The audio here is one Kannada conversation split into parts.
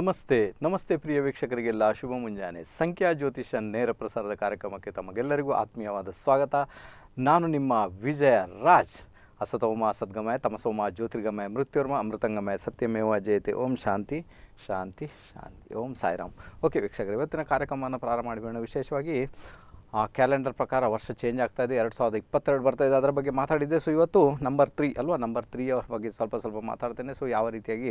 ನಮಸ್ತೆ ನಮಸ್ತೆ ಪ್ರಿಯ ವೀಕ್ಷಕರಿಗೆಲ್ಲ ಶುಭ ಮುಂಜಾನೆ ಸಂಖ್ಯಾ ಜ್ಯೋತಿಷ ನೇರ ಪ್ರಸಾರದ ಕಾರ್ಯಕ್ರಮಕ್ಕೆ ತಮಗೆಲ್ಲರಿಗೂ ಆತ್ಮೀಯವಾದ ಸ್ವಾಗತ ನಾನು ನಿಮ್ಮ ವಿಜಯ ರಾಜ್ ಅಸತೋಮ ಸದ್ಗಮಯ ತಮಸೋಮ ಜ್ಯೋತಿರ್ಗಮಯ ಮೃತ್ಯುರ್ಮ ಅಮೃತಂಗಮಯ ಸತ್ಯಮೇವ ಜಯತೆ ಓಂ ಶಾಂತಿ ಶಾಂತಿ ಶಾಂತಿ ಓಂ ಸಾಯಿರಾಮ್ ಓಕೆ ವೀಕ್ಷಕರು ಇವತ್ತಿನ ಕಾರ್ಯಕ್ರಮವನ್ನು ಪ್ರಾರಂಭ ಮಾಡಿಬಿಡೋಣ ವಿಶೇಷವಾಗಿ ಆ ಕ್ಯಾಲೆಂಡರ್ ಪ್ರಕಾರ ವರ್ಷ ಚೇಂಜ್ ಆಗ್ತಾ ಇದೆ ಎರಡು ಸಾವಿರದ ಇಪ್ಪತ್ತೆರಡು ಬರ್ತಾ ಇದೆ ಅದರ ಬಗ್ಗೆ ಮಾತಾಡಿದ್ದೆ ಸೊ ಇವತ್ತು ನಂಬರ್ ತ್ರೀ ಅಲ್ವಾ ನಂಬರ್ ತ್ರೀ ಅವ್ರ ಬಗ್ಗೆ ಸ್ವಲ್ಪ ಸ್ವಲ್ಪ ಮಾತಾಡ್ತೇನೆ ಸೊ ಯಾವ ರೀತಿಯಾಗಿ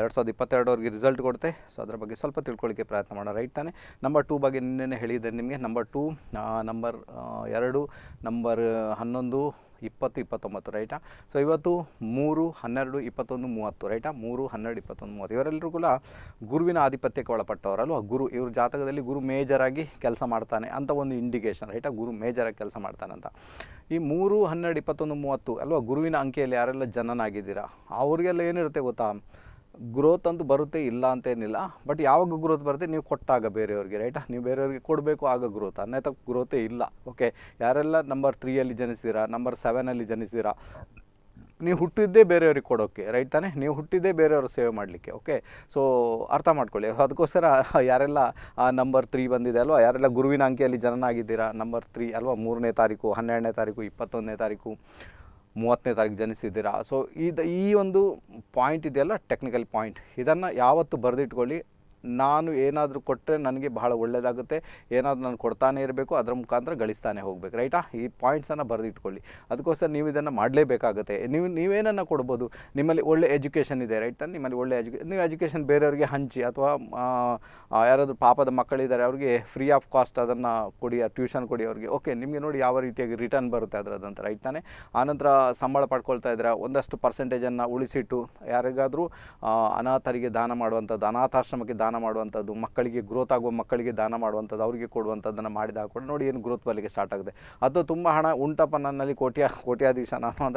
ಎರಡು ಸಾವಿರದ ಇಪ್ಪತ್ತೆರಡವರೆಗೆ ರಿಸಲ್ಟ್ ಕೊಡುತ್ತೆ ಸೊ ಅದರ ಬಗ್ಗೆ ಸ್ವಲ್ಪ ತಿಳ್ಕೊಳ್ಳಿಕ್ಕೆ ಪ್ರಯತ್ನ ಮಾಡೋಣ ರೈಟ್ ತಾನೆ ನಂಬರ್ ಟೂ ಬಗ್ಗೆ ನಿನ್ನೆ ಹೇಳಿದ್ದೆ ನಿಮಗೆ ನಂಬರ್ ಟೂ ನಂಬರ್ ಎರಡು ನಂಬರ್ ಹನ್ನೊಂದು ಇಪ್ಪತ್ತು ಇಪ್ಪತ್ತೊಂಬತ್ತು ರೈಟಾ ಸೊ ಇವತ್ತು ಮೂರು ಹನ್ನೆರಡು ಇಪ್ಪತ್ತೊಂದು ಮೂವತ್ತು ರೈಟಾ ಮೂರು ಹನ್ನೆರಡು ಇಪ್ಪತ್ತೊಂದು ಮೂವತ್ತು ಇವರೆಲ್ಲರೂ ಕೂಡ ಗುರುವಿನ ಆಧಿಪತ್ಯಕ್ಕೆ ಒಳಪಟ್ಟವರಲ್ವ ಗುರು ಇವ್ರ ಜಾತಕದಲ್ಲಿ ಗುರು ಮೇಜರಾಗಿ ಕೆಲಸ ಮಾಡ್ತಾನೆ ಅಂತ ಒಂದು ಇಂಡಿಕೇಶನ್ ರೈಟಾ ಗುರು ಮೇಜರಾಗಿ ಕೆಲಸ ಮಾಡ್ತಾನೆ ಅಂತ ಈ ಮೂರು ಹನ್ನೆರಡು ಇಪ್ಪತ್ತೊಂದು ಮೂವತ್ತು ಅಲ್ವಾ ಗುರುವಿನ ಅಂಕೆಯಲ್ಲಿ ಯಾರೆಲ್ಲ ಜನನಾಗಿದ್ದೀರಾ ಅವರಿಗೆಲ್ಲ ಏನಿರುತ್ತೆ ಗೊತ್ತಾ ಗ್ರೋತ್ ಅಂತ ಬರುತ್ತೆ ಇಲ್ಲ ಅಂತೇನಿಲ್ಲ ಬಟ್ ಯಾವಾಗ ಗ್ರೋತ್ ಬರುತ್ತೆ ನೀವು ಕೊಟ್ಟಾಗ ಬೇರೆಯವ್ರಿಗೆ ರೈಟಾ ನೀವು ಬೇರೆಯವ್ರಿಗೆ ಕೊಡಬೇಕು ಆಗ ಗ್ರೋತ್ ಅನ್ನೇತ ಗ್ರೋತೇ ಇಲ್ಲ ಓಕೆ ಯಾರೆಲ್ಲ ನಂಬರ್ ತ್ರೀಯಲ್ಲಿ ಜನಿಸ್ತೀರಾ ನಂಬರ್ ಸೆವೆನಲ್ಲಿ ಜನಿಸ್ತೀರಾ ನೀವು ಹುಟ್ಟಿದ್ದೇ ಬೇರೆಯವ್ರಿಗೆ ಕೊಡೋಕ್ಕೆ ರೈಟ್ ತಾನೇ ನೀವು ಹುಟ್ಟಿದ್ದೇ ಬೇರೆಯವ್ರ ಸೇವೆ ಮಾಡಲಿಕ್ಕೆ ಓಕೆ ಸೊ ಅರ್ಥ ಮಾಡ್ಕೊಳ್ಳಿ ಅದಕ್ಕೋಸ್ಕರ ಯಾರೆಲ್ಲ ಆ ನಂಬರ್ ತ್ರೀ ಬಂದಿದೆ ಅಲ್ವಾ ಯಾರೆಲ್ಲ ಗುರುವಿನ ಅಂಕಿಯಲ್ಲಿ ಜನನ ಆಗಿದ್ದೀರಾ ನಂಬರ್ ತ್ರೀ ಅಲ್ವಾ ಮೂರನೇ ತಾರೀಕು ಹನ್ನೆರಡನೇ ತಾರೀಕು ಇಪ್ಪತ್ತೊಂದನೇ ತಾರೀಕು ಮೂವತ್ತನೇ ತಾರೀಕು ಜನಿಸಿದ್ದೀರಾ ಸೊ ಇದು ಈ ಒಂದು ಪಾಯಿಂಟ್ ಇದೆಯಲ್ಲ ಟೆಕ್ನಿಕಲ್ ಪಾಯಿಂಟ್ ಇದನ್ನು ಯಾವತ್ತು ಬರೆದಿಟ್ಕೊಳ್ಳಿ ನಾನು ಏನಾದರೂ ಕೊಟ್ಟರೆ ನನಗೆ ಬಹಳ ಒಳ್ಳೆಯದಾಗುತ್ತೆ ಏನಾದರೂ ನಾನು ಕೊಡ್ತಾನೆ ಇರಬೇಕು ಅದರ ಮುಖಾಂತರ ಗಳಿಸ್ತಾನೆ ಹೋಗ್ಬೇಕು ರೈಟಾ ಈ ಪಾಯಿಂಟ್ಸನ್ನು ಬರೆದಿಟ್ಕೊಳ್ಳಿ ಅದಕ್ಕೋಸ್ಕರ ನೀವು ಇದನ್ನು ಮಾಡಲೇಬೇಕಾಗುತ್ತೆ ನೀವು ನೀವೇನನ್ನು ಕೊಡ್ಬೋದು ನಿಮ್ಮಲ್ಲಿ ಒಳ್ಳೆ ಎಜುಕೇಷನ್ ಇದೆ ರೈಟ್ ತಾನೆ ನಿಮ್ಮಲ್ಲಿ ಒಳ್ಳೆ ಎಜುಕೇ ನೀವು ಎಜುಕೇಷನ್ ಬೇರೆಯವರಿಗೆ ಹಂಚಿ ಅಥವಾ ಯಾರಾದರೂ ಪಾಪದ ಮಕ್ಕಳಿದ್ದಾರೆ ಅವರಿಗೆ ಫ್ರೀ ಆಫ್ ಕಾಸ್ಟ್ ಅದನ್ನು ಕೊಡಿ ಟ್ಯೂಷನ್ ಕೊಡಿ ಅವರಿಗೆ ಓಕೆ ನಿಮಗೆ ನೋಡಿ ಯಾವ ರೀತಿಯಾಗಿ ರಿಟರ್ನ್ ಬರುತ್ತೆ ಅದರದಂತ ರೈಟ್ ತಾನೆ ಆನಂತರ ಸಂಬಳ ಪಡ್ಕೊಳ್ತಾ ಇದ್ದರೆ ಒಂದಷ್ಟು ಪರ್ಸೆಂಟೇಜನ್ನು ಉಳಿಸಿಟ್ಟು ಯಾರಿಗಾದರೂ ಅನಾಥರಿಗೆ ದಾನ ಮಾಡುವಂಥದ್ದು ಅನಾಥಾಶ್ರಮಕ್ಕೆ ದಾನ ದಾನ ಮಾಡುವಂಥದ್ದು ಮಕ್ಕಳಿಗೆ ಗ್ರೋತ್ ಆಗುವ ಮಕ್ಕಳಿಗೆ ದಾನ ಮಾಡುವಂಥದ್ದು ಅವರಿಗೆ ಕೊಡುವಂಥದ್ದನ್ನು ಮಾಡಿದಾಗ ಕೂಡ ನೋಡಿ ಏನು ಗ್ರೋತ್ ಬರಲಿಕ್ಕೆ ಸ್ಟಾರ್ಟ್ ಆಗುತ್ತೆ ಅಥವಾ ತುಂಬ ಹಣ ಉಂಟಪ್ಪ ನನ್ನಲ್ಲಿ ಕೋಟ್ಯ ಕೋಟ್ಯಾಧೀಶ ನಾನು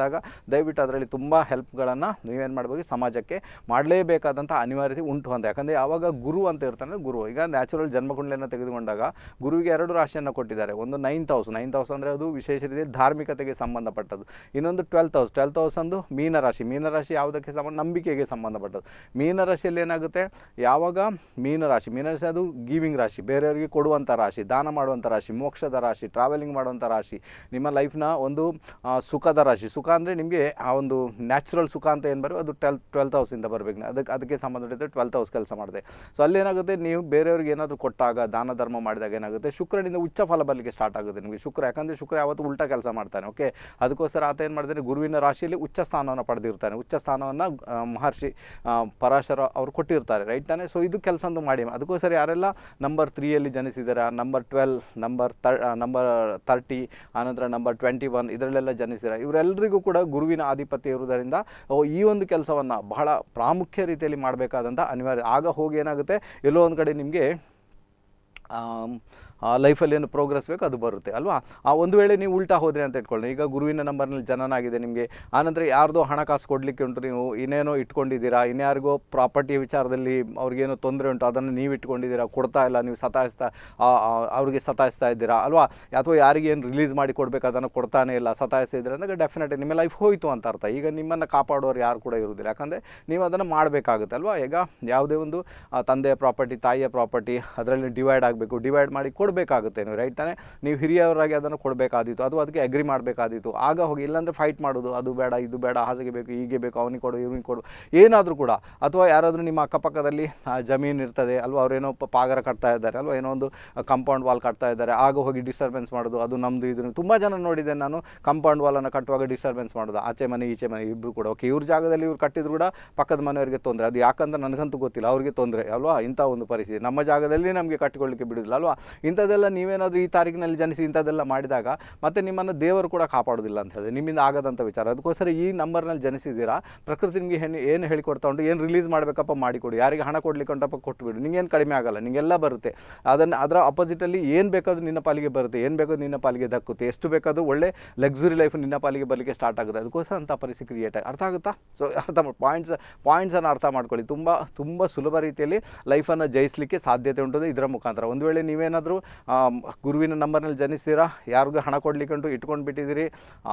ದಯವಿಟ್ಟು ಅದರಲ್ಲಿ ತುಂಬ ಹೆಲ್ಪ್ಗಳನ್ನು ನೀವೇನು ಮಾಡಬೇಕು ಸಮಾಜಕ್ಕೆ ಮಾಡಲೇಬೇಕಾದಂಥ ಅನಿವಾರ್ಯತೆ ಉಂಟು ಅಂತ ಯಾಕಂದರೆ ಯಾವಾಗ ಗುರು ಅಂತ ಇರ್ತಾನೆ ಗುರು ಈಗ ನ್ಯಾಚುರಲ್ ಜನ್ಮಕುಂಡಲಿಯನ್ನು ತೆಗೆದುಕೊಂಡಾಗ ಗುರುವಿಗೆ ಎರಡು ರಾಶಿಯನ್ನು ಕೊಟ್ಟಿದ್ದಾರೆ ಒಂದು ನೈನ್ತ್ ಹೌಸ್ ನೈನ್ತ್ ಹೌಸ್ ಅಂದರೆ ಅದು ವಿಶೇಷ ರೀತಿ ಧಾರ್ಮಿಕತೆಗೆ ಸಂಬಂಧಪಟ್ಟದ್ದು ಇನ್ನೊಂದು ಟ್ವೆಲ್ತ್ ಹೌಸ್ ಟ್ವೆಲ್ತ್ ಹೌಸ್ ಅಂದು ಮೀನರಾಶಿ ಮೀನರಾಶಿ ಯಾವುದಕ್ಕೆ ಸಂಬಂಧ ನಂಬಿಕೆಗೆ ಸಂಬಂಧಪಟ್ಟದ್ದು ಮೀನರಾಶಿಯಲ್ಲಿ ಏನಾಗುತ್ತೆ ಯಾವಾಗ ಮೀನ ರಾಶಿ ಮೀನರಾಶಿ ಅದು ಗೀವಿಂಗ್ ರಾಶಿ ಬೇರೆಯವರಿಗೆ ಕೊಡುವಂಥ ರಾಶಿ ದಾನ ಮಾಡುವಂಥ ರಾಶಿ ಮೋಕ್ಷದ ರಾಶಿ ಟ್ರಾವೆಲಿಂಗ್ ಮಾಡುವಂಥ ರಾಶಿ ನಿಮ್ಮ ಲೈಫ್ನ ಒಂದು ಸುಖದ ರಾಶಿ ಸುಖ ಅಂದರೆ ನಿಮಗೆ ಆ ಒಂದು ನ್ಯಾಚುರಲ್ ಸುಖ ಅಂತ ಏನು ಬರೋ ಅದು ಟ್ವೆಲ್ ಟ್ವೆಲ್ತ್ ಹೌಸಿಂದ ಬರಬೇಕು ಅದಕ್ಕೆ ಅದಕ್ಕೆ ಸಂಬಂಧಪಟ್ಟಿದ್ದರೆ ಟ್ವೆಲ್ತ್ ಹೌಸ್ ಕೆಲಸ ಮಾಡಿದೆ ಸೊ ಅಲ್ಲೇನಾಗುತ್ತೆ ನೀವು ಬೇರೆಯವ್ರಿಗೆ ಏನಾದರೂ ಕೊಟ್ಟಾಗ ದಾನ ಧರ್ಮ ಮಾಡಿದಾಗ ಏನಾಗುತ್ತೆ ಶುಕ್ರನಿಂದ ಉಚ್ಚ ಫಲ ಬರಲಿಕ್ಕೆ ಸ್ಟಾರ್ಟ್ ಆಗುತ್ತೆ ನಿಮಗೆ ಶುಕ್ರ ಯಾಕಂದರೆ ಶುಕ್ರ ಯಾವತ್ತು ಉಲ್ಟಾ ಕೆಲಸ ಮಾಡ್ತಾನೆ ಓಕೆ ಅದಕ್ಕೋಸ್ಕರ ಆತ ಏನು ಮಾಡ್ತಾನೆ ಗುರುವಿನ ರಾಶಿಯಲ್ಲಿ ಉಚ್ಚ ಸ್ಥಾನವನ್ನು ಪಡೆದಿರ್ತಾನೆ ಉಚ್ಚ ಸ್ಥಾನವನ್ನು ಮಹರ್ಷಿ ಪರಾಶರ ಅವರು ಕೊಟ್ಟಿರ್ತಾರೆ ರೈಟ್ ತಾನೆ ಸೊ ಇದು ಕೆಲಸಂದು ಮಾಡಿ ಅದಕ್ಕೋಸ್ಕರ ಯಾರೆಲ್ಲ ನಂಬರ್ ತ್ರೀಯಲ್ಲಿ ಜನಿಸಿದಾರ ನಂಬರ್ ಟ್ವೆಲ್ ನಂಬರ್ ತ ನಂಬರ್ ತರ್ಟಿ ಆನಂತರ ನಂಬರ್ ಟ್ವೆಂಟಿ ಒನ್ ಇದರಲ್ಲೆಲ್ಲ ಜನಿಸಿದಾರೆ ಇವರೆಲ್ಲರಿಗೂ ಕೂಡ ಗುರುವಿನ ಆಧಿಪತ್ಯ ಇರುವುದರಿಂದ ಈ ಒಂದು ಕೆಲಸವನ್ನು ಬಹಳ ಪ್ರಾಮುಖ್ಯ ರೀತಿಯಲ್ಲಿ ಮಾಡಬೇಕಾದಂಥ ಅನಿವಾರ್ಯ ಆಗ ಹೋಗಿ ಏನಾಗುತ್ತೆ ಎಲ್ಲೋ ಒಂದು ಕಡೆ ನಿಮಗೆ ಲೈಫಲ್ಲಿ ಏನು ಪ್ರೋಗ್ರೆಸ್ ಬೇಕು ಅದು ಬರುತ್ತೆ ಅಲ್ವಾ ಆ ಒಂದು ವೇಳೆ ನೀವು ಉಲ್ಟಾ ಹೋದ್ರೆ ಅಂತ ಇಟ್ಕೊಳ್ಳಿ ಈಗ ಗುರುವಿನ ನಂಬರ್ನಲ್ಲಿ ಜನನಾಗಿದೆ ನಿಮಗೆ ಆನಂತರ ಯಾರ್ದೋ ಹಣಕಾಸು ಕೊಡಲಿಕ್ಕೆ ಉಂಟು ನೀವು ಇನ್ನೇನೋ ಇಟ್ಕೊಂಡಿದ್ದೀರಾ ಇನ್ಯಾರಿಗೋ ಪ್ರಾಪರ್ಟಿ ವಿಚಾರದಲ್ಲಿ ಅವ್ರಿಗೇನೋ ತೊಂದರೆ ಉಂಟು ಅದನ್ನು ನೀವು ಇಟ್ಕೊಂಡಿದ್ದೀರಾ ಕೊಡ್ತಾ ಇಲ್ಲ ನೀವು ಸತಾಯಿಸ್ತಾ ಅವ್ರಿಗೆ ಸತಾಯಿಸ್ತಾ ಇದ್ದೀರಾ ಅಲ್ವಾ ಅಥವಾ ಯಾರಿಗೇನು ರಿಲೀಸ್ ಮಾಡಿ ಕೊಡಬೇಕು ಅದನ್ನು ಕೊಡ್ತಾನೆ ಇಲ್ಲ ಸತಾಯಿಸ್ತಾ ಇದ್ದೀರಾ ಅಂದಾಗ ಡೆಫಿನೆಟ್ಲಿ ನಿಮ್ಮ ಲೈಫ್ ಹೋಯಿತು ಅಂತ ಅರ್ಥ ಈಗ ನಿಮ್ಮನ್ನು ಕಾಪಾಡೋರು ಯಾರು ಕೂಡ ಇರುವುದಿಲ್ಲ ಯಾಕಂದರೆ ನೀವು ಅದನ್ನು ಮಾಡಬೇಕಾಗುತ್ತೆ ಅಲ್ವಾ ಈಗ ಯಾವುದೇ ಒಂದು ತಂದೆಯ ಪ್ರಾಪರ್ಟಿ ತಾಯಿಯ ಪ್ರಾಪರ್ಟಿ ಅದರಲ್ಲಿ ಡಿವೈಡ್ ಆಗಬೇಕು ಡಿವೈಡ್ ಮಾಡಿ ಕೊಡಬೇಕು ಕೊಡಬೇಕಾಗುತ್ತೆ ನೀವು ರೈಟ್ ತಾನೇ ನೀವು ಹಿರಿಯವರಾಗಿ ಅದನ್ನು ಕೊಡಬೇಕಾದಿತ್ತು ಅದು ಅದಕ್ಕೆ ಅಗ್ರಿ ಮಾಡಬೇಕಾದಿತ್ತು ಆಗ ಹೋಗಿ ಇಲ್ಲಾಂದರೆ ಫೈಟ್ ಮಾಡೋದು ಅದು ಬೇಡ ಇದು ಬೇಡ ಹಾಗೆ ಬೇಕು ಹೀಗೆ ಬೇಕು ಅವನಿಗೆ ಕೊಡು ಇವನಿಗೆ ಕೊಡು ಏನಾದರೂ ಕೂಡ ಅಥವಾ ಯಾರಾದರೂ ನಿಮ್ಮ ಅಕ್ಕಪಕ್ಕದಲ್ಲಿ ಜಮೀನು ಇರ್ತದೆ ಅಲ್ವಾ ಅವರೇನೋ ಪಾಗರ ಕಟ್ತಾ ಇದ್ದಾರೆ ಅಲ್ವಾ ಏನೋ ಒಂದು ಕಂಪೌಂಡ್ ವಾಲ್ ಕಟ್ತಾ ಇದ್ದಾರೆ ಆಗ ಹೋಗಿ ಡಿಸ್ಟರ್ಬೆನ್ಸ್ ಮಾಡೋದು ಅದು ನಮ್ಮದು ಇದನ್ನು ತುಂಬ ಜನ ನೋಡಿದೆ ನಾನು ಕಂಪೌಂಡ್ ವಾಲನ್ನು ಕಟ್ಟುವಾಗ ಡಿಸ್ಟರ್ಬೆನ್ಸ್ ಮಾಡೋದು ಆಚೆ ಮನೆ ಈಚೆ ಮನೆ ಇಬ್ಬರು ಕೂಡ ಓಕೆ ಇವ್ರ ಜಾಗದಲ್ಲಿ ಇವ್ರು ಕಟ್ಟಿದ್ರು ಕೂಡ ಪಕ್ಕದ ಮನೆಯವರಿಗೆ ತೊಂದರೆ ಅದು ಯಾಕಂದ್ರೆ ನನಗಂತೂ ಗೊತ್ತಿಲ್ಲ ಅವ್ರಿಗೆ ತೊಂದರೆ ಅಲ್ವಾ ಇಂಥ ಒಂದು ಪರಿಸ್ಥಿತಿ ನಮ್ಮ ಜಾಗದಲ್ಲಿ ನಮಗೆ ಕಟ್ಟಿಕೊಳ್ಳಿಕ್ಕೆ ಬಿಡೋದಿಲ್ಲ ಅಲ್ವಾ ಇಂಥ ಇಂಥದ್ದೆಲ್ಲ ನೀವೇನಾದರೂ ಈ ತಾರೀಕಿನಲ್ಲಿ ಜನಿಸಿ ಇಂಥದ್ದೆಲ್ಲ ಮಾಡಿದಾಗ ಮತ್ತೆ ನಿಮ್ಮನ್ನು ದೇವರು ಕೂಡ ಕಾಪಾಡೋದಿಲ್ಲ ಅಂತ ಹೇಳಿದ್ರೆ ನಿಮ್ಮಿಂದ ಆಗದಂಥ ವಿಚಾರ ಅದಕ್ಕೋಸ್ಕರ ಈ ನಂಬರ್ನಲ್ಲಿ ಜನಿಸಿದ್ದೀರಾ ಪ್ರಕೃತಿ ನಿಮಗೆ ಹೆಣ್ಣು ಏನು ಹೇಳಿಕೊಡ್ತಾ ಉಂಟು ಏನು ರಿಲೀಸ್ ಮಾಡಬೇಕಪ್ಪ ಮಾಡಿಕೊಡಿ ಯಾರಿಗೆ ಹಣ ಕೊಡ್ಲಿಕ್ಕೆ ಉಂಟಪ್ಪ ಕೊಟ್ಬಿಡು ನಿಂಗೇನು ಕಡಿಮೆ ಆಗಲ್ಲ ನಿಂಗೆಲ್ಲ ಬರುತ್ತೆ ಅದನ್ನು ಅದರ ಅಪೋಸಿಟಲ್ಲಿ ಏನು ಬೇಕಾದರೂ ನಿನ್ನ ಪಾಲಿಗೆ ಬರುತ್ತೆ ಏನು ಬೇಕಾದ್ರೂ ನಿನ್ನ ಪಾಲಿಗೆ ದಕ್ಕುತ್ತೆ ಎಷ್ಟು ಬೇಕಾದರೂ ಒಳ್ಳೆ ಲಕ್ಸುರಿ ಲೈಫ್ ನಿನ್ನ ಪಾಲಿಗೆ ಬರಲಿಕ್ಕೆ ಸ್ಟಾರ್ಟ್ ಆಗುತ್ತೆ ಅದಕ್ಕೋಸ್ಕರ ಅಂಥ ಪರಿಸ್ಥಿತಿ ಕ್ರಿಯೇಟ್ ಆಗಿ ಅರ್ಥ ಆಗುತ್ತಾ ಸೊ ಅರ್ಥ ಪಾಯಿಂಟ್ಸ್ ಪಾಯಿಂಟ್ಸನ್ನು ಅರ್ಥ ಮಾಡ್ಕೊಳ್ಳಿ ತುಂಬ ತುಂಬ ಸುಲಭ ರೀತಿಯಲ್ಲಿ ಲೈಫನ್ನು ಜಯಿಸಲಿಕ್ಕೆ ಸಾಧ್ಯತೆ ಉಂಟು ಇದರ ಮುಖಾಂತರ ಒಂದು ವೇಳೆ ನೀವೇನಾದರೂ ಗುರುವಿನ ನಂಬರ್ನಲ್ಲಿ ಜನಿಸ್ತೀರಾ ಯಾರಿಗೂ ಹಣ ಕೊಡ್ಲಿಕ್ಕಂಟು ಇಟ್ಕೊಂಡು ಬಿಟ್ಟಿದ್ದೀರಿ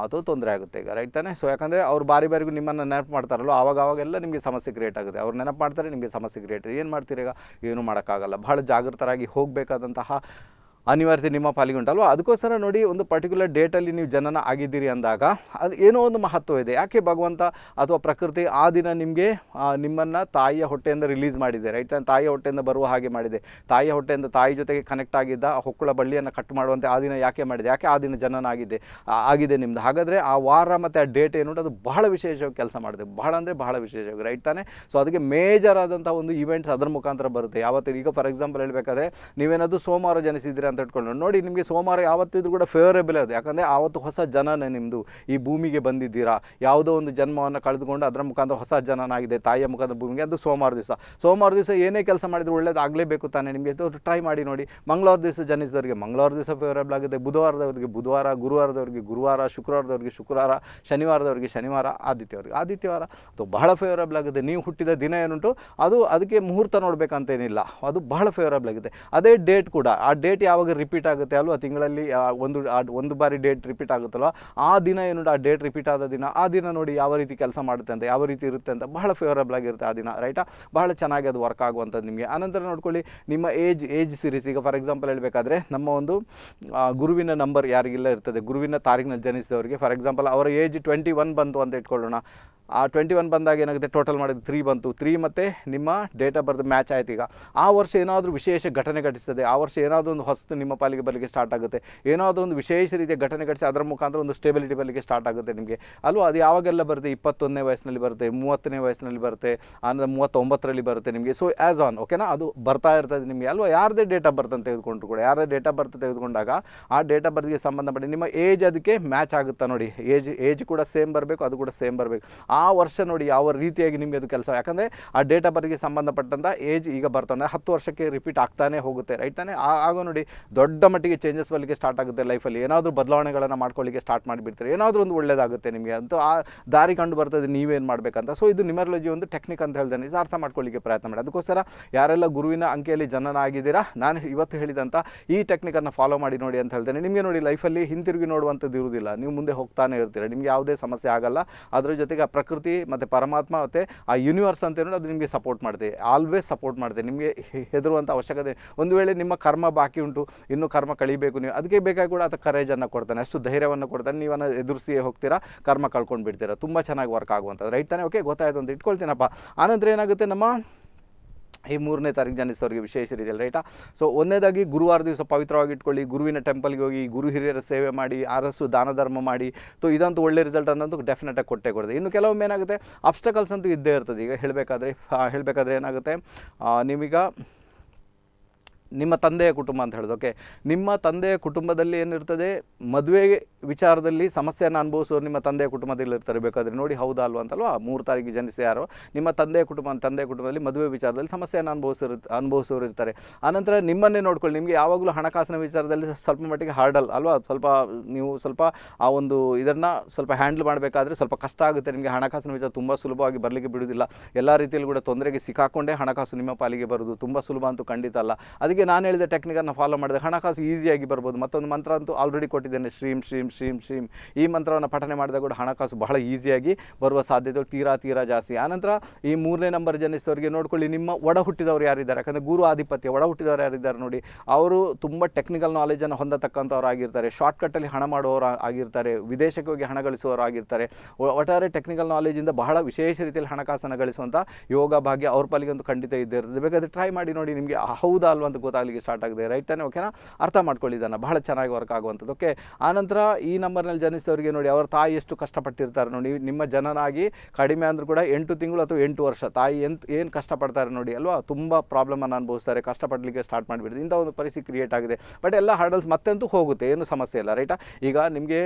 ಅದು ತೊಂದರೆ ಆಗುತ್ತೆ ಈಗ ರೈಟ್ ತಾನೆ ಸೊ ಯಾಕಂದರೆ ಅವ್ರು ಬಾರಿ ಬಾರಿಗೂ ನಿಮ್ಮನ್ನು ನೆನಪು ಮಾಡ್ತಾರಲ್ಲ ಆವಾಗ ಆವಾಗೆಲ್ಲ ನಿಮಗೆ ಸಮಸ್ಯೆ ಕ್ರಿಯೇಟ್ ಆಗುತ್ತೆ ಅವ್ರು ನೆನಪು ಮಾಡ್ತಾರೆ ನಿಮಗೆ ಸಮಸ್ಯೆ ಕ್ರಿಯೇಟ್ ಏನು ಮಾಡ್ತೀರಿ ಈಗ ಏನೂ ಮಾಡೋಕ್ಕಾಗಲ್ಲ ಬಹಳ ಜಾಗೃತರಾಗಿ ಹೋಗಬೇಕಾದಂತಹ ಅನಿವಾರ್ಯತೆ ನಿಮ್ಮ ಪಾಲಿಗೆ ಉಂಟಲ್ವ ಅದಕ್ಕೋಸ್ಕರ ನೋಡಿ ಒಂದು ಪರ್ಟಿಕ್ಯುಲರ್ ಡೇಟಲ್ಲಿ ನೀವು ಜನನ ಆಗಿದ್ದೀರಿ ಅಂದಾಗ ಅದು ಏನೋ ಒಂದು ಮಹತ್ವ ಇದೆ ಯಾಕೆ ಭಗವಂತ ಅಥವಾ ಪ್ರಕೃತಿ ಆ ದಿನ ನಿಮಗೆ ನಿಮ್ಮನ್ನು ತಾಯಿಯ ಹೊಟ್ಟೆಯಿಂದ ರಿಲೀಸ್ ಮಾಡಿದೆ ರೈಟ್ ತಾಯಿಯ ಹೊಟ್ಟೆಯಿಂದ ಬರುವ ಹಾಗೆ ಮಾಡಿದೆ ತಾಯಿಯ ಹೊಟ್ಟೆಯಿಂದ ತಾಯಿ ಜೊತೆಗೆ ಕನೆಕ್ಟ್ ಆಗಿದ್ದ ಹೊಕ್ಕುಳ ಬಳ್ಳಿಯನ್ನು ಕಟ್ ಮಾಡುವಂತೆ ಆ ದಿನ ಯಾಕೆ ಮಾಡಿದೆ ಯಾಕೆ ಆ ದಿನ ಜನನ ಆಗಿದೆ ಆಗಿದೆ ನಿಮ್ಮದು ಹಾಗಾದರೆ ಆ ವಾರ ಮತ್ತು ಆ ಡೇಟ್ ಏನು ಅದು ಬಹಳ ವಿಶೇಷವಾಗಿ ಕೆಲಸ ಮಾಡಿದೆ ಬಹಳ ಅಂದರೆ ಬಹಳ ವಿಶೇಷವಾಗಿ ರೈಟ್ ತಾನೆ ಸೊ ಅದಕ್ಕೆ ಮೇಜರ್ ಆದಂಥ ಒಂದು ಇವೆಂಟ್ಸ್ ಅದರ ಮುಖಾಂತರ ಬರುತ್ತೆ ಯಾವತ್ತೂ ಈಗ ಫಾರ್ ಎಕ್ಸಾಂಪಲ್ ಹೇಳಬೇಕಾದ್ರೆ ನೀವೇನಾದರೂ ಸೋಮವಾರ ಜನಿಸಿದ್ರೆ ಅಂತ ಅಂತ ಇಟ್ಕೊಂಡು ನೋಡಿ ನಿಮಗೆ ಸೋಮವಾರ ಯಾವತ್ತಿದ್ರೂ ಕೂಡ ಫೇವರೇಬಲ್ ಅದು ಯಾಕಂದರೆ ಆವತ್ತು ಹೊಸ ಜನನೇ ನಿಮ್ಮದು ಈ ಭೂಮಿಗೆ ಬಂದಿದ್ದೀರಾ ಯಾವುದೋ ಒಂದು ಜನ್ಮವನ್ನು ಕಳೆದುಕೊಂಡು ಅದರ ಮುಖಾಂತರ ಹೊಸ ಜನನಾಗಿದೆ ತಾಯಿಯ ಮುಖದ ಭೂಮಿಗೆ ಅದು ಸೋಮವಾರ ದಿವಸ ಸೋಮವಾರ ದಿವಸ ಏನೇ ಕೆಲಸ ಮಾಡಿದ್ರು ಆಗಲೇಬೇಕು ತಾನೇ ನಿಮಗೆ ಟ್ರೈ ಮಾಡಿ ನೋಡಿ ಮಂಗಳವಾರ ದಿವಸ ಜನಿಸಿದವರಿಗೆ ಮಂಗಳವಾರ ದಿವಸ ಫೇವರೇಬಲ್ ಆಗುತ್ತೆ ಬುಧವಾರದವರಿಗೆ ಬುಧವಾರ ಗುರುವಾರದವರಿಗೆ ಗುರುವಾರ ಶುಕ್ರವಾರದವರಿಗೆ ಶುಕ್ರವಾರ ಶನಿವಾರದವರಿಗೆ ಶನಿವಾರ ಆದಿತ್ಯವರಿಗೆ ಆದಿತ್ಯವಾರ ಅದು ಬಹಳ ಫೇವರೇಬಲ್ ಆಗುತ್ತೆ ನೀವು ಹುಟ್ಟಿದ ದಿನ ಏನುಂಟು ಅದು ಅದಕ್ಕೆ ಮುಹೂರ್ತ ನೋಡಬೇಕಂತೇನಿಲ್ಲ ಅದು ಬಹಳ ಫೇವರೇಬಲ್ ಆಗುತ್ತೆ ಅದೇ ಡೇಟ್ ಕೂಡ ಆ ಡೇಟ್ ಯಾವ ಯಾವಾಗ ರಿಪೀಟ್ ಆಗುತ್ತೆ ಅಲ್ವ ತಿಂಗಳಲ್ಲಿ ಒಂದು ಒಂದು ಬಾರಿ ಡೇಟ್ ರಿಪೀಟ್ ಆಗುತ್ತಲ್ಲ ಆ ದಿನ ಏನು ಆ ಡೇಟ್ ರಿಪೀಟ್ ಆದ ದಿನ ಆ ದಿನ ನೋಡಿ ಯಾವ ರೀತಿ ಕೆಲಸ ಮಾಡುತ್ತೆ ಅಂತ ಯಾವ ರೀತಿ ಇರುತ್ತೆ ಅಂತ ಬಹಳ ಫೇವರಬಲ್ ಆಗಿರುತ್ತೆ ಆ ದಿನ ರೈಟಾ ಬಹಳ ಚೆನ್ನಾಗಿ ಅದು ವರ್ಕ್ ಆಗುವಂಥದ್ದು ನಿಮಗೆ ಆನಂತರ ನೋಡ್ಕೊಳ್ಳಿ ನಿಮ್ಮ ಏಜ್ ಏಜ್ ಸಿರೀಸ್ ಈಗ ಫಾರ್ ಎಕ್ಸಾಂಪಲ್ ಹೇಳಬೇಕಾದ್ರೆ ನಮ್ಮ ಒಂದು ಗುರುವಿನ ನಂಬರ್ ಯಾರಿಗಿಲ್ಲ ಇರ್ತದೆ ಗುರುವಿನ ತಾರೀಕಿನಲ್ಲಿ ಜನಿಸಿದವರಿಗೆ ಫಾರ್ ಎಕ್ಸಾಂಪಲ್ ಅವರ ಏಜ್ ಟ್ವೆಂಟಿ ಒನ್ ಬಂತು ಅಂತ ಇಟ್ಕೊಳ್ಳೋಣ ಆ ಟ್ವೆಂಟಿ ಒನ್ ಬಂದಾಗ ಏನಾಗುತ್ತೆ ಟೋಟಲ್ ಮಾಡಿದ್ರೆ ತ್ರೀ ಬಂತು ತ್ರೀ ಮತ್ತು ನಿಮ್ಮ ಡೇಟ್ ಆಫ್ ಬರ್ತ್ ಮ್ಯಾಚ್ ಆಯ್ತು ಈಗ ಆ ವರ್ಷ ಏನಾದರೂ ವಿಶೇಷ ಘಟನೆ ಘಟಿಸ್ತದೆ ಆ ವರ್ಷ ಏನಾದರೂ ಒಂದು ಹೊಸ ನಿಮ್ಮ ಪಾಲಿಗೆ ಬರಲಿಕ್ಕೆ ಸ್ಟಾರ್ಟ್ ಆಗುತ್ತೆ ಏನಾದರೂ ಒಂದು ವಿಶೇಷ ರೀತಿಯ ಘಟನೆ ಘಟಿಸಿ ಅದರ ಮುಖಾಂತರ ಒಂದು ಸ್ಟೇಬಿಲಿಟಿ ಬಲಿಗೆ ಸ್ಟಾರ್ಟ್ ಆಗುತ್ತೆ ನಿಮಗೆ ಅಲ್ವಾ ಅದು ಯಾವಾಗೆಲ್ಲ ಬರುತ್ತೆ ಇಪ್ಪತ್ತೊಂದನೇ ವಯಸ್ಸಿನಲ್ಲಿ ಬರುತ್ತೆ ಮೂವತ್ತನೇ ವಯಸ್ಸಿನಲ್ಲಿ ಬರುತ್ತೆ ಅಂದರೆ ಮೂವತ್ತೊಂಬತ್ತರಲ್ಲಿ ಬರುತ್ತೆ ನಿಮಗೆ ಸೊ ಆ್ಯಸ್ ಆನ್ ಓಕೆನಾ ಅದು ಬರ್ತಾ ಇರ್ತದೆ ನಿಮಗೆ ಅಲ್ವಾ ಯಾರದೇ ಡೇಟ್ ಆಫ್ ಬರ್ತ್ ಅಂತ ತೆಗೆದುಕೊಂಡ್ರು ಕೂಡ ಯಾರದೇ ಡೇಟ್ ಆಫ್ ಬರ್ತ್ ತೆಗೆದುಕೊಂಡಾಗ ಆ ಡೇಟ್ ಆಫ್ ಬರ್ತ್ಗೆ ಸಂಬಂಧಪಟ್ಟ ನಿಮ್ಮ ಏಜ್ ಅದಕ್ಕೆ ಮ್ಯಾಚ್ ಆಗುತ್ತಾ ನೋಡಿ ಏಜ್ ಏಜ್ ಕೂಡ ಸೇಮ್ ಬರಬೇಕು ಅದು ಕೂಡ ಸೇಮ್ ಬರಬೇಕು ಆ ವರ್ಷ ನೋಡಿ ಯಾವ ರೀತಿಯಾಗಿ ನಿಮಗೆ ಅದು ಕೆಲಸ ಯಾಕಂದರೆ ಆ ಡೇಟ್ ಆಫ್ ಬರ್ತ್ಗೆ ಸಂಬಂಧಪಟ್ಟಂಥ ಏಜ್ ಈಗ ಬರ್ತಾನೆ ಹತ್ತು ವರ್ಷಕ್ಕೆ ರಿಪೀಟ್ ಆಗ್ತಾನೆ ಹೋಗುತ್ತೆ ರೈಟ್ ತಾನೆ ಆಗೋ ನೋಡಿ ದೊಡ್ಡ ಮಟ್ಟಿಗೆ ಚೇಂಜಸ್ ಬರಲಿಕ್ಕೆ ಸ್ಟಾರ್ಟ್ ಆಗುತ್ತೆ ಲೈಫಲ್ಲಿ ಏನಾದರೂ ಬದಲಾವಣೆಗಳನ್ನು ಮಾಡ್ಕೊಳ್ಳಿಕ್ಕೆ ಸ್ಟಾರ್ಟ್ ಮಾಡಿಬಿಡ್ತಾರೆ ಏನಾದರೂ ಒಂದು ಒಳ್ಳೆಯದಾಗುತ್ತೆ ನಿಮಗೆ ಅಂತ ಆ ದಾರಿ ಕಂಡು ಬರ್ತದೆ ನೀವೇನು ಮಾಡಬೇಕಂತ ಸೊ ಇದು ನಿಮರ್ಲಜಿ ಒಂದು ಟೆಕ್ನಿಕ್ ಅಂತ ಹೇಳ್ದೆ ಇದು ಅರ್ಥ ಮಾಡ್ಕೊಳ್ಳಿಕ್ಕೆ ಪ್ರಯತ್ನ ಮಾಡಿ ಅದಕ್ಕೋಸ್ಕರ ಯಾರೆಲ್ಲ ಗುರುವಿನ ಅಂಕೆಯಲ್ಲಿ ಜನನ ಆಗಿದ್ದೀರಾ ನಾನು ಇವತ್ತು ಹೇಳಿದಂಥ ಈ ಟೆಕ್ನಿಕನ್ನು ಫಾಲೋ ಮಾಡಿ ನೋಡಿ ಅಂತ ಹೇಳ್ತೇನೆ ನಿಮಗೆ ನೋಡಿ ಲೈಫಲ್ಲಿ ಹಿಂತಿರುಗಿ ನೋಡುವಂಥದ್ದು ಇರುವುದಿಲ್ಲ ನೀವು ಮುಂದೆ ಹೋಗ್ತಾನೆ ಇರ್ತೀರ ನಿಮಗೆ ಯಾವುದೇ ಸಮಸ್ಯೆ ಆಗಲ್ಲ ಅದರ ಜೊತೆಗೆ ಆ ಪ್ರಕೃತಿ ಮತ್ತು ಪರಮಾತ್ಮ ಮತ್ತು ಆ ಯೂನಿವರ್ಸ್ ಅಂತ ನೋಡಿ ಅದು ನಿಮಗೆ ಸಪೋರ್ಟ್ ಮಾಡ್ತೀವಿ ಆಲ್ವೇಸ್ ಸಪೋರ್ಟ್ ಮಾಡುತ್ತೆ ನಿಮಗೆ ಹೆದರುವಂಥ ಅವಶ್ಯಕತೆ ಒಂದು ವೇಳೆ ನಿಮ್ಮ ಕರ್ಮ ಬಾಕಿ ಉಂಟು ಇನ್ನೂ ಕರ್ಮ ಕಳಿಬೇಕು ನೀವು ಅದಕ್ಕೆ ಬೇಕಾಗಿ ಕೂಡ ಅಥವಾ ಕರೇಜನ್ನು ಕೊಡ್ತಾನೆ ಅಷ್ಟು ಧೈರ್ಯವನ್ನು ಕೊಡ್ತಾನೆ ನೀವನ್ನ ಎದುರಿಸಿ ಹೋಗ್ತೀರಾ ಕರ್ಮ ಕಳ್ಕೊಂಡು ಬಿಡ್ತೀರಾ ತುಂಬ ಚೆನ್ನಾಗಿ ವರ್ಕ್ ಆಗುವಂಥದ್ದು ರೈಟ್ ತಾನೇ ಓಕೆ ಗೊತ್ತಾಯ್ತು ಅಂತ ಇಟ್ಕೊಳ್ತೀನಪ್ಪ ಆನಂತರ ಏನಾಗುತ್ತೆ ನಮ್ಮ ಈ ಮೂರನೇ ತಾರೀಕು ಜನಿಸೋರಿಗೆ ವಿಶೇಷ ರೀತಿಯಲ್ಲಿ ರೈಟಾ ಸೊ ಒಂದೇದಾಗಿ ಗುರುವಾರ ದಿವಸ ಪವಿತ್ರವಾಗಿ ಇಟ್ಕೊಳ್ಳಿ ಗುರುವಿನ ಟೆಂಪಲ್ಗೆ ಹೋಗಿ ಗುರು ಹಿರಿಯರ ಸೇವೆ ಮಾಡಿ ಆರಷ್ಟು ದಾನ ಧರ್ಮ ಮಾಡಿ ಸೊ ಇದಂತೂ ಒಳ್ಳೆ ರಿಸಲ್ಟ್ ಅನ್ನೋದು ಡೆಫಿನೆಟಾಗಿ ಕೊಟ್ಟೆ ಕೊಡ್ತದೆ ಇನ್ನು ಕೆಲವೊಮ್ಮೆ ಏನಾಗುತ್ತೆ ಅಬ್ಸ್ಟಕಲ್ಸ್ ಅಂತೂ ಇದ್ದೇ ಇರ್ತದೆ ಈಗ ಹೇಳಬೇಕಾದ್ರೆ ಹೇಳಬೇಕಾದ್ರೆ ಏನಾಗುತ್ತೆ ನಿಮಗ ನಿಮ್ಮ ತಂದೆಯ ಕುಟುಂಬ ಅಂತ ಹೇಳೋದು ಓಕೆ ನಿಮ್ಮ ತಂದೆಯ ಕುಟುಂಬದಲ್ಲಿ ಏನಿರ್ತದೆ ಮದುವೆ ವಿಚಾರದಲ್ಲಿ ಸಮಸ್ಯೆಯನ್ನು ಅನುಭವಿಸೋರು ನಿಮ್ಮ ತಂದೆಯ ಕುಟುಂಬದಲ್ಲಿ ಇರ್ತಾರೆ ಬೇಕಾದರೆ ನೋಡಿ ಹೌದಾ ಅಲ್ವಾ ಅಂತಲ್ವಾ ಮೂರು ತಾರೀಕು ಜನಿಸಿ ಯಾರೋ ನಿಮ್ಮ ತಂದೆಯ ಕುಟುಂಬ ತಂದೆಯ ಕುಟುಂಬದಲ್ಲಿ ಮದುವೆ ವಿಚಾರದಲ್ಲಿ ಸಮಸ್ಯೆಯನ್ನು ಅನುಭವಿಸಿರು ಅನುಭವಿಸೋರು ಇರ್ತಾರೆ ಆನಂತರ ನಿಮ್ಮನ್ನೇ ನೋಡ್ಕೊಳ್ಳಿ ನಿಮಗೆ ಯಾವಾಗಲೂ ಹಣಕಾಸಿನ ವಿಚಾರದಲ್ಲಿ ಸ್ವಲ್ಪ ಮಟ್ಟಿಗೆ ಹಾರ್ಡಲ್ ಅಲ್ವಾ ಸ್ವಲ್ಪ ನೀವು ಸ್ವಲ್ಪ ಆ ಒಂದು ಇದನ್ನು ಸ್ವಲ್ಪ ಹ್ಯಾಂಡಲ್ ಮಾಡಬೇಕಾದ್ರೆ ಸ್ವಲ್ಪ ಕಷ್ಟ ಆಗುತ್ತೆ ನಿಮಗೆ ಹಣಕಾಸಿನ ವಿಚಾರ ತುಂಬ ಸುಲಭವಾಗಿ ಬರಲಿಕ್ಕೆ ಬಿಡುವುದಿಲ್ಲ ಎಲ್ಲ ರೀತಿಯಲ್ಲಿ ಕೂಡ ತೊಂದರೆಗೆ ಸಿಕ್ಕಾಕೊಂಡೇ ಹಣಕಾಸು ನಿಮ್ಮ ಪಾಲಿಗೆ ಬರೋದು ತುಂಬ ಸುಲಭ ಅಂತೂ ಖಂಡಿತ ಅಲ್ಲ ಅದಕ್ಕೆ ನಾನು ಹೇಳಿದ ಟೆಕ್ನಿಕನ್ನು ಫಾಲೋ ಮಾಡಿದೆ ಹಣಕಾಸು ಈಸಿಯಾಗಿ ಬರ್ಬೋದು ಮತ್ತೊಂದು ಮಂತ್ರ ಅಂತೂ ಆಲ್ರೆಡಿ ಕೊಟ್ಟಿದ್ದೇನೆ ಶ್ರೀಂ ಶ್ರೀಂ ಶ್ರೀಂ ಶ್ರೀಂ ಈ ಮಂತ್ರವನ್ನು ಪಠನೆ ಮಾಡಿದಾಗ ಕೂಡ ಹಣಕಾಸು ಬಹಳ ಈಸಿಯಾಗಿ ಬರುವ ಸಾಧ್ಯತೆಗಳು ತೀರಾ ತೀರಾ ಜಾಸ್ತಿ ಆನಂತರ ಈ ಮೂರನೇ ನಂಬರ್ ಜನಿಸಿದವರಿಗೆ ನೋಡ್ಕೊಳ್ಳಿ ನಿಮ್ಮ ಒಡ ಹುಟ್ಟಿದವರು ಯಾರಿದ್ದಾರೆ ಯಾಕಂದರೆ ಗುರು ಆಧಿಪತ್ಯ ಒಡ ಹುಟ್ಟಿದವರು ಯಾರಿದ್ದಾರೆ ನೋಡಿ ಅವರು ತುಂಬ ಟೆಕ್ನಿಕಲ್ ನಾಲೆಜನ್ನು ಹೊಂದತಕ್ಕಂಥವ್ರು ಆಗಿರ್ತಾರೆ ಶಾರ್ಟ್ಕಟ್ಟಲ್ಲಿ ಹಣ ಮಾಡುವವರು ಆಗಿರ್ತಾರೆ ವಿದೇಶಕ್ಕೆ ಹೋಗಿ ಹಣ ಗಳಿಸುವವರು ಆಗಿರ್ತಾರೆ ಒಟ್ಟಾರೆ ಟೆಕ್ನಿಕಲ್ ನಾಲೆಜಿಂದ ಬಹಳ ವಿಶೇಷ ರೀತಿಯಲ್ಲಿ ಹಣಕಾಸನ್ನು ಗಳಿಸುವಂಥ ಯೋಗ ಭಾಗ್ಯ ಅವ್ರ ಪಾಲಿಗೆ ಒಂದು ಖಂಡಿತ ಇದ್ದೇ ಇರ್ತದೆ ಬೇಕಾದರೆ ಟ್ರೈ ಮಾಡಿ ನೋಡಿ ನಿಮಗೆ ಹೌದಾ ಅಲ್ವಂತ ಗೊತ್ತಾಗಲಿಕ್ಕೆ ಸ್ಟಾರ್ಟ್ ಆಗಿದೆ ರೈಟ್ ತಾನೆ ಓಕೆನಾ ಅರ್ಥ ಮಾಡ್ಕೊಳ್ಳಿ ಬಹಳ ಚೆನ್ನಾಗಿ ವರ್ಕ್ ಆಗುವಂಥದ್ದು ಓಕೆ ಆನಂತರ ಈ ನಂಬರ್ನಲ್ಲಿ ಜನಿಸಿದವರಿಗೆ ನೋಡಿ ಅವರ ತಾಯಿ ಎಷ್ಟು ಕಷ್ಟಪಟ್ಟಿರ್ತಾರೆ ನೋಡಿ ನಿಮ್ಮ ಜನನಾಗಿ ಕಡಿಮೆ ಅಂದರೂ ಕೂಡ ಎಂಟು ತಿಂಗಳು ಅಥವಾ ಎಂಟು ವರ್ಷ ತಾಯಿ ಎಂತ ಏನು ಕಷ್ಟಪಡ್ತಾರೆ ನೋಡಿ ಅಲ್ವಾ ತುಂಬ ಅನ್ನು ಅನುಭವಿಸ್ತಾರೆ ಕಷ್ಟಪಡಲಿಕ್ಕೆ ಸ್ಟಾರ್ಟ್ ಮಾಡಿಬಿಡ್ತೀವಿ ಇಂಥ ಒಂದು ಪರಿಸ್ಥಿತಿ ಕ್ರಿಯೇಟ್ ಆಗಿದೆ ಬಟ್ ಎಲ್ಲ ಹರ್ಡಲ್ಸ್ ಮತ್ತೆಂತೂ ಹೋಗುತ್ತೆ ಏನು ಸಮಸ್ಯೆ ಇಲ್ಲ ರೈಟಾ ಈಗ ನಿಮಗೆ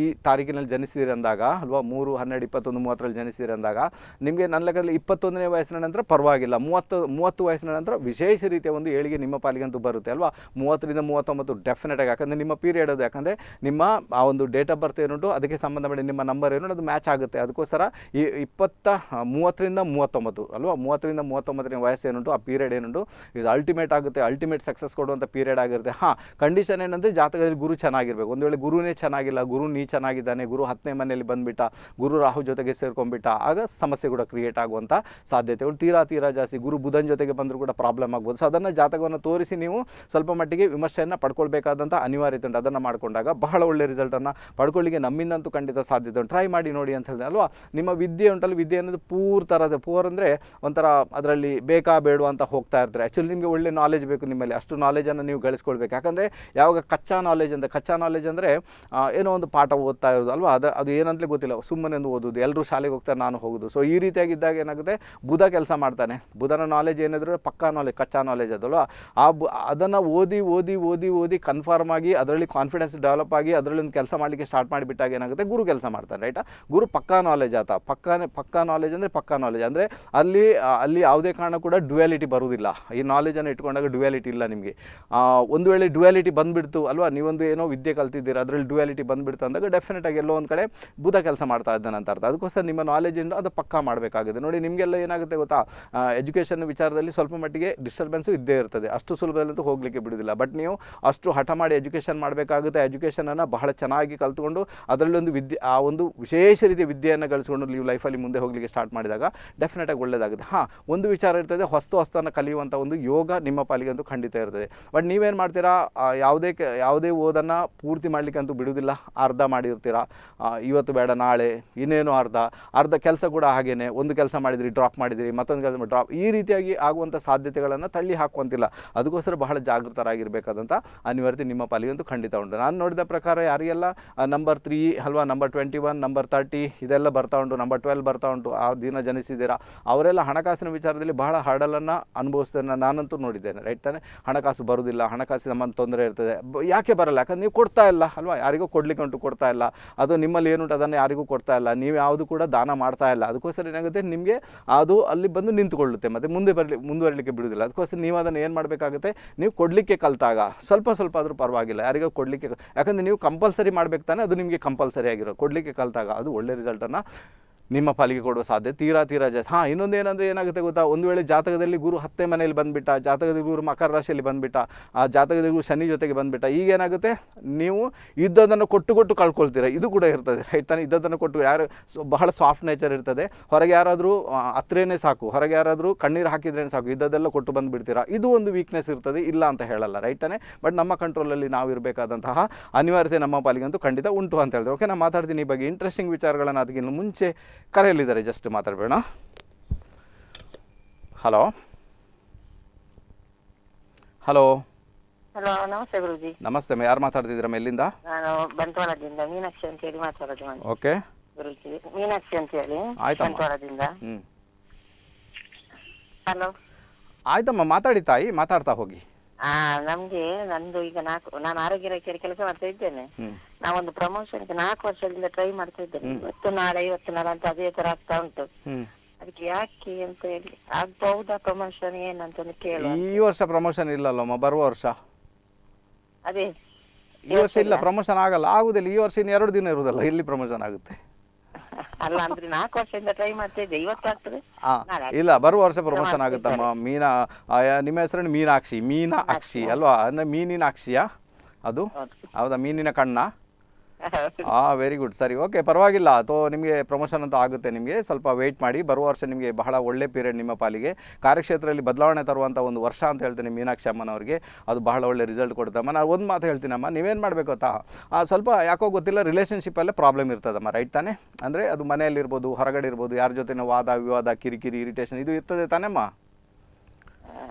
ಈ ತಾರೀಕಿನಲ್ಲಿ ಜನಿಸಿದ್ರೆ ಅಂದಾಗ ಅಲ್ವಾ ಮೂರು ಹನ್ನೆರಡು ಇಪ್ಪತ್ತೊಂದು ಮೂವತ್ತರಲ್ಲಿ ಜನಿಸಿದ್ರೆ ಅಂದಾಗ ನಿಮಗೆ ನನ್ನ ಲೆಕ್ಕದಲ್ಲಿ ಇಪ್ಪತ್ತೊಂದನೇ ವಯಸ್ಸಿನ ನಂತರ ಪರವಾಗಿಲ್ಲ ಮೂವತ್ತು ಮೂವತ್ತು ವಯಸ್ಸಿನ ನಂತರ ವಿಶೇಷ ರೀತಿಯ ಒಂದು ಏಳಿಗೆ ನಿಮ್ಮ ಪಾಲಿಗಂತೂ ಬರುತ್ತೆ ಅಲ್ವಾ ಮೂವತ್ತರಿಂದ ಮೂವತ್ತೊಂಬತ್ತು ಆಗಿ ಯಾಕಂದರೆ ನಿಮ್ಮ ಪೀರಿಯಡ್ ಅದು ಯಾಕಂದರೆ ನಿಮ್ಮ ಆ ಒಂದು ಡೇಟ್ ಆಫ್ ಬರ್ತ್ ಏನುಂಟು ಅದಕ್ಕೆ ಸಂಬಂಧ ಮಾಡಿ ನಿಮ್ಮ ನಂಬರ್ ಏನು ಅದು ಮ್ಯಾಚ್ ಆಗುತ್ತೆ ಅದಕ್ಕೋಸ್ಕರ ಈ ಇಪ್ಪತ್ತ ಮೂವತ್ತರಿಂದ ಮೂವತ್ತೊಂಬತ್ತು ಅಲ್ವಾ ಮೂವತ್ತರಿಂದ ಮೂವತ್ತೊಂಬತ್ತನೇ ವಯಸ್ಸು ಏನುಂಟು ಆ ಪೀರಿಯಡ್ ಏನುಂಟು ಇದು ಅಲ್ಟಿಮೇಟ್ ಆಗುತ್ತೆ ಅಲ್ಟಿಮೇಟ್ ಸಕ್ಸಸ್ ಕೊಡುವಂಥ ಪೀರಿಯಡ್ ಆಗಿರುತ್ತೆ ಹಾಂ ಕಂಡೀಷನ್ ಏನಂದರೆ ಜಾತಕದಲ್ಲಿ ಗುರು ಚೆನ್ನಾಗಿರಬೇಕು ಒಂದು ವೇಳೆ ಗುರುನೇ ಚೆನ್ನಾಗಿಲ್ಲ ಗುರು ನೀ ಚೆನ್ನಾಗಿದ್ದಾನೆ ಗುರು ಹತ್ತನೇ ಮನೆಯಲ್ಲಿ ಬಂದುಬಿಟ್ಟ ಗುರು ರಾಹು ಜೊತೆಗೆ ಸೇರ್ಕೊಂಡ್ಬಿಟ್ಟ ಆಗ ಸಮಸ್ಯೆ ಕೂಡ ಕ್ರಿಯೇಟ್ ಆಗುವಂಥ ಸಾಧ್ಯತೆಗಳು ತೀರಾ ತೀರಾ ಜಾಸ್ತಿ ಗುರು ಬುಧನ್ ಜೊತೆಗೆ ಬಂದರೂ ಕೂಡ ಪ್ರಾಬ್ಲಮ್ ಆಗ್ಬೋದು ಸೊ ಅದನ್ನು ಜಾತಕವನ್ನು ತೋರಿಸಿ ನೀವು ಸ್ವಲ್ಪ ಮಟ್ಟಿಗೆ ವಿಮರ್ಶೆಯನ್ನು ಪಡ್ಕೊಳ್ಬೇಕಾದಂಥ ಅನಿವಾರ್ಯತೆ ಉಂಟು ಅದನ್ನು ಮಾಡಿಕೊಂಡಾಗ ಬಹಳ ಒಳ್ಳೆ ರಿಸಲ್ಟನ್ನು ಪಡ್ಕೊಳ್ಳಿಕ್ಕೆ ನಮ್ಮಿಂದಂತೂ ಖಂಡಿತ ಸಾಧ್ಯತೆ ಉಂಟು ಟ್ರೈ ಮಾಡಿ ನೋಡಿ ಅಂತ ಹೇಳಿದೆ ಅಲ್ವಾ ನಿಮ್ಮ ವಿದ್ಯೆ ಉಂಟಲ್ಲ ವಿದ್ಯೆ ಅನ್ನೋದು ಪೂರ್ ಥರದ ಪೂರ್ ಅಂದರೆ ಒಂಥರ ಅದರಲ್ಲಿ ಬೇಕಾ ಬೇಡು ಅಂತ ಹೋಗ್ತಾ ಇರ್ತಾರೆ ಆ್ಯಕ್ಚುಲಿ ನಿಮಗೆ ಒಳ್ಳೆ ನಾಲೆಜ್ ಬೇಕು ನಿಮ್ಮಲ್ಲಿ ಅಷ್ಟು ನಾಲೆಜನ್ನು ನೀವು ಗಳಿಸ್ಕೊಳ್ಬೇಕು ಯಾಕಂದರೆ ಯಾವಾಗ ಕಚ್ಚಾ ನಾಲೆಜ್ ಅಂತ ಕಚ್ಚಾ ನಾಲೆಜ್ ಅಂದರೆ ಏನೋ ಒಂದು ಪಾಠ ಓದ್ತಾ ಇರೋದು ಅಲ್ವಾ ಅದು ಅದು ಏನಂತಲೇ ಗೊತ್ತಿಲ್ಲ ಸುಮ್ಮನೆ ಒಂದು ಓದೋದು ಎಲ್ಲರೂ ಶಾಲೆಗೆ ಹೋಗ್ತಾರೆ ನಾನು ಹೋಗೋದು ಸೊ ಈ ರೀತಿಯಾಗಿದ್ದಾಗ ಏನಾಗುತ್ತೆ ಬುಧ ಕೆಲಸ ಮಾಡ್ತಾನೆ ಬುಧನ ನಾಲೆಜ್ ಏನಿದ್ರು ಪಕ್ಕಾ ನಾಲೆಜ್ ಕಚ್ಚಾ ನಾಲೆಜ್ ಅದಲ್ವಾ ಆ ಬು ಅದನ್ನು ಓದಿ ಓದಿ ಓದಿ ಓದಿ ಕನ್ಫರ್ಮ್ ಆಗಿ ಅದರಲ್ಲಿ ಕಾನ್ಫಿಡೆನ್ಸ್ ಡೆವಲಪ್ ಆಗಿ ಅದರಲ್ಲಿ ಒಂದು ಕೆಲಸ ಮಾಡಲಿಕ್ಕೆ ಸ್ಟಾರ್ಟ್ ಮಾಡಿಬಿಟ್ಟಾಗ ಏನಾಗುತ್ತೆ ಗುರು ಕೆಲಸ ಮಾಡ್ತಾರೆ ರೈಟಾ ಗುರು ಪಕ್ಕಾ ನಾಲೆಜ್ ಆತ ಪಕ್ಕಾನೇ ಪಕ್ಕಾ ನಾಲೆಜ್ ಅಂದರೆ ಪಕ್ಕಾ ನಾಲೆಜ್ ಅಂದರೆ ಅಲ್ಲಿ ಅಲ್ಲಿ ಯಾವುದೇ ಕಾರಣ ಕೂಡ ಡ್ಯುಯಾಲಿಟಿ ಬರುವುದಿಲ್ಲ ಈ ನಾಲೆಜನ್ನು ಇಟ್ಕೊಂಡಾಗ ಡ್ಯುಯಾಲಿಟಿ ಇಲ್ಲ ನಿಮಗೆ ಒಂದು ವೇಳೆ ಡ್ಯುಯಾಲಿಟಿ ಬಂದುಬಿಡ್ತು ಅಲ್ವಾ ನೀವೊಂದು ಏನೋ ವಿದ್ಯೆ ಕಲ್ತಿದ್ದೀರ ಅದರಲ್ಲಿ ಡ್ಯುಯಾಲಿಟಿ ಬಂದುಬಿಡ್ತು ಅಂದಾಗ ಡೆಫಿನೆಟಾಗಿ ಎಲ್ಲೋ ಒಂದು ಕಡೆ ಬುಧ ಕೆಲಸ ಮಾಡ್ತಾ ಇದ್ದಾನೆ ಅಂತ ಅರ್ಥ ಅದಕ್ಕೋಸ್ಕರ ನಿಮ್ಮ ನಾಲೆಜಿಂದ ಅದು ಪಕ್ಕಾ ಮಾಡಬೇಕಾಗಿದೆ ನೋಡಿ ನಿಮಗೆಲ್ಲ ಏನಾಗುತ್ತೆ ಗೊತ್ತಾ ಎಜುಕೇಷನ್ ವಿಚಾರದಲ್ಲಿ ಸ್ವಲ್ಪ ಮಟ್ಟಿಗೆ ಡಿಸ್ಟರ್ಬೆನ್ಸು ಇದ್ದೇ ಇರ್ತದೆ ಅಷ್ಟು ಸುಲಭದಲ್ಲಂತೂ ಹೋಗಲಿಕ್ಕೆ ಬಿಡೋದಿಲ್ಲ ಬಟ್ ನೀವು ಅಷ್ಟು ಹಠ ಮಾಡಿ ಎಜುಕೇಷನ್ ಮಾಡಬೇಕಾಗುತ್ತೆ ಎಜುಕೇಷನನ್ನು ಬಹಳ ಚೆನ್ನಾಗಿ ಕಲ್ತ್ಕೊಂಡು ಅದರಲ್ಲೊಂದು ವಿದ್ಯೆ ಆ ಒಂದು ವಿಶೇಷ ರೀತಿಯ ವಿದ್ಯೆಯನ್ನು ಗಳಿಸ್ಕೊಂಡು ನೀವು ಲೈಫಲ್ಲಿ ಮುಂದೆ ಹೋಗಲಿಕ್ಕೆ ಸ್ಟಾರ್ಟ್ ಮಾಡಿದಾಗ ಡೆಫಿನೆಟಾಗಿ ಒಳ್ಳೆಯದಾಗುತ್ತೆ ಹಾಂ ಒಂದು ವಿಚಾರ ಇರ್ತದೆ ಹೊಸ್ತು ಹೊಸ್ತನ್ನು ಕಲಿಯುವಂಥ ಒಂದು ಯೋಗ ನಿಮ್ಮ ಪಾಲಿಗೆ ಅಂತೂ ಖಂಡಿತ ಇರ್ತದೆ ಬಟ್ ನೀವೇನು ಮಾಡ್ತೀರಾ ಯಾವುದೇ ಯಾವುದೇ ಓದನ್ನು ಪೂರ್ತಿ ಮಾಡಲಿಕ್ಕೆ ಅಂತೂ ಬಿಡುವುದಿಲ್ಲ ಅರ್ಧ ಮಾಡಿರ್ತೀರ ಇವತ್ತು ಬೇಡ ನಾಳೆ ಇನ್ನೇನು ಅರ್ಧ ಅರ್ಧ ಕೆಲಸ ಕೂಡ ಹಾಗೇನೆ ಒಂದು ಕೆಲಸ ಮಾಡಿದ್ರಿ ಡ್ರಾಪ್ ಮಾಡಿದಿರಿ ಮತ್ತೊಂದು ಕೆಲಸ ಡ್ರಾಪ್ ಈ ರೀತಿಯಾಗಿ ಆಗುವಂಥ ಸಾಧ್ಯತೆಗಳನ್ನು ತಳ್ಳಿ ಹಾಕುವಂತಿಲ್ಲ ಅದಕ್ಕೋಸ್ಕರ ಬಹಳ ಜಾಗೃತರಾಗಿರಬೇಕಾದಂಥ ಅನಿವಾರ್ಯತೆ ನಿಮ್ಮ ಪಾಲಿಗಂತೂ ಖಂಡಿತ ಉಂಟು ನಾನು ನೋಡಿದ ಪ್ರಕಾರ ಯಾರಿಗೆಲ್ಲ ನಂಬರ್ ತ್ರೀ ಅಲ್ವಾ number twenty one number thirty ಇದೆಲ್ಲ ಬರ್ತಾ ಉಂಟು ನಂಬರ್ ಟ್ವೆಲ್ ಬರ್ತಾ ಉಂಟು ಆ ದಿನ ಜನಿಸಿದ್ದೀರಾ ಅವರೆಲ್ಲ ಹಣಕಾಸಿನ ವಿಚಾರದಲ್ಲಿ ಬಹಳ ಹಾಡಲನ್ನು ಅನುಭವಿಸ್ತೇನೆ ನಾನಂತೂ ನೋಡಿದ್ದೇನೆ ರೈಟ್ ತಾನೆ ಹಣಕಾಸು ಬರುವುದಿಲ್ಲ ಹಣಕಾಸಿನ ನಮ್ಮ ತೊಂದರೆ ಇರ್ತದೆ ಯಾಕೆ ಬರಲ್ಲ ಯಾಕಂದ್ರೆ ನೀವು ಕೊಡ್ತಾ ಇಲ್ಲ ಅಲ್ವಾ ಯಾರಿಗೂ ಕೊಡ್ಲಿಕ್ಕೆ ಉಂಟು ಕೊಡ್ತಾ ಇಲ್ಲ ಅದು ನಿಮ್ಮಲ್ಲಿ ಏನುಂಟು ಅದನ್ನು ಯಾರಿಗೂ ಕೊಡ್ತಾ ಇಲ್ಲ ನೀವು ಯಾವುದು ಕೂಡ ದಾನ ಮಾಡ್ತಾ ಇಲ್ಲ ಅದಕ್ಕೋಸ್ಕರ ಏನಾಗುತ್ತೆ ನಿಮಗೆ ಅದು ಅಲ್ಲಿ ಬಂದು ನಿಂತುಕೊಳ್ಳುತ್ತೆ ಮತ್ತು ಮುಂದೆ ಬರಲಿ ಮುಂದುವರಲಿಕ್ಕೆ ಬಿಡುವುದಿಲ್ಲ ಅದಕ್ಕೋಸ್ಕರ ನೀವು ಅದನ್ನು ಏನು ಮಾಡಬೇಕು ಮಾಡಬೇಕಾಗುತ್ತೆ ನೀವು ಕೊಡಲಿಕ್ಕೆ ಕಲಿತಾಗ ಸ್ವಲ್ಪ ಸ್ವಲ್ಪ ಆದರೂ ಪರವಾಗಿಲ್ಲ ಯಾರಿಗೂ ಕೊಡಲಿಕ್ಕೆ ಯಾಕಂದರೆ ನೀವು ಕಂಪಲ್ಸರಿ ಮಾಡಬೇಕು ತಾನೆ ಅದು ನಿಮಗೆ ಕಂಪಲ್ಸರಿ ಆಗಿರೋ ಕೊಡಲಿಕ್ಕೆ ಕಲಿತಾಗ ಅದು ಒಳ್ಳೆ ರಿಸಲ್ಟನ್ನು ನಿಮ್ಮ ಪಾಲಿಗೆ ಕೊಡುವ ಸಾಧ್ಯ ತೀರಾ ತೀರಾ ಜಾಸ್ತಿ ಹಾಂ ಇನ್ನೊಂದು ಏನಂದರೆ ಏನಾಗುತ್ತೆ ಗೊತ್ತಾ ಒಂದು ವೇಳೆ ಜಾತಕದಲ್ಲಿ ಗುರು ಹತ್ತೆ ಮನೆಯಲ್ಲಿ ಬಂದುಬಿಟ್ಟ ಜಾತಕದ ಗುರು ಮಕರ ರಾಶಿಯಲ್ಲಿ ಬಂದುಬಿಟ್ಟ ಆ ಜಾತಕದಲ್ಲಿ ಗುರು ಶನಿ ಜೊತೆಗೆ ಬಂದುಬಿಟ್ಟ ಈಗೇನಾಗುತ್ತೆ ನೀವು ಇದ್ದದನ್ನು ಕೊಟ್ಟು ಕೊಟ್ಟು ಕಳ್ಕೊಳ್ತೀರಾ ಇದು ಕೂಡ ಇರ್ತದೆ ರೈಟ್ ತಾನೆ ಇದ್ದದನ್ನು ಕೊಟ್ಟು ಯಾರು ಬಹಳ ಸಾಫ್ಟ್ ನೇಚರ್ ಇರ್ತದೆ ಹೊರಗೆ ಯಾರಾದರೂ ಹತ್ರೇನೇ ಸಾಕು ಹೊರಗೆ ಯಾರಾದರೂ ಕಣ್ಣೀರು ಹಾಕಿದ್ರೇ ಸಾಕು ಇದ್ದದೆಲ್ಲ ಕೊಟ್ಟು ಬಂದುಬಿಡ್ತೀರಾ ಇದು ಒಂದು ವೀಕ್ನೆಸ್ ಇರ್ತದೆ ಇಲ್ಲ ಅಂತ ಹೇಳಲ್ಲ ರೈಟ್ ತಾನೆ ಬಟ್ ನಮ್ಮ ಕಂಟ್ರೋಲಲ್ಲಿ ನಾವು ಇರಬೇಕಾದಂತಹ ಅನಿವಾರ್ಯತೆ ನಮ್ಮ ಅಂತೂ ಖಂಡಿತ ಉಂಟು ಅಂತ ಹೇಳಿದ್ರೆ ಓಕೆ ನಾನು ಮಾತಾಡ್ತೀನಿ ಈ ಬಗ್ಗೆ ಇಂಟ್ರೆಸ್ಟಿಂಗ್ ವಿಚಾರಗಳನ್ನು ಅದಕ್ಕಿಂತ ಮುಂಚೆ ಕರೆಯಲ್ಲಿದ್ದಾರೆ ಜಸ್ಟ್ ಮಾತಾಡಬೇಡ ಹಲೋ ಹಲೋ ಹಲೋ ನಮಸ್ತೆ ಗುರುಜಿ ನಮಸ್ತೆ ಯಾರು ಮಾತಾಡ್ತಿದ್ದೀರಮ್ಮ ಎಲ್ಲಿಂದ ನಾನು ಬಂಟ್ವಾಳದಿಂದ ಮೀನಾಕ್ಷಿ ಅಂತ ಹೇಳಿ ಮಾತಾಡೋದು ಓಕೆ ಗುರುಜಿ ಮೀನಾಕ್ಷಿ ಅಂತ ಹೇಳಿ ಬಂಟ್ವಾಳದಿಂದ ಹಲೋ ಆಯ್ತಮ್ಮ ಮಾತಾಡಿ ತಾಯಿ ಮಾತಾಡ್ತಾ ಹೋಗಿ ಹಾ ನಮ್ಗೆ ನಂದು ಈಗ ನಾಲ್ಕು ನಾನು ಆರೋಗ್ಯ ಇಲಾಖೆಯಲ್ಲಿ ಕೆಲಸ ಮಾಡ್ತಾ ಇದ್ದೇನೆ ನಾವೊಂದು ಪ್ರಮೋಷನ್ ನಾಲ್ಕು ವರ್ಷದಿಂದ ಟ್ರೈ ಮಾಡ್ತಾ ಇದ್ದೇನೆ ಇವತ್ತು ನಾಳೆ ಇವತ್ತು ನಾಳೆ ಅಂತ ಅದೇ ತರ ಆಗ್ತಾ ಉಂಟು ಅದಕ್ಕೆ ಯಾಕೆ ಅಂತ ಹೇಳಿ ಆಗ್ಬಹುದಾ ಪ್ರಮೋಷನ್ ಏನಂತ ಕೇಳಿ ಈ ವರ್ಷ ಪ್ರಮೋಷನ್ ಇಲ್ಲಲ್ಲ ಬರುವ ವರ್ಷ ಅದೇ ಈ ವರ್ಷ ಇಲ್ಲ ಪ್ರಮೋಷನ್ ಆಗಲ್ಲ ಆಗುದಿಲ್ಲ ಈ ವರ್ಷ ಇನ್ನು ಎರಡು ದಿನ ಇರುದಲ್ಲ ಇಲ್ಲಿ ಪ್ರಮೋಷನ್ ಆಗುತ್ತೆ ಇಲ್ಲ ಬರುವ ವರ್ಷ ಪ್ರಮೋಷನ್ ಆಗುತ್ತಮ್ಮ ಮೀನಾ ನಿಮ್ಮ ಹೆಸರು ಮೀನಾಕ್ಷಿ ಮೀನಾಕ್ಷಿ ಅಲ್ವಾ ಅಂದ್ರೆ ಮೀನಿನ ಅಕ್ಷಿಯಾ ಅದು ಹೌದಾ ಮೀನಿನ ಕಣ್ಣ ಆ ವೆರಿ ಗುಡ್ ಸರಿ ಓಕೆ ಪರವಾಗಿಲ್ಲ ಅಥವಾ ನಿಮಗೆ ಪ್ರಮೋಷನ್ ಅಂತ ಆಗುತ್ತೆ ನಿಮಗೆ ಸ್ವಲ್ಪ ವೆಯ್ಟ್ ಮಾಡಿ ಬರುವ ವರ್ಷ ನಿಮಗೆ ಬಹಳ ಒಳ್ಳೆ ಪೀರಿಯಡ್ ನಿಮ್ಮ ಪಾಲಿಗೆ ಕಾರ್ಯಕ್ಷೇತ್ರದಲ್ಲಿ ಬದಲಾವಣೆ ತರುವಂಥ ಒಂದು ವರ್ಷ ಅಂತ ಹೇಳ್ತೀನಿ ಮೀನಾಕ್ಷಿ ಅಮ್ಮನವ್ರಿಗೆ ಅದು ಬಹಳ ಒಳ್ಳೆ ರಿಸಲ್ಟ್ ಕೊಡ್ತಮ್ಮ ನಾನು ಒಂದು ಮಾತು ಹೇಳ್ತೀನಮ್ಮ ನೀವೇನು ಮಾಡಬೇಕು ಗೊತ್ತಾ ಸ್ವಲ್ಪ ಯಾಕೋ ಗೊತ್ತಿಲ್ಲ ರಿಲೇಷನ್ಶಿಪ್ಪಲ್ಲೇ ಪ್ರಾಬ್ಲಮ್ ಇರ್ತದಮ್ಮ ರೈಟ್ ತಾನೇ ಅಂದರೆ ಅದು ಮನೆಯಲ್ಲಿರ್ಬೋದು ಹೊರಗಡೆ ಇರ್ಬೋದು ಯಾರ ಜೊತೆ ವಾದ ವಿವಾದ ಕಿರಿಕಿರಿ ಇರಿಟೇಷನ್ ಇದು ಇರ್ತದೆ ತಾನೇಮ್ಮ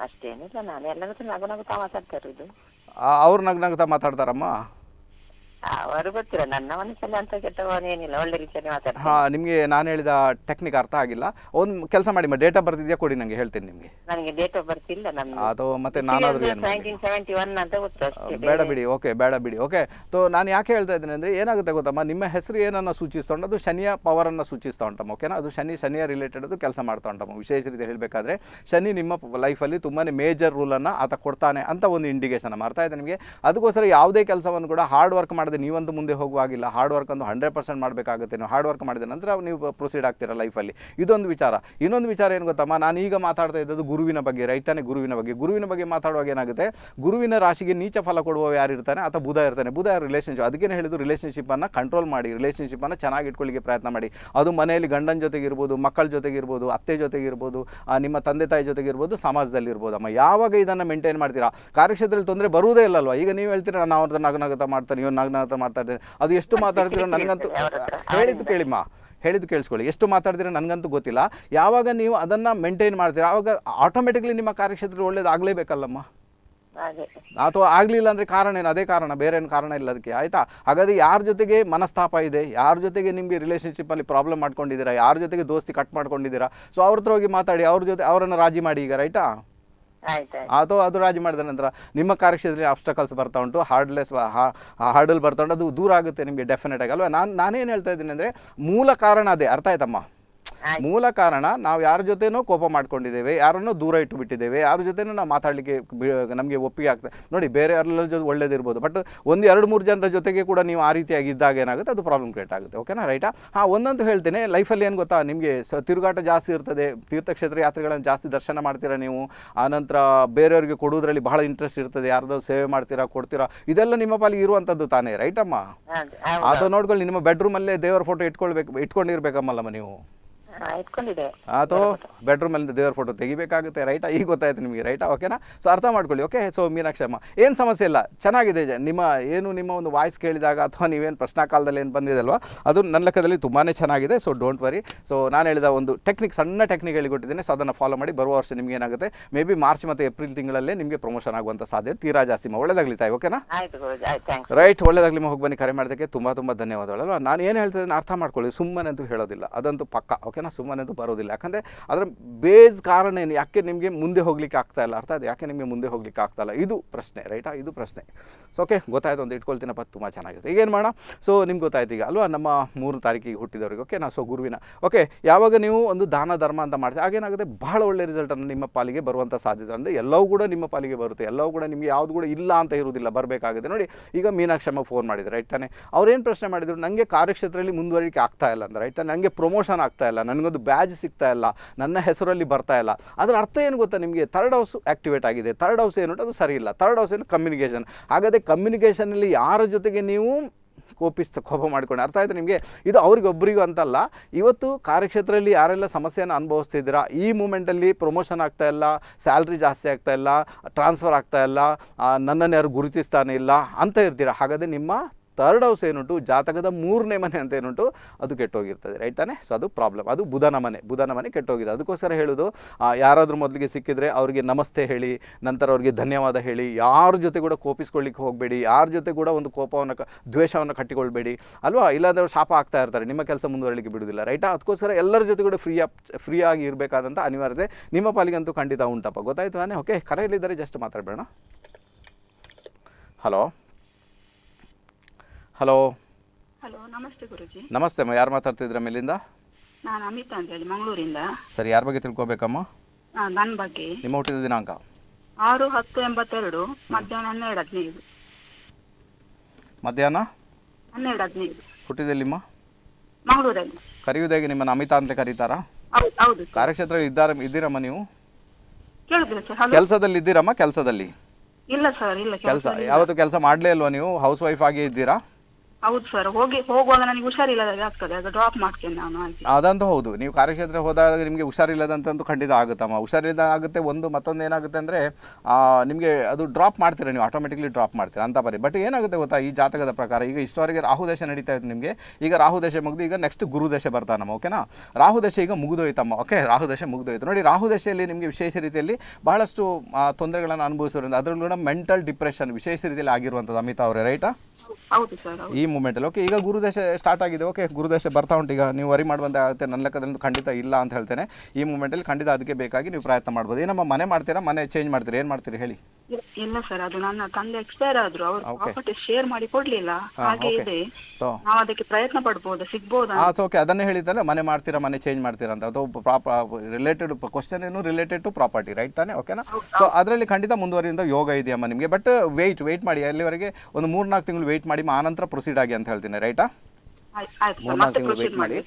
ಅಷ್ಟೇನಿಲ್ಲ ನಾನು ಎಲ್ಲರ ಹತ್ರ ನಗು ನಗುತ್ತಾ ಮಾತಾಡ್ತಾರೆ ಇದು ಅವ್ರು ನಗು ನಗುತ್ತಾ ಮಾತಾಡ್ತಾರಮ್ಮ ಅವರು ನನ್ನ ಅಂತ ಒಳ್ಳೆ ರೀತಿಯಲ್ಲಿ ಹಾ ನಿಮ್ಗೆ ನಾನು ಹೇಳಿದ ಟೆಕ್ನಿಕ್ ಅರ್ಥ ಆಗಿಲ್ಲ ಒಂದ್ ಕೆಲಸ ಮಾಡಿ ಡೇಟ್ ಆಫ್ ಬರ್ತ್ ಇದೆಯಾ ಕೊಡಿ ನಂಗೆ ಹೇಳ್ತೇನೆ ನಿಮ್ಗೆ ನನಗೆ ಡೇಟ್ ಆಫ್ ಇಲ್ಲ ಮತ್ತೆ ನಾನಾದ್ರೂ ಬೇಡ ಬಿಡಿ ಓಕೆ ಬೇಡ ಬಿಡಿ ಓಕೆ ನಾನು ಯಾಕೆ ಹೇಳ್ತಾ ಇದ್ದೇನೆ ಅಂದ್ರೆ ಏನಾಗುತ್ತೆ ಗೊತ್ತಮ್ಮ ನಿಮ್ಮ ಹೆಸರು ಏನನ್ನ ಸೂಚಿಸ್ತಾ ಉಂಟು ಅದು ಶನಿಯ ಪವರ್ ಅನ್ನ ಸೂಚಿಸ್ತಾ ಉಂಟಮ್ಮ ಓಕೆನಾ ಅದು ಶನಿ ಶನಿಯ ರಿಲೇಟೆಡ್ ಅದು ಕೆಲಸ ಮಾಡ್ತಾ ಉಂಟಮ್ಮ ವಿಶೇಷ ರೀತಿ ಹೇಳಬೇಕಾದ್ರೆ ಶನಿ ನಿಮ್ಮ ಲೈಫಲ್ಲಿ ತುಂಬಾನೇ ಮೇಜರ್ ರೂಲ್ ಅನ್ನ ಆತ ಕೊಡ್ತಾನೆ ಅಂತ ಒಂದು ಇಂಡಿಕೇಶನ್ ಮಾಡ್ತಾ ಇದೆ ನಿಮಗೆ ಅದಕ್ಕೋಸ್ಕರ ಯಾವುದೇ ಕೆಲಸವನ್ನು ಕೂಡ ಹಾರ್ಡ್ ವರ್ಕ್ ಮಾಡದೆ ನೀವಂತ ನೀವೊಂದು ಮುಂದೆ ಹೋಗುವಾಗಿಲ್ಲ ಹಾರ್ಡ್ ವರ್ಕ್ ಅಂದು ಹಂಡ್ರೆಡ್ ಪರ್ಸೆಂಟ್ ಮಾಡಬೇಕಾಗುತ್ತೆ ನೀವು ಹಾರ್ಡ್ ವರ್ಕ್ ಮಾಡಿದ ನಂತರ ನೀವು ಪ್ರೊಸೀಡ್ ಆಗ್ತೀರ ಲೈಫಲ್ಲಿ ಇದೊಂದು ವಿಚಾರ ಇನ್ನೊಂದು ವಿಚಾರ ಏನು ಗೊತ್ತಮ್ಮ ನಾನು ಈಗ ಮಾತಾಡ್ತಾ ಇದ್ದದ್ದು ಗುರುವಿನ ಬಗ್ಗೆ ರೈತನೇ ಗುರುವಿನ ಬಗ್ಗೆ ಗುರುವಿನ ಬಗ್ಗೆ ಮಾತಾಡುವಾಗ ಏನಾಗುತ್ತೆ ಗುರುವಿನ ರಾಶಿಗೆ ನೀಚ ಫಲ ಕೊಡುವ ಯಾರು ಇರ್ತಾನೆ ಅಥವಾ ಬುಧ ಇರ್ತಾನೆ ಬುಧ ರಿಲೇಷನ್ಶಿಪ್ ಅದಕ್ಕೇನು ಹೇಳಿದ್ರು ರಿಲೇಷನ್ಶಿಪ್ಪನ್ನು ಕಂಟ್ರೋಲ್ ಮಾಡಿ ರಿಲೇಷನ್ಶಿಪ್ಪನ್ನು ಚೆನ್ನಾಗಿ ಇಟ್ಕೊಳ್ಳಿಕ್ಕೆ ಪ್ರಯತ್ನ ಮಾಡಿ ಅದು ಮನೆಯಲ್ಲಿ ಗಂಡನ ಜೊತೆಗಿರ್ಬೋದು ಮಕ್ಕಳ ಜೊತೆಗೆ ಇರ್ಬೋದು ಅತ್ತೆ ಜೊತೆಗೆ ಜೊತೆಗಿರ್ಬೋದು ನಿಮ್ಮ ತಂದೆ ತಾಯಿ ಜೊತೆಗೆ ಇರ್ಬೋದು ಸಮಾಜದಲ್ಲಿ ಇರ್ಬೋದು ಅಮ್ಮ ಯಾವಾಗ ಇದನ್ನು ಮೇಂಟೈನ್ ಮಾಡ್ತೀರಾ ಕಾರ್ಯಕ್ಷೇತ್ರದಲ್ಲಿ ತೊಂದರೆ ಬರುವುದೇ ಇಲ್ಲಲ್ವ ಈಗ ನೀವು ಹೇಳ್ತೀರಾ ನಾನು ಅವ್ರದ್ದು ನಗನಗತ ಮಾಡ್ತಾರೆ ಇವ್ರು ನಗ ನನ್ನ ಹತ್ರ ಅದು ಎಷ್ಟು ಮಾತಾಡ್ತೀರೋ ನನಗಂತೂ ಹೇಳಿದ್ದು ಕೇಳಿಮ್ಮ ಹೇಳಿದ್ದು ಕೇಳಿಸ್ಕೊಳ್ಳಿ ಎಷ್ಟು ಮಾತಾಡ್ತೀರ ನನಗಂತೂ ಗೊತ್ತಿಲ್ಲ ಯಾವಾಗ ನೀವು ಅದನ್ನು ಮೇಂಟೈನ್ ಮಾಡ್ತೀರಾ ಆವಾಗ ಆಟೋಮೆಟಿಕ್ಲಿ ನಿಮ್ಮ ಕಾರ್ಯಕ್ಷೇತ್ರ ಒಳ್ಳೇದಾಗಲೇಬೇಕಲ್ಲಮ್ಮ ಅಥವಾ ಆಗಲಿಲ್ಲ ಅಂದರೆ ಕಾರಣ ಏನು ಅದೇ ಕಾರಣ ಬೇರೆ ಏನು ಕಾರಣ ಇಲ್ಲ ಅದಕ್ಕೆ ಆಯಿತಾ ಹಾಗಾದ್ರೆ ಯಾರ ಜೊತೆಗೆ ಮನಸ್ತಾಪ ಇದೆ ಯಾರ ಜೊತೆಗೆ ನಿಮಗೆ ರಿಲೇಷನ್ಶಿಪ್ಪಲ್ಲಿ ಪ್ರಾಬ್ಲಮ್ ಮಾಡ್ಕೊಂಡಿದ್ದೀರಾ ಯಾರ ಜೊತೆಗೆ ದೋಸ್ತಿ ಕಟ್ ಮಾಡ್ಕೊಂಡಿದ್ದೀರಾ ಸೊ ಅವ್ರ ಹತ್ರ ಹೋಗಿ ಮಾತಾಡಿ ಅವ್ರ ಜೊತೆ ಅವರನ್ನು ರಾಜಿ ಮಾಡಿ ಈಗ ರೈಟಾ ಅದು ಅದು ರಾಜಿ ಮಾಡಿದ ನಂತರ ನಿಮ್ಮ ಕಾರ್ಯಕ್ಷೇತ್ರದಲ್ಲಿ ಆಬ್ಸ್ಟಕಲ್ಸ್ ಬರ್ತಾ ಉಂಟು ಹಾರ್ಡ್ಲೆಸ್ ಹಾರ್ಡಲ್ ಬರ್ತಾ ಉಂಟು ಅದು ದೂರ ಆಗುತ್ತೆ ನಿಮಗೆ ಡೆಫಿನೆಟ್ ಆಗಿ ಅಲ್ವಾ ನಾನು ನಾನೇನು ಹೇಳ್ತಾ ಇದ್ದೀನಿ ಅಂದರೆ ಮೂಲ ಕಾರಣ ಅದೇ ಅರ್ಥ ಆಯ್ತಮ್ಮ ಮೂಲ ಕಾರಣ ನಾವು ಯಾರ ಜೊತೆನೂ ಕೋಪ ಮಾಡ್ಕೊಂಡಿದ್ದೇವೆ ಯಾರನ್ನೋ ದೂರ ಇಟ್ಟು ಬಿಟ್ಟಿದ್ದೇವೆ ಯಾರ ಜೊತೆನೂ ನಾವು ಮಾತಾಡಲಿಕ್ಕೆ ನಮಗೆ ಒಪ್ಪಿಗೆ ಆಗ್ತದೆ ನೋಡಿ ಬೇರೆ ಯಾರೆಲ್ಲರ ಜೊತೆ ಒಳ್ಳೇದಿರ್ಬೋದು ಬಟ್ ಒಂದು ಎರಡು ಮೂರು ಜನರ ಜೊತೆಗೆ ಕೂಡ ನೀವು ಆ ರೀತಿಯಾಗಿ ಇದ್ದಾಗ ಏನಾಗುತ್ತೆ ಅದು ಪ್ರಾಬ್ಲಮ್ ಕ್ರಿಯೇಟ್ ಆಗುತ್ತೆ ಓಕೆನಾ ರೈಟಾ ಹಾ ಒಂದಂತ ಹೇಳ್ತೇನೆ ಲೈಫಲ್ಲಿ ಏನು ಗೊತ್ತಾ ನಿಮಗೆ ತಿರುಗಾಟ ಜಾಸ್ತಿ ಇರ್ತದೆ ತೀರ್ಥಕ್ಷೇತ್ರ ಯಾತ್ರೆಗಳನ್ನು ಜಾಸ್ತಿ ದರ್ಶನ ಮಾಡ್ತೀರಾ ನೀವು ಆನಂತರ ಬೇರೆಯವರಿಗೆ ಕೊಡುವುದರಲ್ಲಿ ಬಹಳ ಇಂಟ್ರೆಸ್ಟ್ ಇರ್ತದೆ ಯಾರ್ದೋ ಸೇವೆ ಮಾಡ್ತೀರಾ ಕೊಡ್ತೀರಾ ಇದೆಲ್ಲ ನಿಮ್ಮ ಪಾಲಿಗೆ ಇರುವಂಥದ್ದು ತಾನೇ ರೈಟ್ ಅಮ್ಮ ಅದು ನೋಡ್ಕೊಳ್ಳಿ ನಿಮ್ಮ ಬೆಡ್ರೂಮಲ್ಲೇ ದೇವರ ಫೋಟೋ ಇಟ್ಕೊಳ್ಬೇಕು ಇಟ್ಕೊಂಡಿರ್ಬೇಕಮ್ಮಲ್ಲಮ್ಮ ನೀವು ಇಟ್ಕೊಂಡಿದೆ ಬೆಡ್ರೂಮ್ ಅಲ್ಲಿ ದೇವರ ಫೋಟೋ ತೆಗಿಬೇಕಾಗುತ್ತೆ ರೈಟಾ ಈಗ ಗೊತ್ತಾಯ್ತು ನಿಮಗೆ ರೈಟಾ ಓಕೆನಾ ಸೊ ಅರ್ಥ ಮಾಡ್ಕೊಳ್ಳಿ ಓಕೆ ಸೊ ಮೀನಾಕ್ಷಮ್ಮ ಏನು ಸಮಸ್ಯೆ ಇಲ್ಲ ಚೆನ್ನಾಗಿದೆ ನಿಮ್ಮ ಏನು ನಿಮ್ಮ ಒಂದು ವಾಯ್ಸ್ ಕೇಳಿದಾಗ ಅಥವಾ ನೀವೇನು ಪ್ರಶ್ನಾ ಕಾಲದಲ್ಲಿ ಏನು ಬಂದಿದೆಲ್ವಾ ಅದು ನನ್ನ ಲೆಕ್ಕದಲ್ಲಿ ತುಂಬಾನೇ ಚೆನ್ನಾಗಿದೆ ಸೊ ಡೋಂಟ್ ವರಿ ಸೊ ನಾನು ಹೇಳಿದ ಒಂದು ಟೆಕ್ನಿಕ್ ಸಣ್ಣ ಟೆಕ್ನಿಕ್ ಹೇಳಿಕೊಟ್ಟಿದ್ದೇನೆ ಸೊ ಅದನ್ನು ಫಾಲೋ ಮಾಡಿ ಬರುವ ವರ್ಷ ನಿಮ್ಗೆ ಏನಾಗುತ್ತೆ ಮೇ ಬಿ ಮಾರ್ಚ್ ಮತ್ತು ಏಪ್ರಿಲ್ ತಿಂಗಳಲ್ಲೇ ನಿಮಗೆ ಪ್ರಮೋಷನ್ ಆಗುವಂಥ ಸಾಧ್ಯತೆ ತೀರಾ ಜಾಸ್ತಿ ಒಳ್ಳೆದಾಗಲಿ ತಾಯಿ ಓಕೆನಾ ರೈಟ್ ಒಳ್ಳೆದಾಗಲಿ ಹೋಗಿ ಬನ್ನಿ ಕರೆ ಮಾಡೋದಕ್ಕೆ ತುಂಬಾ ತುಂಬಾ ಧನ್ಯವಾದಗಳು ನಾನು ಏನು ಹೇಳ್ತಿದ್ದೇನೆ ಅರ್ಥ ಮಾಡ್ಕೊಳ್ಳಿ ಸುಮ್ಮನೆ ಅಂತೂ ಹೇಳೋದಿಲ್ಲ ಅದಂತೂ ಪಕ್ಕ ಓಕೆನಾ ಸುಮ್ಮನೆ ಸುಮ್ಮನೆದು ಬರೋದಿಲ್ಲ ಯಾಕಂದರೆ ಅದರ ಬೇಸ್ ಕಾರಣ ಏನು ಯಾಕೆ ನಿಮಗೆ ಮುಂದೆ ಹೋಗ್ಲಿಕ್ಕೆ ಆಗ್ತಾ ಇಲ್ಲ ಅದು ಯಾಕೆ ನಿಮಗೆ ಮುಂದೆ ಹೋಗ್ಲಿಕ್ಕೆ ಆಗ್ತಾ ಇಲ್ಲ ಇದು ಪ್ರಶ್ನೆ ರೈಟಾ ಇದು ಪ್ರಶ್ನೆ ಸೊ ಓಕೆ ಗೊತ್ತಾಯ್ತು ಒಂದು ಇಟ್ಕೊಳ್ತೀನಪ್ಪ ತುಂಬ ಚೆನ್ನಾಗಿರುತ್ತೆ ಈಗೇನು ಮಾಡೋಣ ಸೊ ನಿಮ್ಗೆ ಗೊತ್ತಾಯ್ತು ಈಗ ಅಲ್ವಾ ನಮ್ಮ ಮೂರು ತಾರೀಕಿಗೆ ಹುಟ್ಟಿದವ್ರಿಗೆ ಓಕೆ ನಾ ಸೊ ಗುರುವಿನ ಓಕೆ ಯಾವಾಗ ನೀವು ಒಂದು ದಾನ ಧರ್ಮ ಅಂತ ಮಾಡ್ತೀವಿ ಹಾಗೇನಾಗುತ್ತೆ ಭಾಳ ಒಳ್ಳೆ ರಿಸಲ್ಟನ್ನು ನಿಮ್ಮ ಪಾಲಿಗೆ ಬರುವಂಥ ಸಾಧ್ಯತೆ ಅಂದರೆ ಎಲ್ಲವೂ ಕೂಡ ನಿಮ್ಮ ಪಾಲಿಗೆ ಬರುತ್ತೆ ಎಲ್ಲವೂ ಕೂಡ ನಿಮಗೆ ಯಾವುದು ಕೂಡ ಇಲ್ಲ ಅಂತ ಇರುವುದಿಲ್ಲ ಬರಬೇಕಾಗಿದೆ ನೋಡಿ ಈಗ ಮೀನಾಕ್ಷಮ್ಮ ಫೋನ್ ಮಾಡಿದ್ರು ರೈಟ್ ತಾನೆ ಅವ್ರೇನು ಪ್ರಶ್ನೆ ಮಾಡಿದರು ನನಗೆ ಕಾರ್ಯಕ್ಷೇತ್ರದಲ್ಲಿ ಮುಂದುವರಿಕೆ ಆಗ್ತಾ ಇಲ್ಲ ಅಂದ್ರೆ ರೈಟ್ ತಾನೆ ನನಗೆ ಪ್ರಮೋಷನ್ ಆಗ್ತಾ ಇಲ್ಲ ನನಗೊಂದು ಬ್ಯಾಜ್ ಸಿಗ್ತಾ ಇಲ್ಲ ನನ್ನ ಹೆಸರಲ್ಲಿ ಬರ್ತಾ ಇಲ್ಲ ಅದರ ಅರ್ಥ ಏನು ಗೊತ್ತಾ ನಿಮಗೆ ಥರ್ಡ್ ಹೌಸ್ ಆ್ಯಕ್ಟಿವೇಟ್ ಆಗಿದೆ ಥರ್ಡ್ ಹೌಸ್ ಏನು ಅದು ಸರಿ ಇಲ್ಲ ಥರ್ಡ್ ಹೌಸ್ ಏನು ಕಮ್ಯುನಿಕೇಷನ್ ಹಾಗಾದರೆ ಕಮ್ಯುನಿಕೇಷನಲ್ಲಿ ಯಾರ ಜೊತೆಗೆ ನೀವು ಕೋಪಿಸ್ತ ಕೋಪ ಮಾಡ್ಕೊಂಡು ಅರ್ಥ ಆಯಿತು ನಿಮಗೆ ಇದು ಅವ್ರಿಗೊಬ್ಬರಿಗೂ ಅಂತಲ್ಲ ಇವತ್ತು ಕಾರ್ಯಕ್ಷೇತ್ರದಲ್ಲಿ ಯಾರೆಲ್ಲ ಸಮಸ್ಯೆಯನ್ನು ಅನುಭವಿಸ್ತಿದ್ದೀರಾ ಈ ಮೂಮೆಂಟಲ್ಲಿ ಪ್ರಮೋಷನ್ ಆಗ್ತಾ ಇಲ್ಲ ಸ್ಯಾಲ್ರಿ ಜಾಸ್ತಿ ಆಗ್ತಾ ಇಲ್ಲ ಟ್ರಾನ್ಸ್ಫರ್ ಆಗ್ತಾ ಇಲ್ಲ ನನ್ನನ್ನು ಯಾರು ಗುರುತಿಸ್ತಾನೆ ಇಲ್ಲ ಅಂತ ಇರ್ತೀರ ಹಾಗಾದರೆ ನಿಮ್ಮ ತರ್ಡ್ ಹೌಸ್ ಏನುಂಟು ಜಾತಕದ ಮೂರನೇ ಮನೆ ಅಂತ ಏನುಂಟು ಅದು ಕೆಟ್ಟೋಗಿರ್ತದೆ ರೈಟ್ ತಾನೆ ಸೊ ಅದು ಪ್ರಾಬ್ಲಮ್ ಅದು ಬುಧನ ಮನೆ ಬುಧನ ಮನೆ ಕೆಟ್ಟೋಗಿದೆ ಅದಕ್ಕೋಸ್ಕರ ಹೇಳೋದು ಯಾರಾದರೂ ಮೊದಲಿಗೆ ಸಿಕ್ಕಿದರೆ ಅವರಿಗೆ ನಮಸ್ತೆ ಹೇಳಿ ನಂತರ ಅವರಿಗೆ ಧನ್ಯವಾದ ಹೇಳಿ ಯಾರ ಜೊತೆ ಕೂಡ ಕೋಪಿಸ್ಕೊಳ್ಳಿಕ್ಕೆ ಹೋಗಬೇಡಿ ಯಾರ ಜೊತೆ ಕೂಡ ಒಂದು ಕೋಪವನ್ನು ದ್ವೇಷವನ್ನು ಕಟ್ಟಿಕೊಳ್ಬೇಡಿ ಅಲ್ವಾ ಇಲ್ಲಾಂದರೆ ಶಾಪ ಆಗ್ತಾ ಇರ್ತಾರೆ ನಿಮ್ಮ ಕೆಲಸ ಮುಂದುವರಲಿಕ್ಕೆ ಬಿಡುವುದಿಲ್ಲ ರೈಟಾ ಅದಕ್ಕೋಸ್ಕರ ಎಲ್ಲರ ಜೊತೆ ಕೂಡ ಫ್ರೀ ಆಪ್ ಫ್ರೀ ಆಗಿ ಇರಬೇಕಾದಂಥ ಅನಿವಾರ್ಯತೆ ನಿಮ್ಮ ಪಾಲಿಗಂತೂ ಖಂಡಿತ ಉಂಟಪ್ಪ ಗೊತ್ತಾಯ್ತು ನಾನೇ ಓಕೆ ಕರೆಯಲ್ಲಿದ್ದಾರೆ ಜಸ್ಟ್ ಮಾತಾಡಬೇಡ ಹಲೋ ಹಲೋ ಹಲೋ ನಮಸ್ತೆ ಗುರುಜಿ ನಮಸ್ತೆ ಅಮ್ಮ ಯಾರು ಮಾತಾಡ್ತಿದ್ರ ಮೇಲಿಂದ ನಾನು ಅಮಿತಾ ಅಂತ ಹೇಳಿ ಮಂಗಳೂರಿಂದ ಸರಿ ಯಾರ ಬಗ್ಗೆ ತಿಳ್ಕೊಬೇಕಮ್ಮ ನನ್ನ ಬಗ್ಗೆ ನಿಮ್ಮ ಹುಟ್ಟಿದ ದಿನಾಂಕ ಆರು ಹತ್ತು ಎಂಬತ್ತೆರಡು ಮಧ್ಯಾಹ್ನ ಹನ್ನೆರಡು ಹದಿನೈದು ಮಧ್ಯಾಹ್ನ ಹನ್ನೆರಡು ಹದಿನೈದು ಹುಟ್ಟಿದೆಲ್ಲಿಮ್ಮ ಮಂಗಳೂರಲ್ಲಿ ಕರೆಯುವುದಾಗಿ ನಿಮ್ಮನ್ನು ಅಮಿತಾ ಅಂತ ಕರೀತಾರಾ ಹೌದು ಹೌದು ಕಾರ್ಯಕ್ಷೇತ್ರ ಇದ್ದಾರ ಇದ್ದೀರಮ್ಮ ನೀವು ಸರ್ ಹಲೋ ಕೆಲಸದಲ್ಲಿ ಇದ್ದೀರಮ್ಮ ಕೆಲಸದಲ್ಲಿ ಇಲ್ಲ ಸರ್ ಇಲ್ಲ ಕೆಲಸ ಯಾವತ್ತು ಕೆಲಸ ಮಾಡಲೇ ಇಲ್ವಾ ನೀವು ಹೌಸ್ ವೈಫ್ ಆಗಿ ಇದ್ದೀರಾ ಹೌದು ಸರ್ ಹೋಗಿ ಹೋಗುವಾಗ ನನಗೆ ಹುಷಾರಿಲ್ಲದಾಗ ಆಗ್ತದೆ ಅದು ಡ್ರಾಪ್ ಮಾಡ್ತೇನೆ ನಾನು ಅದಂತೂ ಹೌದು ನೀವು ಕಾರ್ಯಕ್ಷೇತ್ರ ಹೋದಾಗ ನಿಮಗೆ ಹುಷಾರಿಲ್ಲದಂತಂತೂ ಖಂಡಿತ ಆಗುತ್ತಮ್ಮ ಹುಷಾರಿಲ್ಲದ ಆಗುತ್ತೆ ಒಂದು ಮತ್ತೊಂದು ಏನಾಗುತ್ತೆ ಅಂದರೆ ನಿಮಗೆ ಅದು ಡ್ರಾಪ್ ಮಾಡ್ತೀರಾ ನೀವು ಆಟೋಮೆಟಿಕ್ಲಿ ಡ್ರಾಪ್ ಮಾಡ್ತೀರಾ ಅಂತ ಬರೀ ಬಟ್ ಏನಾಗುತ್ತೆ ಗೊತ್ತಾ ಈ ಜಾತಕದ ಪ್ರಕಾರ ಈಗ ಇಷ್ಟವರೆಗೆ ರಾಹುದೇಶ ನಡೀತಾ ಇತ್ತು ನಿಮಗೆ ಈಗ ರಾಹುದೇಶ ಮುಗಿದು ಈಗ ನೆಕ್ಸ್ಟ್ ಗುರುದೇಶ ಬರ್ತಾನಮ್ಮ ಓಕೆನಾ ರಾಹುದೇಶ ಈಗ ಮುಗಿದೋಯ್ತಮ್ಮ ಓಕೆ ರಾಹುದೇಶ ಮುಗಿದೋಯ್ತು ನೋಡಿ ದಶೆಯಲ್ಲಿ ನಿಮಗೆ ವಿಶೇಷ ರೀತಿಯಲ್ಲಿ ಬಹಳಷ್ಟು ತೊಂದರೆಗಳನ್ನು ಅನುಭವಿಸೋದ್ರಿಂದ ಅದರಲ್ಲೂ ಮೆಂಟಲ್ ಡಿಪ್ರೆಷನ್ ವಿಶೇಷ ರೀತಿಯಲ್ಲಿ ಆಗಿರುವಂಥದ್ದು ಅಮಿತಾ ಅವರೇ ರೈಟಾ ಈ ಮೂಮೆಂಟಲ್ಲಿ ಓಕೆ ಈಗ ಗುರುದೇಶ ಸ್ಟಾರ್ಟ್ ಆಗಿದೆ ಓಕೆ ಗುರುದೇಶ ಬರ್ತಾ ಉಂಟು ಈಗ ನೀವು ವರಿ ಮಾಡುವಂತೆ ಆಗುತ್ತೆ ನನ್ನ ಲೆಕ್ಕದಲ್ಲಿ ಖಂಡಿತ ಇಲ್ಲ ಅಂತ ಹೇಳ್ತೇನೆ ಈ ಮೂಮೆಂಟಲ್ಲಿ ಖಂಡಿತ ಅದಕ್ಕೆ ಬೇಕಾಗಿ ನೀವು ಪ್ರಯತ್ನ ಮಾಡ್ಬೋದು ಏನಮ್ಮ ಮನೆ ಮಾಡ್ತೀರಾ ಮನೆ ಚೇಂಜ್ ಮಾಡ್ತೀರಾ ಏನು ಮಾಡ್ತೀರಿ ಹೇಳಿ ಇಲ್ಲ ಸರ್ ಅದು ನನ್ನ ತಂದೆ ಎಕ್ಸ್ಪೈರ್ ಆದ್ರು ಅವರು ಪ್ರಾಪರ್ಟಿ ಶೇರ್ ಮಾಡಿ ಕೊಡ್ಲಿಲ್ಲ ಹಾಗೆ ಇದೆ ನಾವು ಅದಕ್ಕೆ ಪ್ರಯತ್ನ ಪಡ್ಬೋದು ಸಿಗ್ಬೋದಾ ಓಕೆ ಅದನ್ನೇ ಹೇಳಿದ್ದಲ್ಲ ಮನೆ ಮಾಡ್ತೀರಾ ಮನೆ ಚೇಂಜ್ ಮಾಡ್ತೀರಾ ಅಂತ ಅದು ರಿಲೇಟೆಡ್ ಕ್ವಶನ್ ಏನು ರಿಲೇಟೆಡ್ ಟು ಪ್ರಾಪರ್ಟಿ ರೈಟ್ ತಾನೆ ಓಕೆನಾ ಸೊ ಅದರಲ್ಲಿ ಖಂಡಿತ ಮುಂದುವರಿಯಿಂದ ಯೋಗ ಇದೆಯಮ್ಮ ನಿಮಗೆ ಬಟ್ ವೆಯ್ಟ್ ವೆಯ್ಟ್ ಮಾಡಿ ಅಲ್ಲಿವರೆಗೆ ಒಂದು ಮೂರ್ನಾಲ್ಕು ತಿಂಗಳು ವೆಯ್ಟ್ ಮಾಡಿ ಆನಂತರ ಪ್ರೊಸೀಡ್ ಆಗಿ ಅಂತ ಹೇಳ್ತೀನಿ ರೈಟಾ ಮೂರ್ನಾಲ್ಕು ತಿಂಗಳು ವೆಯ್ಟ್ ಮಾಡಿ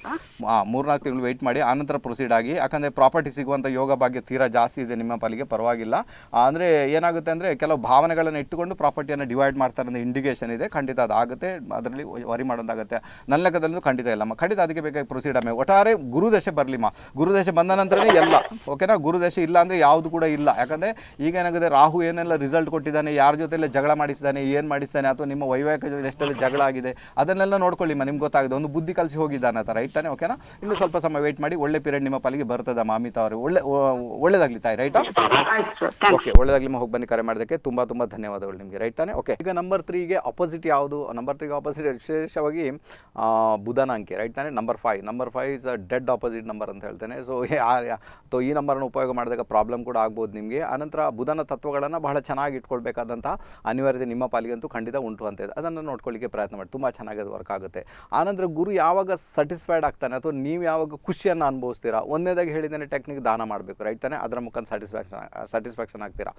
ಆ ಮೂರ್ನಾಲ್ಕು ತಿಂಗಳು ವೆಯ್ಟ್ ಮಾಡಿ ಆನಂತರ ಪ್ರೊಸೀಡ್ ಆಗಿ ಯಾಕಂದ್ರೆ ಪ್ರಾಪರ್ಟಿ ಸಿಗುವಂಥ ಯೋಗ ಭಾಗ್ಯ ತೀರಾ ಜಾಸ್ತಿ ಇದೆ ನಿಮ್ಮ ಪಾಲಿಗೆ ಪರವಾಗಿಲ್ಲ ಅಂದರೆ ಏನಾಗುತ್ತೆ ಅಂದ್ರೆ ಕೆಲವು ಭಾವನೆಗಳನ್ನು ಇಟ್ಟುಕೊಂಡು ಪ್ರಾಪರ್ಟಿಯನ್ನು ಡಿವೈಡ್ ಮಾಡ್ತಾರೆ ಅನ್ನೋ ಇಂಡಿಕೇಷನ್ ಇದೆ ಖಂಡಿತ ಅದಾಗುತ್ತೆ ಅದರಲ್ಲಿ ವರಿ ಮಾಡೋದಾಗುತ್ತೆ ನನ್ನ ಲೆಕ್ಕದಲ್ಲೂ ಖಂಡಿತ ಇಲ್ಲಮ್ಮ ಖಂಡಿತ ಅದಕ್ಕೆ ಬೇಕಾಗಿ ಪ್ರೊಸೀಡ್ ಆಮೇಲೆ ಒಟ್ಟಾರೆ ಗುರುದಶೆ ಬರಲಿಮ್ಮ ಗುರುದಶೆ ಬಂದ ನಂತರನೇ ಎಲ್ಲ ಓಕೆನಾ ಗುರುದಶೆ ಇಲ್ಲ ಅಂದ್ರೆ ಯಾವುದು ಕೂಡ ಇಲ್ಲ ಯಾಕಂದ್ರೆ ಈಗ ಏನಾಗುತ್ತೆ ರಾಹು ಏನೆಲ್ಲ ರಿಸಲ್ಟ್ ಕೊಟ್ಟಿದ್ದಾನೆ ಯಾರ ಜೊತೆ ಜಗಳ ಮಾಡಿಸಿದ್ದಾನೆ ಏನು ಮಾಡಿಸ್ತಾನೆ ಅಥವಾ ನಿಮ್ಮ ವೈವಾಹಿಕ ಎಷ್ಟೆಲ್ಲ ಜಗಳ ಆಗಿದೆ ಅದನ್ನೆಲ್ಲ ನೋಡ್ಕೊಳ್ಳಿಮ್ಮ ನಿಮ್ಗೆ ಗೊತ್ತಾಗ್ತದೆ ಗೊತ್ತಾಗದೆ ಒಂದು ಬುದ್ಧಿ ಕಲಿಸಿ ಹೋಗಿದ್ದಾನೆ ತರ ರೈಟ್ ತಾನೆ ಓಕೆನಾ ಇನ್ನು ಸ್ವಲ್ಪ ಸಮಯ ವೇಟ್ ಮಾಡಿ ಒಳ್ಳೆ ಪೀರಿಯಡ್ ನಿಮ್ಮ ಪಾಲಿಗೆ ಬರ್ತದ ಮಾಮಿತಾ ಅವರು ಒಳ್ಳೆ ಒಳ್ಳೇದಾಗ್ಲಿ ತಾಯಿ ರೈಟ್ ಓಕೆ ಒಳ್ಳೇದಾಗ್ಲಿ ಹೋಗಿ ಬನ್ನಿ ಕರೆ ಮಾಡೋದಕ್ಕೆ ತುಂಬಾ ತುಂಬಾ ಧನ್ಯವಾದಗಳು ನಿಮಗೆ ರೈಟ್ ತಾನೆ ಓಕೆ ಈಗ ನಂಬರ್ ತ್ರೀಗೆ ಅಪೋಸಿಟ್ ಯಾವುದು ನಂಬರ್ ತ್ರೀಗೆ ಅಪೋಸಿಟ್ ವಿಶೇಷವಾಗಿ ಬುಧನ ಅಂಕೆ ರೈಟ್ ತಾನೆ number five number five is a dead opposite number ಅಂತ ಹೇಳ್ತೇನೆ ಸೊ ಸೊ ಈ ನಂಬರ್ ಅನ್ನು ಉಪಯೋಗ ಮಾಡಿದಾಗ ಪ್ರಾಬ್ಲಮ್ ಕೂಡ ಆಗ್ಬೋದು ನಿಮಗೆ ಅನಂತರ ಬುಧನ ತತ್ವಗಳನ್ನು ಬಹಳ ಚೆನ್ನಾಗಿ ಇಟ್ಕೊಳ್ಬೇಕಾದಂತಹ ಅನಿವಾರ್ಯತೆ ನಿಮ್ಮ ಪಾಲಿಗಂತೂ ಖಂಡಿತ ಉಂಟು ಅಂತ ಅದನ್ನು ನೋಡ್ಕೊಳ್ಳಿಕ್ಕೆ ಪ್ರಯತ್ನ ಮಾಡಿ ತುಂಬಾ ಚೆನ್ನಾಗಿ ಅದು ವರ್ಕ್ ಆಗುತ್ತೆ ಆನಂತರ ಆನಂತರ ಗುರು ಯಾವಾಗ ಸ್ಯಾಟಿಸ್ಫೈಡ್ ಆಗ್ತಾನೆ ಅಥವಾ ನೀವು ಯಾವಾಗ ಖುಷಿಯನ್ನು ಅನುಭವಿಸ್ತೀರಾ ಒಂದನೇದಾಗಿ ಹೇಳಿದ್ದೇನೆ ಟೆಕ್ನಿಕ್ ದಾನ ಮಾಡಬೇಕು ರೈಟ್ ತಾನೆ ಅದರ ಮುಖಾಂತರ ಸ್ಯಾಟಿಸ್ಫ್ಯಾಕ್ಷನ್ ಸ್ಯಾಟಿಸ್ಫ್ಯಾಕ್ಷನ್ ಆಗ್ತೀರಾ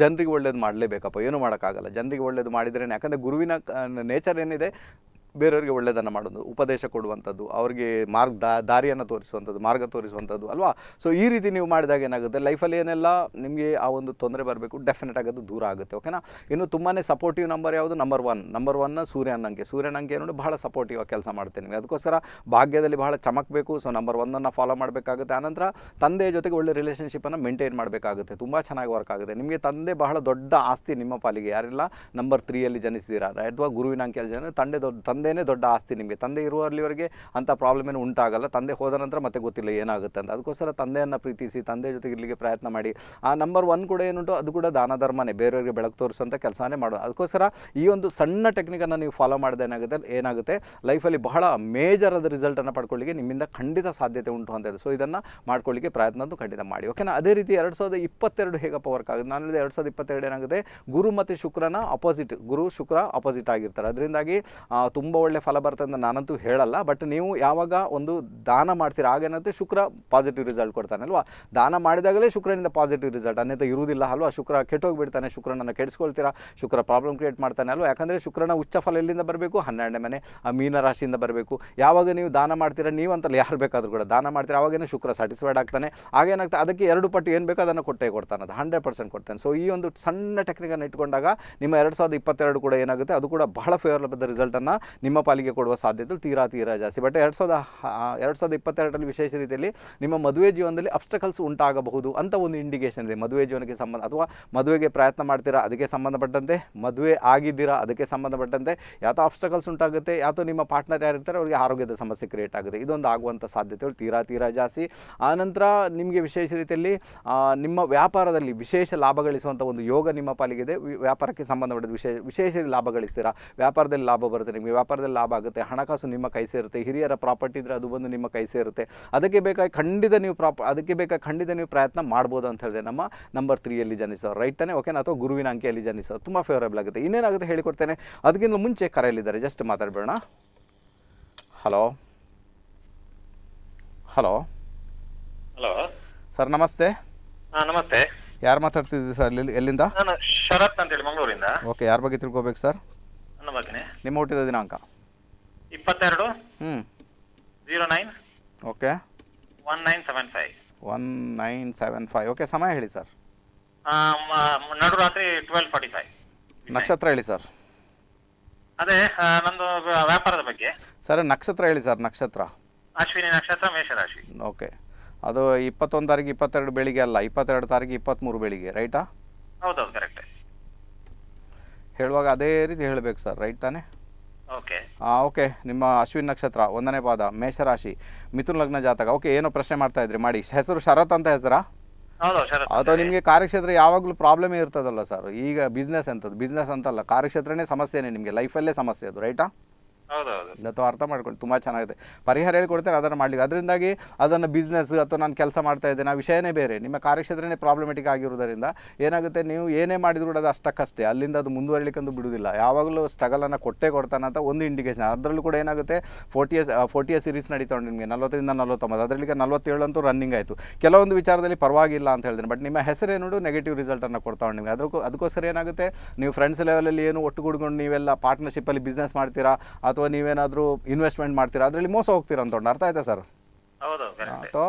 ಜನರಿಗೆ ಒಳ್ಳೇದು ಮಾಡಲೇಬೇಕಪ್ಪ ಏನು ಮಾಡೋಕ್ಕಾಗಲ್ಲ ಜನರಿಗೆ ಒಳ್ಳೇದು ಮಾಡಿದ್ರೇನೆ ಯಾಕಂದರೆ ಗುರುವಿನ ನೇಚರ್ ಏನಿದೆ ಬೇರೆಯವರಿಗೆ ಒಳ್ಳೆಯದನ್ನು ಮಾಡೋದು ಉಪದೇಶ ಕೊಡುವಂಥದ್ದು ಅವರಿಗೆ ಮಾರ್ಗ ದಾರಿಯನ್ನು ತೋರಿಸುವಂಥದ್ದು ಮಾರ್ಗ ತೋರಿಸುವಂಥದ್ದು ಅಲ್ವಾ ಸೊ ಈ ರೀತಿ ನೀವು ಮಾಡಿದಾಗ ಏನಾಗುತ್ತೆ ಲೈಫಲ್ಲಿ ಏನೆಲ್ಲ ನಿಮಗೆ ಆ ಒಂದು ತೊಂದರೆ ಬರಬೇಕು ಡೆಫಿನೆಟ್ ಅದು ದೂರ ಆಗುತ್ತೆ ಓಕೆನಾ ಇನ್ನು ತುಂಬಾ ಸಪೋರ್ಟಿವ್ ನಂಬರ್ ಯಾವುದು ನಂಬರ್ ಒನ್ ನಂಬರ್ ಒನ್ನ ಸೂರ್ಯನ ಸೂರ್ಯನಂಗೆ ನೋಡಿ ಬಹಳ ಸಪೋರ್ಟಿವ್ ಆಗಿ ಕೆಲಸ ಮಾಡ್ತೇನೆ ನಿಮಗೆ ಅದಕ್ಕೋಸ್ಕರ ಭಾಗ್ಯದಲ್ಲಿ ಬಹಳ ಚಮಕಬೇಕು ಸೊ ನಂಬರ್ ಒನ್ನನ್ನು ಫಾಲೋ ಮಾಡಬೇಕಾಗುತ್ತೆ ಆನಂತರ ತಂದೆಯ ಜೊತೆಗೆ ಒಳ್ಳೆ ರಿಲೇಷನ್ಶಿಪ್ಪನ್ನು ಮೇಂಟೈನ್ ಮಾಡಬೇಕಾಗುತ್ತೆ ತುಂಬ ಚೆನ್ನಾಗಿ ವರ್ಕ್ ಆಗುತ್ತೆ ನಿಮಗೆ ತಂದೆ ಬಹಳ ದೊಡ್ಡ ಆಸ್ತಿ ನಿಮ್ಮ ಪಾಲಿಗೆ ಯಾರಿಲ್ಲ ನಂಬರ್ ತ್ರೀಯಲ್ಲಿ ಜನಿಸಿದ್ದೀರಾ ಅಥವಾ ಗುರುವಿನ ಅಂಕೆಯಲ್ಲಿ ಜನ ತಂದೆ ದೊಡ್ಡ ತಂದೆ ತಂದೆಯೇ ದೊಡ್ಡ ಆಸ್ತಿ ನಿಮಗೆ ತಂದೆ ಇರುವಲ್ಲಿವರೆಗೆ ಅಂಥ ಪ್ರಾಬ್ಲಮ್ ಏನು ಉಂಟಾಗಲ್ಲ ತಂದೆ ಹೋದ ನಂತರ ಮತ್ತೆ ಗೊತ್ತಿಲ್ಲ ಏನಾಗುತ್ತೆ ಅಂತ ಅದಕ್ಕೋಸ್ಕರ ತಂದೆಯನ್ನು ಪ್ರೀತಿಸಿ ತಂದೆ ಜೊತೆಗೆ ಇರಲಿಕ್ಕೆ ಪ್ರಯತ್ನ ಮಾಡಿ ಆ ನಂಬರ್ ಒನ್ ಕೂಡ ಏನುಂಟು ಅದು ಕೂಡ ದಾನ ಧರ್ಮನೇ ಬೇರೆಯವರಿಗೆ ಬೆಳಕು ತೋರಿಸುವಂಥ ಕೆಲಸನೇ ಮಾಡೋದು ಅದಕ್ಕೋಸ್ಕರ ಈ ಒಂದು ಸಣ್ಣ ಟೆಕ್ನಿಕನ್ನು ನೀವು ಫಾಲೋ ಮಾಡಿದೇನಾಗುತ್ತೆ ಏನಾಗುತ್ತೆ ಲೈಫಲ್ಲಿ ಬಹಳ ಮೇಜರ್ ರಿಸಲ್ಟ್ ರಿಸಲ್ಟನ್ನು ಪಡ್ಕೊಳ್ಳಿಕ್ಕೆ ನಿಮ್ಮಿಂದ ಖಂಡಿತ ಸಾಧ್ಯತೆ ಉಂಟು ಅಂತ ಹೇಳಿ ಸೊ ಇದನ್ನು ಮಾಡ್ಕೊಳ್ಳಿಕ್ಕೆ ಪ್ರಯತ್ನದ್ದು ಖಂಡಿತ ಮಾಡಿ ಓಕೆನಾ ಅದೇ ರೀತಿ ಎರಡು ಸಾವಿರದ ಇಪ್ಪತ್ತೆರಡು ಹೇಗಪ್ಪ ವರ್ಕ್ ಆಗುತ್ತೆ ನಾನು ಹೇಳಿದೆ ಎರಡು ಸಾವಿರದ ಇಪ್ಪತ್ತೆರಡು ಏನಾಗುತ್ತೆ ಗುರು ಮತ್ತು ಶುಕ್ರನ ಅಪೋಸಿಟ್ ಗುರು ಶುಕ್ರ ಅಪೋಸಿಟ್ ಆಗಿರ್ತಾರೆ ಅದರಿಂದಾಗಿ ತುಂಬ ಒಳ್ಳೆ ಫಲ ಬರ್ತದೆ ಅಂತ ನಾನಂತೂ ಹೇಳಲ್ಲ ಬಟ್ ನೀವು ಯಾವಾಗ ಒಂದು ದಾನ ಮಾಡ್ತೀರಾ ಆಗೇನಂತೆ ಶುಕ್ರ ಪಾಸಿಟಿವ್ ರಿಸಲ್ಟ್ ಕೊಡ್ತಾನೆ ಅಲ್ವಾ ದಾನ ಮಾಡಿದಾಗಲೇ ಶುಕ್ರನಿಂದ ಪಾಸಿಟಿವ್ ರಿಸಲ್ಟ್ ಅನ್ಯತೆ ಇರುವುದಿಲ್ಲ ಅಲ್ವಾ ಶುಕ್ರ ಕೆಟ್ಟೋಗ್ಬಿಡ್ತಾನೆ ಶುಕ್ರನನ್ನು ಕೆಡಿಸ್ಕೊಳ್ತೀರಾ ಶುಕ್ರ ಪ್ರಾಬ್ಲಮ್ ಕ್ರಿಯೇಟ್ ಮಾಡ್ತಾನೆ ಅಲ್ವಾ ಯಾಕಂದರೆ ಶುಕ್ರನ ಉಚ್ಚ ಫಲ ಎಲ್ಲಿಂದ ಬರಬೇಕು ಹನ್ನೆರಡನೇ ಮನೆ ಆ ಮೀನ ಬರಬೇಕು ಯಾವಾಗ ನೀವು ದಾನ ಮಾಡ್ತೀರಾ ನೀವಂತಲ್ಲಿ ಯಾರು ಬೇಕಾದರೂ ಕೂಡ ದಾನ ಮಾಡ್ತೀರಾ ಆವಾಗೇನೆ ಶುಕ್ರ ಸ್ಯಾಟಿಸ್ಫೈಡ್ ಆಗ್ತಾನೆ ಆಗೇನಾಗ್ತದೆ ಅದಕ್ಕೆ ಎರಡು ಪಟ್ಟು ಏನು ಬೇಕೋ ಅದನ್ನು ಕೊಟ್ಟೇ ಕೊಡ್ತಾನೆ ಅದು ಹಂಡ್ರೆಡ್ ಪರ್ಸೆಂಟ್ ಕೊಡ್ತಾನೆ ಸೊ ಈ ಒಂದು ಸಣ್ಣ ಟೆಕ್ನಿಕನ್ನು ಇಟ್ಕೊಂಡಾಗ ನಿಮ್ಮ ಎರಡು ಸಾವಿರದ ಇಪ್ಪತ್ತೆರಡು ಕೂಡ ಏನಾಗುತ್ತೆ ಅದು ಕೂಡ ಬಹಳ ಫೇವರಬಲ್ ರಿಸಲ್ಟನ್ನು ನಿಮ್ಮ ಪಾಲಿಗೆ ಕೊಡುವ ಸಾಧ್ಯತೆ ತೀರಾ ತೀರಾ ಜಾಸ್ತಿ ಬಟ್ ಎರಡು ಸಾವಿರದ ಎರಡು ಸಾವಿರದ ಇಪ್ಪತ್ತೆರಡರಲ್ಲಿ ವಿಶೇಷ ರೀತಿಯಲ್ಲಿ ನಿಮ್ಮ ಮದುವೆ ಜೀವನದಲ್ಲಿ ಅಬ್ಸ್ಟಕಲ್ಸ್ ಉಂಟಾಗಬಹುದು ಅಂತ ಒಂದು ಇಂಡಿಕೇಷನ್ ಇದೆ ಮದುವೆ ಜೀವನಕ್ಕೆ ಸಂಬಂಧ ಅಥವಾ ಮದುವೆಗೆ ಪ್ರಯತ್ನ ಮಾಡ್ತೀರಾ ಅದಕ್ಕೆ ಸಂಬಂಧಪಟ್ಟಂತೆ ಮದುವೆ ಆಗಿದ್ದೀರಾ ಅದಕ್ಕೆ ಸಂಬಂಧಪಟ್ಟಂತೆ ಯಾತೋ ಅಬ್ಸ್ಟಕಲ್ಸ್ ಉಂಟಾಗುತ್ತೆ ಯಾತೋ ನಿಮ್ಮ ಪಾರ್ಟ್ನರ್ ಯಾರಿರ್ತಾರೆ ಅವರಿಗೆ ಆರೋಗ್ಯದ ಸಮಸ್ಯೆ ಕ್ರಿಯೇಟ್ ಆಗುತ್ತೆ ಇದೊಂದು ಆಗುವಂಥ ಸಾಧ್ಯತೆಗಳು ತೀರಾ ತೀರಾ ಜಾಸ್ತಿ ಆನಂತರ ನಿಮಗೆ ವಿಶೇಷ ರೀತಿಯಲ್ಲಿ ನಿಮ್ಮ ವ್ಯಾಪಾರದಲ್ಲಿ ವಿಶೇಷ ಲಾಭ ಗಳಿಸುವಂಥ ಒಂದು ಯೋಗ ನಿಮ್ಮ ಪಾಲಿಗೆ ಇದೆ ವ್ಯಾಪಾರಕ್ಕೆ ಸಂಬಂಧಪಟ್ಟ ವಿಶೇಷ ವಿಶೇಷ ಲಾಭ ಗಳಿಸ್ತೀರಾ ವ್ಯಾಪಾರದಲ್ಲಿ ಲಾಭ ಬರುತ್ತೆ ನಿಮಗೆ ವ್ಯಾಪಾರದಲ್ಲಿ ಲಾಭ ಆಗುತ್ತೆ ಹಣಕಾಸು ನಿಮ್ಮ ಕೈ ಸೇರುತ್ತೆ ಹಿರಿಯರ ಪ್ರಾಪರ್ಟಿ ಇದ್ದರೆ ಅದು ಬಂದು ನಿಮ್ಮ ಕೈ ಸೇರುತ್ತೆ ಅದಕ್ಕೆ ಬೇಕಾಗಿ ಖಂಡಿತ ನೀವು ಪ್ರಾಪ ಅದಕ್ಕೆ ಬೇಕಾಗಿ ಖಂಡಿತ ನೀವು ಪ್ರಯತ್ನ ಮಾಡ್ಬೋದು ಅಂತ ಹೇಳಿದೆ ನಮ್ಮ ನಂಬರ್ ತ್ರೀಯಲ್ಲಿ ಜನಿಸೋರು ರೈಟ್ ತಾನೆ ಓಕೆನಾ ಅಥವಾ ಗುರುವಿನ ಅಂಕಿಯಲ್ಲಿ ಜನಿಸೋರು ತುಂಬ ಫೇವರೇಬಲ್ ಆಗುತ್ತೆ ಇನ್ನೇನಾಗುತ್ತೆ ಹೇಳಿಕೊಡ್ತೇನೆ ಅದಕ್ಕಿಂತ ಮುಂಚೆ ಕರೆಯಲ್ಲಿದ್ದಾರೆ ಜಸ್ಟ್ ಮಾತಾಡಬೇಡ ಹಲೋ ಹಲೋ ಹಲೋ ಸರ್ ನಮಸ್ತೆ ನಮಸ್ತೆ ಯಾರು ಮಾತಾಡ್ತಿದ್ದೀರಿ ಸರ್ ಎಲ್ಲಿಂದ ಶರತ್ ಅಂತ ಹೇಳಿ ಮಂಗಳೂರಿಂದ ಓಕೆ ಯಾರ ಬಗ್ಗೆ ತಿಳ್ಕೊಬೇಕು ಸರ್ ನನ್ನ ಬಗ್ನೆ ನಿಮ್ಮ ಹುಟ್ಟಿದ ದಿನಾಂಕ ಇಪ್ಪತ್ತೆರಡು ಹ್ಞೂ zero nine okay one nine seven five one nine seven five okay ಸಮಯ ಹೇಳಿ ಸರ್ ನಡು ರಾತ್ರಿ ಟ್ವೆಲ್ ಫಾರ್ಟಿ ಫೈವ್ ನಕ್ಷತ್ರ ಹೇಳಿ ಸರ್ ಅದೇ ನಂದು ವ್ಯಾಪಾರದ ಬಗ್ಗೆ ಸರ್ ನಕ್ಷತ್ರ ಹೇಳಿ ಸರ್ ನಕ್ಷತ್ರ ಅಶ್ವಿನಿ ನಕ್ಷತ್ರ ಮೇಷರಾಶಿ ಓಕೆ ಅದು ಇಪ್ಪತ್ತೊಂದು ತಾರೀಕು ಇಪ್ಪತ್ತೆರಡು ಬೆಳಿಗ್ಗೆ ಅಲ್ಲ ಇಪ್ಪತ್ತೆರಡು ತಾರೀಕು ಇಪ್ಪತ್ತ್ಮೂರು ಬೆಳಿಗ್ಗೆ ರೈಟಾ ಹೌದೌದು ಕರೆಕ್ಟ್ ಹೇಳುವಾಗ ಅದೇ ರೀತಿ ಹೇಳಬೇಕು ಸರ್ ರೈಟ್ ತಾನೆ ಓಕೆ ನಿಮ್ಮ ಅಶ್ವಿನ್ ನಕ್ಷತ್ರ ಒಂದನೇ ಪಾದ ಮೇಷರಾಶಿ ಮಿಥುನ್ ಲಗ್ನ ಜಾತಕ ಓಕೆ ಏನೋ ಪ್ರಶ್ನೆ ಮಾಡ್ತಾ ಇದ್ರಿ ಮಾಡಿ ಹೆಸರು ಶರತ್ ಅಂತ ಹೆಸರಾ ಅಥವಾ ನಿಮಗೆ ಕಾರ್ಯಕ್ಷೇತ್ರ ಯಾವಾಗಲೂ ಪ್ರಾಬ್ಲಮ್ ಇರ್ತದಲ್ಲ ಸರ್ ಈಗ ಬಿಸ್ನೆಸ್ ಅಂತದ್ದು ಬಿಸ್ನೆಸ್ ಅಂತಲ್ಲ ಕಾರ್ಯಕ್ಷೇತ್ರನೇ ಸಮಸ್ಯೆನೇ ನಿಮಗೆ ಲೈಫಲ್ಲೇ ಸಮಸ್ಯೆ ಅದು ರೈಟಾ ಅಥವಾ ಅರ್ಥ ಮಾಡ್ಕೊಳ್ಳಿ ತುಂಬ ಚೆನ್ನಾಗಿದೆ ಪರಿಹಾರ ಹೇಳಿ ಹೇಳ್ಕೊಡ್ತಾರೆ ಅದನ್ನು ಮಾಡ್ಲಿಕ್ಕೆ ಅದರಿಂದಾಗಿ ಅದನ್ನು ಬಿಸ್ನೆಸ್ ಅಥವಾ ನಾನು ಕೆಲಸ ಮಾಡ್ತಾ ಇದ್ದೇನೆ ಆ ವಿಷಯನೇ ಬೇರೆ ನಿಮ್ಮ ಕಾರ್ಯಕ್ಷೇತ್ರನೇ ಪ್ರಾಬ್ಲಮೆಟಿಕ್ ಆಗಿರೋದರಿಂದ ಏನಾಗುತ್ತೆ ನೀವು ಏನೇ ಮಾಡಿದ್ರು ಕೂಡ ಅದು ಅಷ್ಟಕ್ಕಷ್ಟೇ ಅಲ್ಲಿಂದ ಅದು ಮುಂದುವರಿಲಿಕ್ಕಂದು ಬಿಡುವುದಿಲ್ಲ ಯಾವಾಗಲೂ ಸ್ಟ್ರಗಲನ್ನು ಕೊಟ್ಟೇ ಕೊಡ್ತಾನೆ ಅಂತ ಒಂದು ಇಂಡಿಕೇಶನ್ ಅದರಲ್ಲೂ ಕೂಡ ಏನಾಗುತ್ತೆ ಫೋರ್ಟಿ ಎಸ್ ಫೋರ್ಟಿ ಸೀರೀಸ್ ನಡೀತಾ ನಿಮಗೆ ನಲವತ್ತರಿಂದ ನಲವತ್ತೊಂಬತ್ತು ಅದರಲ್ಲಿ ನಲವತ್ತೇಳು ಅಂತೂ ರನ್ನಿಂಗ್ ಆಯಿತು ಕೆಲವೊಂದು ವಿಚಾರದಲ್ಲಿ ಪರವಾಗಿಲ್ಲ ಅಂತ ಹೇಳಿದ್ರೆ ಬಟ್ ನಿಮ್ಮ ಹೆಸರೇನು ನೆಗೆಟಿವ್ ರಿಸಲ್ಟನ್ನು ಕೊಡ್ತಾ ಉಂಟು ನಿಮಗೆ ಅದಕ್ಕೂ ಅದಕ್ಕೋಸ್ಕರ ಏನಾಗುತ್ತೆ ನೀವು ಫ್ರೆಂಡ್ಸ್ ಲೆವೆಲಲ್ಲಿ ಏನು ಒಟ್ಟುಗೂಡ್ಕೊಂಡು ನೀವೆಲ್ಲ ಪಾರ್ಟ್ನರ್ಶಿಪ್ಪಲ್ಲಿ ಬಿಸ್ನೆಸ್ ಮಾಡ್ತೀರಾ ಅಥವಾ ನೀವೇನಾದರೂ ಇನ್ವೆಸ್ಟ್ಮೆಂಟ್ ಮಾಡ್ತೀರಾ ಅದ್ರಲ್ಲಿ ಮೋಸ ಹೋಗ್ತೀರಾ ಅಂತ ಅರ್ಥ ಆಯ್ತಾ ಸರ್ ಅಥವಾ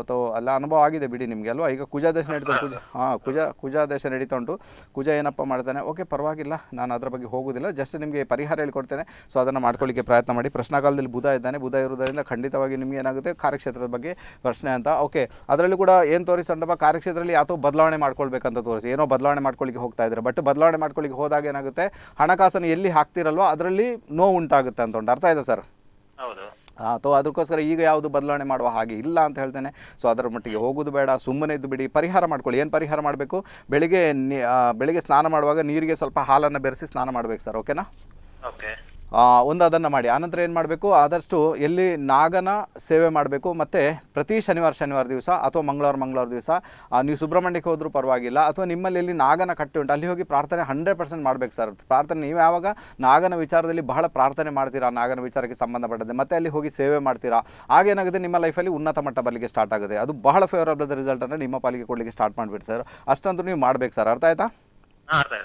ಅಥವಾ ಅಲ್ಲ ಅನುಭವ ಆಗಿದೆ ಬಿಡಿ ನಿಮಗೆ ಅಲ್ವಾ ಈಗ ಕುಜಾದೇಶ ನಡೀತಾ ಕುಜ ಹಾಂ ಕುಜ ಕುಜಾದೇಶ ನಡೀತಾ ಉಂಟು ಕುಜ ಏನಪ್ಪ ಮಾಡ್ತಾನೆ ಓಕೆ ಪರವಾಗಿಲ್ಲ ನಾನು ಅದರ ಬಗ್ಗೆ ಹೋಗೋದಿಲ್ಲ ಜಸ್ಟ್ ನಿಮಗೆ ಪರಿಹಾರ ಹೇಳ್ಕೊಡ್ತೇನೆ ಸೊ ಅದನ್ನು ಮಾಡ್ಕೊಳ್ಳಿಕ್ಕೆ ಪ್ರಯತ್ನ ಮಾಡಿ ಪ್ರಶ್ನಾಕಾಲದಲ್ಲಿ ಬುಧ ಇದ್ದಾನೆ ಬುಧ ಇರುವುದರಿಂದ ಖಂಡಿತವಾಗಿ ನಿಮಗೆ ಏನಾಗುತ್ತೆ ಕಾರ್ಯಕ್ಷೇತ್ರದ ಬಗ್ಗೆ ಪ್ರಶ್ನೆ ಅಂತ ಓಕೆ ಅದರಲ್ಲೂ ಕೂಡ ಏನು ತೋರಿಸಂಡಪ್ಪ ಕಾರ್ಯಕ್ಷೇತ್ರದಲ್ಲಿ ಅಥವಾ ಬದಲಾವಣೆ ಮಾಡ್ಕೊಳ್ಬೇಕಂತ ತೋರಿಸಿ ಏನೋ ಬದಲಾವಣೆ ಮಾಡ್ಕೊಳ್ಳಿಕ್ಕೆ ಹೋಗ್ತಾ ಇದ್ದಾರೆ ಬಟ್ ಬದಲಾವಣೆ ಮಾಡ್ಕೊಳ್ಳಿಕ್ಕೆ ಹೋದಾಗ ಏನಾಗುತ್ತೆ ಹಣಕಾಸನ್ನು ಎಲ್ಲಿ ಹಾಕ್ತಿರಲ್ವೋ ಅದರಲ್ಲಿ ನೋವು ಉಂಟಾಗುತ್ತೆ ಅಂತ ಉಂಟು ಅರ್ಥ ಇದೆ ಸರ್ ಹೌದು ಅಥವಾ ಅದಕ್ಕೋಸ್ಕರ ಈಗ ಯಾವುದು ಬದಲಾವಣೆ ಮಾಡುವ ಹಾಗೆ ಇಲ್ಲ ಅಂತ ಹೇಳ್ತೇನೆ ಸೊ ಅದರ ಮಟ್ಟಿಗೆ ಹೋಗೋದು ಬೇಡ ಸುಮ್ಮನೆ ಇದ್ದು ಬಿಡಿ ಪರಿಹಾರ ಮಾಡ್ಕೊಳ್ಳಿ ಏನು ಪರಿಹಾರ ಮಾಡಬೇಕು ಬೆಳಿಗ್ಗೆ ಬೆಳಿಗ್ಗೆ ಸ್ನಾನ ಮಾಡುವಾಗ ನೀರಿಗೆ ಸ್ವಲ್ಪ ಹಾಲನ್ನು ಬೆರೆಸಿ ಸ್ನಾನ ಮಾಡಬೇಕು ಸರ್ ಓಕೆನಾ ಓಕೆ ಒಂದು ಅದನ್ನು ಮಾಡಿ ಆನಂತರ ಏನು ಮಾಡಬೇಕು ಆದಷ್ಟು ಎಲ್ಲಿ ನಾಗನ ಸೇವೆ ಮಾಡಬೇಕು ಮತ್ತು ಪ್ರತಿ ಶನಿವಾರ ಶನಿವಾರ ದಿವಸ ಅಥವಾ ಮಂಗಳವಾರ ಮಂಗಳವಾರ ದಿವಸ ನೀವು ಸುಬ್ರಹ್ಮಣ್ಯಕ್ಕೆ ಹೋದರೂ ಪರವಾಗಿಲ್ಲ ಅಥವಾ ನಿಮ್ಮಲ್ಲಿ ಎಲ್ಲಿ ನಾಗನ ಕಟ್ಟಿ ಉಂಟು ಅಲ್ಲಿ ಹೋಗಿ ಪ್ರಾರ್ಥನೆ ಹಂಡ್ರೆಡ್ ಪರ್ಸೆಂಟ್ ಮಾಡಬೇಕು ಸರ್ ಪ್ರಾರ್ಥನೆ ನೀವು ಯಾವಾಗ ನಾಗನ ವಿಚಾರದಲ್ಲಿ ಬಹಳ ಪ್ರಾರ್ಥನೆ ಮಾಡ್ತೀರಾ ನಾಗನ ವಿಚಾರಕ್ಕೆ ಸಂಬಂಧಪಟ್ಟಂತೆ ಮತ್ತೆ ಅಲ್ಲಿ ಹೋಗಿ ಸೇವೆ ಮಾಡ್ತೀರಾ ಆಗೇನಾಗುತ್ತೆ ನಿಮ್ಮ ಲೈಫಲ್ಲಿ ಉನ್ನತ ಮಟ್ಟ ಬರಲಿಕ್ಕೆ ಸ್ಟಾರ್ಟ್ ಆಗುತ್ತೆ ಅದು ಬಹಳ ಫೇವರಬಲ್ ರಿಸಲ್ಟನ್ನು ನಿಮ್ಮ ಪಾಲಿಗೆ ಕೊಡಲಿಕ್ಕೆ ಸ್ಟಾರ್ಟ್ ಮಾಡಿಬಿಡಿ ಸರ್ ಅಷ್ಟಂತೂ ನೀವು ಮಾಡಬೇಕು ಸರ್ ಅರ್ಥ ಆಯಿತಾ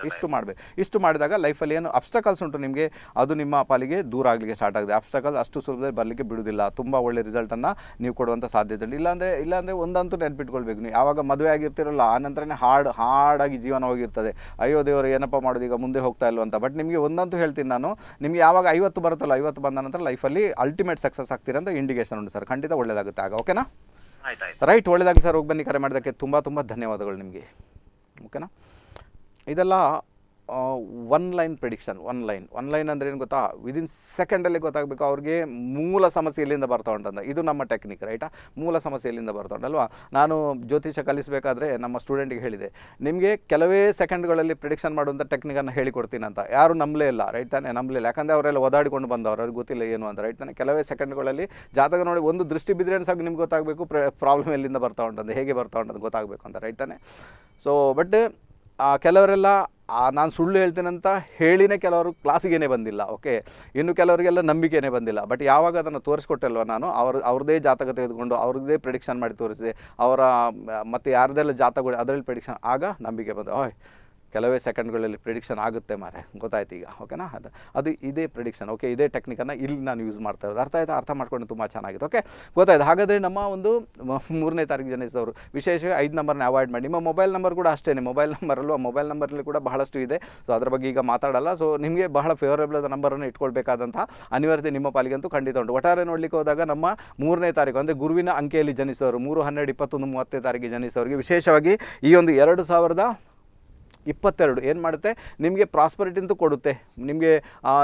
ಇಷ್ಟು ಮಾಡಬೇಕು ಇಷ್ಟು ಮಾಡಿದಾಗ ಲೈಫಲ್ಲಿ ಏನು ಅಬ್ಸ್ಟಕಲ್ಸ್ ಉಂಟು ನಿಮಗೆ ಅದು ನಿಮ್ಮ ಪಾಲಿಗೆ ದೂರ ಆಗಲಿಕ್ಕೆ ಸ್ಟಾರ್ಟ್ ಆಗಿದೆ ಅಬ್ಸ್ಟಕಲ್ ಅಷ್ಟು ಸುಲಭದಲ್ಲಿ ಬರಲಿಕ್ಕೆ ಬಿಡುವುದಿಲ್ಲ ತುಂಬ ಒಳ್ಳೆ ರಿಸಲ್ಟನ್ನು ನೀವು ಕೊಡುವಂಥ ಸಾಧ್ಯತೆ ಉಂಟು ಇಲ್ಲಾಂದರೆ ಇಲ್ಲಾಂದರೆ ಒಂದಂತೂ ನೆನ್ಪಿಟ್ಕೊಳ್ಬೇಕು ನೀವು ಯಾವಾಗ ಮದುವೆ ಆಗಿರ್ತಿರಲ್ಲ ಆ ನಂತರನೇ ಹಾಡ್ ಹಾಡಾಗಿ ಜೀವನ ಹೋಗಿರ್ತದೆ ಅಯ್ಯೋ ದೇವರು ಏನಪ್ಪ ಮಾಡೋದು ಈಗ ಮುಂದೆ ಹೋಗ್ತಾ ಇಲ್ಲ ಅಂತ ಬಟ್ ನಿಮಗೆ ಒಂದಂತೂ ಹೇಳ್ತೀನಿ ನಾನು ನಿಮಗೆ ಯಾವಾಗ ಐವತ್ತು ಬರುತ್ತಲ್ಲ ಐವತ್ತು ಬಂದ ನಂತರ ಲೈಫಲ್ಲಿ ಅಲ್ಟಿಮೇಟ್ ಸಕ್ಸಸ್ ಅಂತ ಇಂಡಿಕೇಷನ್ ಉಂಟು ಸರ್ ಖಂಡಿತ ಒಳ್ಳೆಯದಾಗುತ್ತೆ ಆಗ ಓಕೆನಾ ರೈಟ್ ಒಳ್ಳೆದಾಗಿ ಸರ್ ಹೋಗಿ ಬನ್ನಿ ಕರೆ ಮಾಡೋದಕ್ಕೆ ತುಂಬ ತುಂಬ ಧನ್ಯವಾದಗಳು ನಿಮಗೆ ಓಕೆನಾ ಇದೆಲ್ಲ one line prediction one line one line ಅಂದರೆ ಏನು ಗೊತ್ತಾ ವಿದಿನ್ ಸೆಕೆಂಡಲ್ಲಿ ಗೊತ್ತಾಗಬೇಕು ಅವ್ರಿಗೆ ಮೂಲ ಸಮಸ್ಯೆ ಎಲ್ಲಿಂದ ಬರ್ತಾ ಉಂಟಂತ ಇದು ನಮ್ಮ ಟೆಕ್ನಿಕ್ ರೈಟಾ ಮೂಲ ಸಮಸ್ಯೆ ಎಲ್ಲಿಂದ ಬರ್ತಾ ಉಂಟಲ್ವಾ ನಾನು ಜ್ಯೋತಿಷ ಕಲಿಸಬೇಕಾದ್ರೆ ನಮ್ಮ ಸ್ಟೂಡೆಂಟಿಗೆ ಹೇಳಿದೆ ನಿಮಗೆ ಕೆಲವೇ ಸೆಕೆಂಡ್ಗಳಲ್ಲಿ ಪ್ರಿಡಿಕ್ಷನ್ ಮಾಡುವಂಥ ಟೆಕ್ನಿಕನ್ನು ಹೇಳಿಕೊಡ್ತೀನಿ ಅಂತ ಯಾರು ನಂಬಲೇ ಇಲ್ಲ ರೈಟ್ ತಾನೆ ನಂಬಲಿಲ್ಲ ಯಾಕಂದರೆ ಅವರೆಲ್ಲ ಓದಾಡಿಕೊಂಡು ಬಂದವರು ಅವ್ರಿಗೆ ಗೊತ್ತಿಲ್ಲ ಏನು ಅಂತ ರೈಟ್ ತಾನೆ ಕೆಲವೇ ಸೆಕೆಂಡ್ಗಳಲ್ಲಿ ಜಾತಕ ನೋಡಿ ಒಂದು ದೃಷ್ಟಿ ಬಿದ್ದರೆ ಸಾಕು ನಿಮ್ಗೆ ಗೊತ್ತಾಗಬೇಕು ಪ್ರಾಬ್ಲಮ್ ಎಲ್ಲಿಂದ ಬರ್ತಾ ಉಂಟಂತ ಹೇಗೆ ಬರ್ತಾ ಉಂಟಂತ ಗೊತ್ತಾಗಬೇಕು ಅಂತ ರೈಟ್ ತಾನೆ ಸೊ ಬಟ್ ಕೆಲವರೆಲ್ಲ ನಾನು ಸುಳ್ಳು ಅಂತ ಹೇಳಿನೇ ಕೆಲವರು ಕ್ಲಾಸಿಗೇನೆ ಬಂದಿಲ್ಲ ಓಕೆ ಇನ್ನು ಕೆಲವರಿಗೆಲ್ಲ ನಂಬಿಕೆನೇ ಬಂದಿಲ್ಲ ಬಟ್ ಯಾವಾಗ ಅದನ್ನು ತೋರಿಸ್ಕೊಟ್ಟಲ್ವ ನಾನು ಅವ್ರ ಅವ್ರದ್ದೇ ಜಾತಕ ತೆಗೆದುಕೊಂಡು ಅವ್ರದ್ದೇ ಪ್ರಿಡಿಕ್ಷನ್ ಮಾಡಿ ತೋರಿಸಿದೆ ಅವರ ಮತ್ತು ಯಾರದೆಲ್ಲ ಜಾತಕಗಳು ಅದರಲ್ಲಿ ಪ್ರಿಡಿಕ್ಷನ್ ಆಗ ನಂಬಿಕೆ ಬಂದ ಓಹ್ ಕೆಲವೇ ಸೆಕೆಂಡ್ಗಳಲ್ಲಿ ಪ್ರಿಡಿಕ್ಷನ್ ಆಗುತ್ತೆ ಮಾರೆ ಗೊತ್ತಾಯ್ತು ಈಗ ಓಕೆನಾ ಅದು ಅದು ಇದೇ ಪ್ರಿಡಿಕ್ಷನ್ ಓಕೆ ಇದೇ ಟೆಕ್ನಿಕನ್ನು ಇಲ್ಲಿ ನಾನು ಯೂಸ್ ಮಾಡ್ತಾ ಇರೋದು ಅರ್ಥ ಆಯಿತು ಅರ್ಥ ಮಾಡ್ಕೊಂಡು ತುಂಬ ಚೆನ್ನಾಗಿದೆ ಓಕೆ ಗೊತ್ತಾಯ್ತು ಹಾಗಾದರೆ ನಮ್ಮ ಒಂದು ಮೂರನೇ ತಾರೀಕು ಜನಿಸಿದವರು ವಿಶೇಷವಾಗಿ ಐದು ನಂಬರ್ನ ಅವಾಯ್ಡ್ ಮಾಡಿ ನಿಮ್ಮ ಮೊಬೈಲ್ ನಂಬರ್ ಕೂಡ ಅಷ್ಟೇ ಮೊಬೈಲ್ ನಂಬರಲ್ಲೂ ಆ ಮೊಬೈಲ್ ನಂಬರಲ್ಲಿ ಕೂಡ ಬಹಳಷ್ಟು ಇದೆ ಸೊ ಅದರ ಬಗ್ಗೆ ಈಗ ಮಾತಾಡಲ್ಲ ಸೊ ನಿಮಗೆ ಬಹಳ ಫೇವರೇಬಲ್ ಆದ ನಂಬರನ್ನು ಇಟ್ಕೊಳ್ಬೇಕಾದಂಥ ಅನಿವಾರ್ಯತೆ ನಿಮ್ಮ ಪಾಲಿಗಂತೂ ಖಂಡಿತ ಉಂಟು ಒಟ್ಟಾರೆ ನೋಡಲಿಕ್ಕೆ ಹೋದಾಗ ನಮ್ಮ ಮೂರನೇ ತಾರೀಕು ಅಂದರೆ ಗುರುವಿನ ಅಂಕೆಯಲ್ಲಿ ಜನಿಸಿದವರು ಮೂರು ಹನ್ನೆರಡು ಇಪ್ಪತ್ತೊಂದು ಮೂವತ್ತನೇ ತಾರೀಕಿಗೆ ಜನಿಸಿದವರಿಗೆ ವಿಶೇಷವಾಗಿ ಈ ಒಂದು ಎರಡು ಸಾವಿರದ ಇಪ್ಪತ್ತೆರಡು ಏನು ಮಾಡುತ್ತೆ ನಿಮಗೆ ಪ್ರಾಸ್ಪರಿಟಿ ಅಂತೂ ಕೊಡುತ್ತೆ ನಿಮಗೆ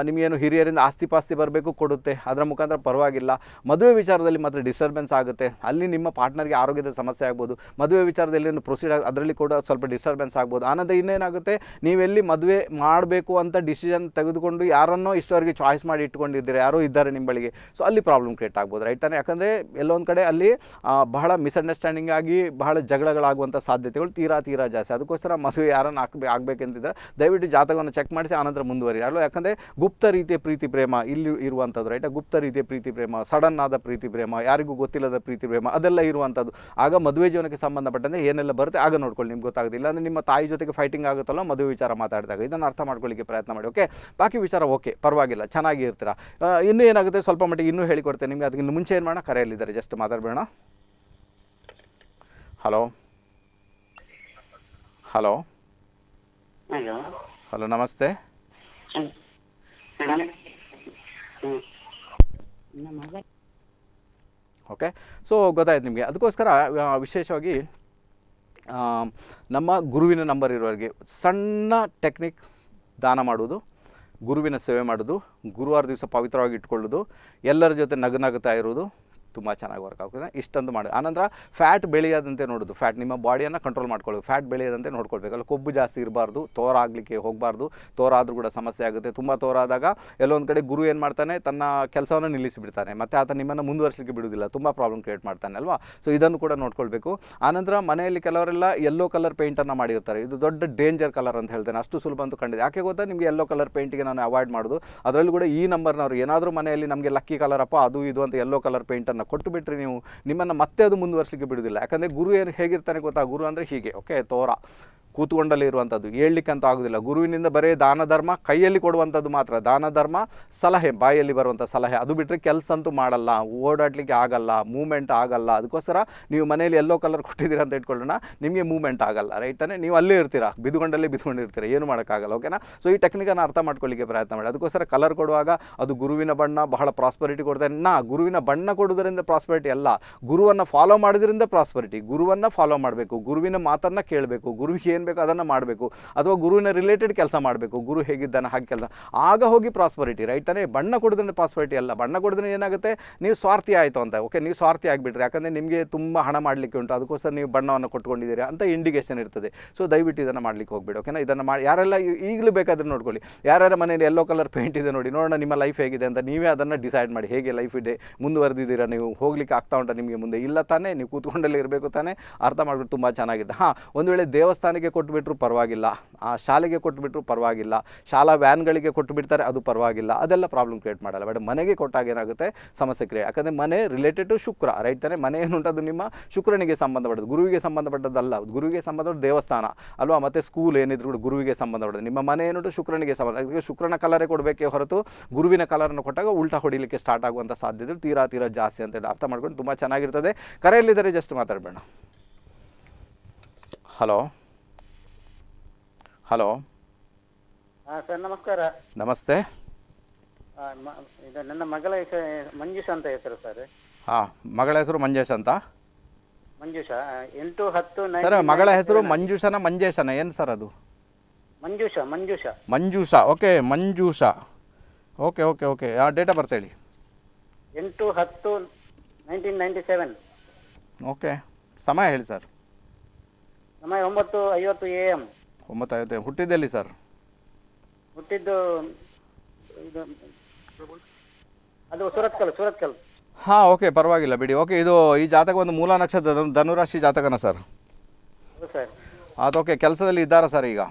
ನಿಮಗೇನು ಹಿರಿಯರಿಂದ ಆಸ್ತಿ ಪಾಸ್ತಿ ಬರಬೇಕು ಕೊಡುತ್ತೆ ಅದರ ಮುಖಾಂತರ ಪರವಾಗಿಲ್ಲ ಮದುವೆ ವಿಚಾರದಲ್ಲಿ ಮಾತ್ರ ಡಿಸ್ಟರ್ಬೆನ್ಸ್ ಆಗುತ್ತೆ ಅಲ್ಲಿ ನಿಮ್ಮ ಪಾರ್ಟ್ನರ್ಗೆ ಆರೋಗ್ಯದ ಸಮಸ್ಯೆ ಆಗ್ಬೋದು ಮದುವೆ ವಿಚಾರದಲ್ಲಿ ಏನು ಪ್ರೊಸೀಡ್ ಅದರಲ್ಲಿ ಕೂಡ ಸ್ವಲ್ಪ ಡಿಸ್ಟರ್ಬೆನ್ಸ್ ಆಗ್ಬೋದು ಆನಂದ ಇನ್ನೇನಾಗುತ್ತೆ ನೀವೆಲ್ಲಿ ಮದುವೆ ಮಾಡಬೇಕು ಅಂತ ಡಿಸಿಷನ್ ತೆಗೆದುಕೊಂಡು ಯಾರನ್ನೋ ಇಷ್ಟವರೆಗೆ ಚಾಯ್ಸ್ ಮಾಡಿ ಇಟ್ಕೊಂಡಿದ್ದೀರಾ ಯಾರೋ ಇದ್ದಾರೆ ನಿಮ್ಮ ಬಳಿಗೆ ಸೊ ಅಲ್ಲಿ ಪ್ರಾಬ್ಲಮ್ ಕ್ರಿಯೇಟ್ ಆಗ್ಬೋದು ರೈಟ್ ತಾನೆ ಯಾಕಂದರೆ ಎಲ್ಲೊಂದು ಕಡೆ ಅಲ್ಲಿ ಬಹಳ ಮಿಸ್ಅಂಡರ್ಸ್ಟ್ಯಾಂಡಿಂಗ್ ಆಗಿ ಬಹಳ ಜಗಳಗಳಾಗುವಂಥ ಸಾಧ್ಯತೆಗಳು ತೀರಾ ತೀರಾ ಜಾಸ್ತಿ ಅದಕ್ಕೋಸ್ಕರ ಮದುವೆ ಯಾರನ್ನು ಆಗಬೇಕಂತಿದ್ರೆ ದಯವಿಟ್ಟು ಜಾತಕವನ್ನು ಚೆಕ್ ಮಾಡಿಸಿ ಆನಂತರ ಮುಂದುವರಿ ಅಲ್ವಾ ಯಾಕಂದರೆ ಗುಪ್ತ ರೀತಿಯ ಪ್ರೀತಿ ಪ್ರೇಮ ಇಲ್ಲಿ ಇರುವಂಥದ್ದು ರೈಟ್ ಗುಪ್ತ ರೀತಿಯ ಪ್ರೀತಿ ಪ್ರೇಮ ಸಡನ್ ಆದ ಪ್ರೀತಿ ಪ್ರೇಮ ಯಾರಿಗೂ ಗೊತ್ತಿಲ್ಲದ ಪ್ರೀತಿ ಪ್ರೇಮ ಅದೆಲ್ಲ ಇರುವಂಥದ್ದು ಆಗ ಮದುವೆ ಜೀವನಕ್ಕೆ ಸಂಬಂಧಪಟ್ಟಂತೆ ಏನೆಲ್ಲ ಬರುತ್ತೆ ಆಗ ನೋಡ್ಕೊಳ್ಳಿ ನಿಮ್ಗೆ ಗೊತ್ತಾಗೋದಿಲ್ಲ ಅಂದರೆ ನಿಮ್ಮ ತಾಯಿ ಜೊತೆಗೆ ಫೈಟಿಂಗ್ ಆಗುತ್ತಲ್ಲ ಮದುವೆ ವಿಚಾರ ಮಾತಾಡಿದಾಗ ಇದನ್ನು ಅರ್ಥ ಮಾಡ್ಕೊಳ್ಳಿಕ್ಕೆ ಪ್ರಯತ್ನ ಮಾಡಿ ಓಕೆ ಬಾಕಿ ವಿಚಾರ ಓಕೆ ಪರವಾಗಿಲ್ಲ ಚೆನ್ನಾಗಿ ಇರ್ತೀರ ಇನ್ನೂ ಏನಾಗುತ್ತೆ ಸ್ವಲ್ಪ ಮಟ್ಟಿಗೆ ಇನ್ನೂ ಹೇಳಿಕೊಡ್ತೇನೆ ನಿಮಗೆ ಅದಕ್ಕಿಂತ ಮುಂಚೆ ಏನು ಮಾಡೋಣ ಕರೆಯಲ್ಲಿದ್ದಾರೆ ಜಸ್ಟ್ ಮಾತಾಡಬೇಡ ಹಲೋ ಹಲೋ ಹಲೋ ನಮಸ್ತೆ ಓಕೆ ಸೊ ಗೊತ್ತಾಯ್ತು ನಿಮಗೆ ಅದಕ್ಕೋಸ್ಕರ ವಿಶೇಷವಾಗಿ ನಮ್ಮ ಗುರುವಿನ ನಂಬರ್ ಇರೋರಿಗೆ ಸಣ್ಣ ಟೆಕ್ನಿಕ್ ದಾನ ಮಾಡೋದು ಗುರುವಿನ ಸೇವೆ ಮಾಡೋದು ಗುರುವಾರ ದಿವಸ ಪವಿತ್ರವಾಗಿ ಇಟ್ಕೊಳ್ಳೋದು ಎಲ್ಲರ ಜೊತೆ ನಗನಗುತ್ತಾ ಇರೋದು ತುಂಬ ಚೆನ್ನಾಗಿ ವರ್ಕ್ ಆಗ್ತದೆ ಇಷ್ಟೊಂದು ಮಾಡಿ ಆನಂತರ ಫ್ಯಾಟ್ ಬೆಳೆಯೋದಂತೆ ನೋಡೋದು ಫ್ಯಾಟ್ ನಿಮ್ಮ ಬಾಡಿಯನ್ನು ಕಂಟ್ರೋಲ್ ಮಾಡ್ಕೊಳ್ಬೇಕು ಫ್ಯಾಟ್ ಬೆಳೆಯೋದಂತೆ ನೋಡ್ಕೊಳ್ಬೇಕಲ್ಲ ಕೊಬ್ಬು ಜಾಸ್ತಿ ಇರಬಾರ್ದು ತೋರ ಆಗಲಿಕ್ಕೆ ಹೋಗಬಾರ್ದು ತೋರ ಆದರೂ ಕೂಡ ಸಮಸ್ಯೆ ಆಗುತ್ತೆ ತುಂಬ ತೋರಾದಾಗ ಎಲ್ಲೊಂದು ಕಡೆ ಗುರು ಏನು ಮಾಡ್ತಾನೆ ತನ್ನ ಕೆಲಸವನ್ನು ನಿಲ್ಲಿಸಿಬಿಡ್ತಾನೆ ಮತ್ತು ಆತ ನಿಮ್ಮನ್ನು ಮುಂದುವರಿಸಲಿಕ್ಕೆ ಬಿಡೋದಿಲ್ಲ ತುಂಬ ಪ್ರಾಬ್ಲಮ್ ಕ್ರಿಯೇಟ್ ಮಾಡ್ತಾನೆ ಅಲ್ವಾ ಸೊ ಇದನ್ನು ಕೂಡ ನೋಡ್ಕೊಳ್ಬೇಕು ಆನಂತರ ಮನೆಯಲ್ಲಿ ಕೆಲವರೆಲ್ಲ ಯೆಲ್ಲೋ ಕಲರ್ ಪೇಂಟನ್ನು ಮಾಡಿರ್ತಾರೆ ಇದು ದೊಡ್ಡ ಡೇಂಜರ್ ಕಲರ್ ಅಂತ ಹೇಳ್ತೇನೆ ಅಷ್ಟು ಸುಲಭ ಅಂತ ಕಂಡಿದೆ ಯಾಕೆ ಗೊತ್ತಾ ನಿಮಗೆ ಯೆಲ್ಲೋ ಕಲರ್ ಪೇಂಟಿಗೆ ನಾನು ಅವಾಯ್ಡ್ ಮಾಡೋದು ಅದರಲ್ಲೂ ಕೂಡ ಈ ನಂಬರ್ನವರು ಏನಾದರೂ ಮನೆಯಲ್ಲಿ ನಮಗೆ ಲಕ್ಕಿ ಕಲರಪ್ಪ ಅದು ಇದು ಅಂತ ಯೆಲ್ಲೋ ಕಲರ್ ಪೇಂಟನ್ನು ಅದನ್ನು ಕೊಟ್ಟು ಬಿಟ್ಟರೆ ನೀವು ನಿಮ್ಮನ್ನು ಮತ್ತೆ ಅದು ಮುಂದುವರಿಸಲಿಕ್ಕೆ ಬಿಡುವುದಿಲ್ಲ ಯಾಕಂದರೆ ಗುರು ಏನು ಹೇಗಿರ್ತಾನೆ ಗೊತ್ತಾ ಗುರು ಅಂದರೆ ಹೀಗೆ ಓಕೆ ತೋರ ಕೂತ್ಕೊಂಡಲ್ಲಿ ಇರುವಂಥದ್ದು ಹೇಳಲಿಕ್ಕೆ ಅಂತ ಆಗೋದಿಲ್ಲ ಗುರುವಿನಿಂದ ಬರೀ ದಾನ ಧರ್ಮ ಕೈಯಲ್ಲಿ ಕೊಡುವಂಥದ್ದು ಮಾತ್ರ ದಾನ ಧರ್ಮ ಸಲಹೆ ಬಾಯಲ್ಲಿ ಬರುವಂಥ ಸಲಹೆ ಅದು ಬಿಟ್ಟರೆ ಕೆಲಸ ಅಂತೂ ಮಾಡಲ್ಲ ಓಡಾಡಲಿಕ್ಕೆ ಆಗಲ್ಲ ಮೂವ್ಮೆಂಟ್ ಆಗಲ್ಲ ಅದಕ್ಕೋಸ್ಕರ ನೀವು ಮನೆಯಲ್ಲಿ ಎಲ್ಲೋ ಕಲರ್ ಕೊಟ್ಟಿದ್ದೀರಿ ಅಂತ ಇಟ್ಕೊಳ್ಳೋಣ ನಿಮಗೆ ಮೂವ್ಮೆಂಟ್ ಆಗಲ್ಲ ರೈಟ್ ಅಂದರೆ ನೀವು ಅಲ್ಲೇ ಇರ್ತೀರಾ ಬಿದ್ದುಕೊಂಡಲ್ಲೇ ಬಿದ್ಕೊಂಡಿರ್ತೀರಾ ಏನು ಮಾಡೋಕ್ಕಾಗಲ್ಲ ಓಕೆನಾ ಸೊ ಈ ಟೆಕ್ನಿಕನ್ನು ಅರ್ಥ ಮಾಡ್ಕೊಳ್ಳಿಕ್ಕೆ ಪ್ರಯತ್ನ ಮಾಡಿ ಅದಕ್ಕೋಸ್ಕರ ಕಲರ್ ಕೊಡುವಾಗ ಅದು ಗುರುವಿನ ಬಣ್ಣ ಬಹಳ ಪ್ರಾಸ್ಪರಿಟಿ ಕೊಡ್ತಾರೆ ನಾ ಗುರುವಿನ ಬಣ್ಣ ಕೊಡೋದರಿಂದ ಪ್ರಾಸ್ಪರಿಟಿ ಅಲ್ಲ ಗುರುವನ್ನು ಫಾಲೋ ಮಾಡೋದ್ರಿಂದ ಪ್ರಾಸ್ಪರಿಟಿ ಗುರುವನ್ನು ಫಾಲೋ ಮಾಡಬೇಕು ಗುರುವಿನ ಮಾತನ್ನು ಕೇಳಬೇಕು ಗುರುವಿಗೆ ಏನು ಬೇಕು ಅದನ್ನು ಮಾಡಬೇಕು ಅಥವಾ ಗುರುವಿನ ರಿಲೇಟೆಡ್ ಕೆಲಸ ಮಾಡಬೇಕು ಗುರು ಹೇಗಿದ್ದಾನೆ ಹಾಗೆ ಕೆಲಸ ಆಗ ಹೋಗಿ ಪ್ರಾಸ್ಪರಿಟಿ ರೈಟ್ ತಾನೇ ಬಣ್ಣ ಕೊಡೋದ್ರೆ ಪ್ರಾಸ್ಪರಿಟಿ ಅಲ್ಲ ಬಣ್ಣ ಕೊಡಿದ್ರೆ ಏನಾಗುತ್ತೆ ನೀವು ಸ್ವಾರ್ಥಿ ಆಯಿತು ಅಂತ ಓಕೆ ನೀವು ಸ್ವಾರ್ಥಿ ಆಗಿಬಿಟ್ರಿ ಯಾಕಂದರೆ ನಿಮಗೆ ತುಂಬ ಹಣ ಮಾಡಲಿಕ್ಕೆ ಉಂಟು ಅದಕ್ಕೋಸ್ಕರ ನೀವು ಬಣ್ಣವನ್ನು ಕೊಟ್ಕೊಂಡಿದ್ದೀರಿ ಅಂತ ಇಂಡಿಕೇಷನ್ ಇರ್ತದೆ ಸೊ ದಯವಿಟ್ಟು ಇದನ್ನು ಮಾಡಲಿಕ್ಕೆ ಹೋಗ್ಬಿಡಿ ಓಕೆನಾ ಇದನ್ನು ಮಾಡಿ ಯಾರೆಲ್ಲ ಈಗಲೂ ಬೇಕಾದರೆ ನೋಡ್ಕೊಳ್ಳಿ ಯಾರ್ಯಾರ ಮನೇಲಿ ಎಲ್ಲೋ ಕಲರ್ ಪೇಂಟ್ ಇದೆ ನೋಡಿ ನೋಡೋಣ ನಿಮ್ಮ ಲೈಫ್ ಹೇಗಿದೆ ಅಂತ ನೀವೇ ಅದನ್ನು ಡಿಸೈಡ್ ಮಾಡಿ ಹೇಗೆ ಲೈಫ್ ಇದೆ ಮುಂದುವರೆದಿದ್ದೀರಾ ನೀವು ಹೋಗ್ಲಿಕ್ಕೆ ಆಗ್ತಾ ಉಂಟಾ ನಿಮಗೆ ಮುಂದೆ ಇಲ್ಲ ತಾನೇ ನೀವು ಕೂತ್ಕೊಂಡಲ್ಲಿ ಇರಬೇಕು ತಾನೇ ಅರ್ಥ ಮಾಡಿಬಿಟ್ಟು ತುಂಬ ಚೆನ್ನಾಗಿದೆ ಹಾಂ ಒಂದು ವೇಳೆ ದೇವಸ್ಥಾನಕ್ಕೆ ಕೊಟ್ಟುಬಿಟ್ರೂ ಪರವಾಗಿಲ್ಲ ಆ ಶಾಲೆಗೆ ಕೊಟ್ಟುಬಿಟ್ರು ಪರವಾಗಿಲ್ಲ ಶಾಲಾ ವ್ಯಾನ್ಗಳಿಗೆ ಕೊಟ್ಟುಬಿಡ್ತಾರೆ ಅದು ಪರವಾಗಿಲ್ಲ ಅದೆಲ್ಲ ಪ್ರಾಬ್ಲಮ್ ಕ್ರಿಯೇಟ್ ಮಾಡಲ್ಲ ಬಟ್ ಮನೆಗೆ ಕೊಟ್ಟಾಗ ಏನಾಗುತ್ತೆ ಸಮಸ್ಯೆ ಕ್ರಿಯೇಟ್ ಯಾಕಂದರೆ ಮನೆ ರಿಲೇಟೆಡ್ ಟು ಶುಕ್ರ ರೈಟ್ ತಾನೆ ಮನೆ ಏನುಂಟದು ನಿಮ್ಮ ಶುಕ್ರನಿಗೆ ಸಂಬಂಧಪಟ್ಟದ್ದು ಗುರುವಿಗೆ ಸಂಬಂಧಪಟ್ಟದ್ದಲ್ಲ ಗುರುವಿಗೆ ಸಂಬಂಧಪಟ್ಟ ದೇವಸ್ಥಾನ ಅಲ್ವಾ ಮತ್ತು ಸ್ಕೂಲ್ ಏನಿದ್ರು ಕೂಡ ಗುರುವಿಗೆ ಸಂಬಂಧಪಟ್ಟದ್ದು ನಿಮ್ಮ ಮನೆ ಏನುಂಟು ಶುಕ್ರನಿಗೆ ಸಂಬಂಧ ಶುಕ್ರನ ಕಲರೇ ಕೊಡಬೇಕೇ ಹೊರತು ಗುರುವಿನ ಕಲರನ್ನು ಕೊಟ್ಟಾಗ ಉಲ್ಟಾ ಹೊಡಿಲಿಕ್ಕೆ ಸ್ಟಾರ್ಟ್ ಆಗುವಂಥ ಸಾಧ್ಯತೆ ತೀರಾ ತೀರಾ ಜಾಸ್ತಿ ಅಂತ ಹೇಳಿ ಅರ್ಥ ಮಾಡ್ಕೊಂಡು ತುಂಬ ಚೆನ್ನಾಗಿರ್ತದೆ ಕರೆಯಲ್ಲಿದ್ದರೆ ಜಸ್ಟ್ ಮಾತಾಡಬೇಡ ಹಲೋ ಹಲೋ ಸರ್ ನಮಸ್ಕಾರ ನಮಸ್ತೆ ಇದು ನನ್ನ ಮಗಳ ಹೆಸರು ಮಂಜುಷ ಅಂತ ಹೆಸರು ಸರ್ ಹಾಂ ಮಗಳ ಹೆಸರು ಮಂಜೇಶ ಅಂತ ಮಂಜುಷ ಎಂಟು ಹತ್ತು ಸರ್ ಮಗಳ ಹೆಸರು ಮಂಜುಷನ ಮಂಜೇಶನ ಏನು ಸರ್ ಅದು Manjusha Manjusha Manjusha okay Manjusha okay okay okay ಆ ಡೇಟ್ ಆಫ್ ಬರ್ತ್ ಹೇಳಿ ಎಂಟು ಹತ್ತು ನೈನ್ಟೀನ್ ನೈನ್ಟಿ ಸೆವೆನ್ ಓಕೆ ಸಮಯ ಹೇಳಿ ಸರ್ ಸಮಯ ಒಂಬತ್ತು ಐವತ್ತು ಎ ಎಮ್ ಒಂಬತ್ತೈವತ್ತೈದು ಹುಟ್ಟಿದ್ದೆಲ್ಲಿ ಸರ್ ಹುಟ್ಟಿದ್ದು ಸುರತ್ಕಲ್ ಸುರತ್ಕಲ್ ಹಾಂ ಓಕೆ ಪರವಾಗಿಲ್ಲ ಬಿಡಿ ಓಕೆ ಇದು ಈ ಜಾತಕ ಒಂದು ಮೂಲ ನಕ್ಷತ್ರ ಧನುರಾಶಿ ಜಾತಕನ ಸರ್ ಹೌದು ಸರ್ ಅದು ಓಕೆ ಕೆಲಸದಲ್ಲಿ ಇದ್ದಾರಾ ಸರ್ ಈಗ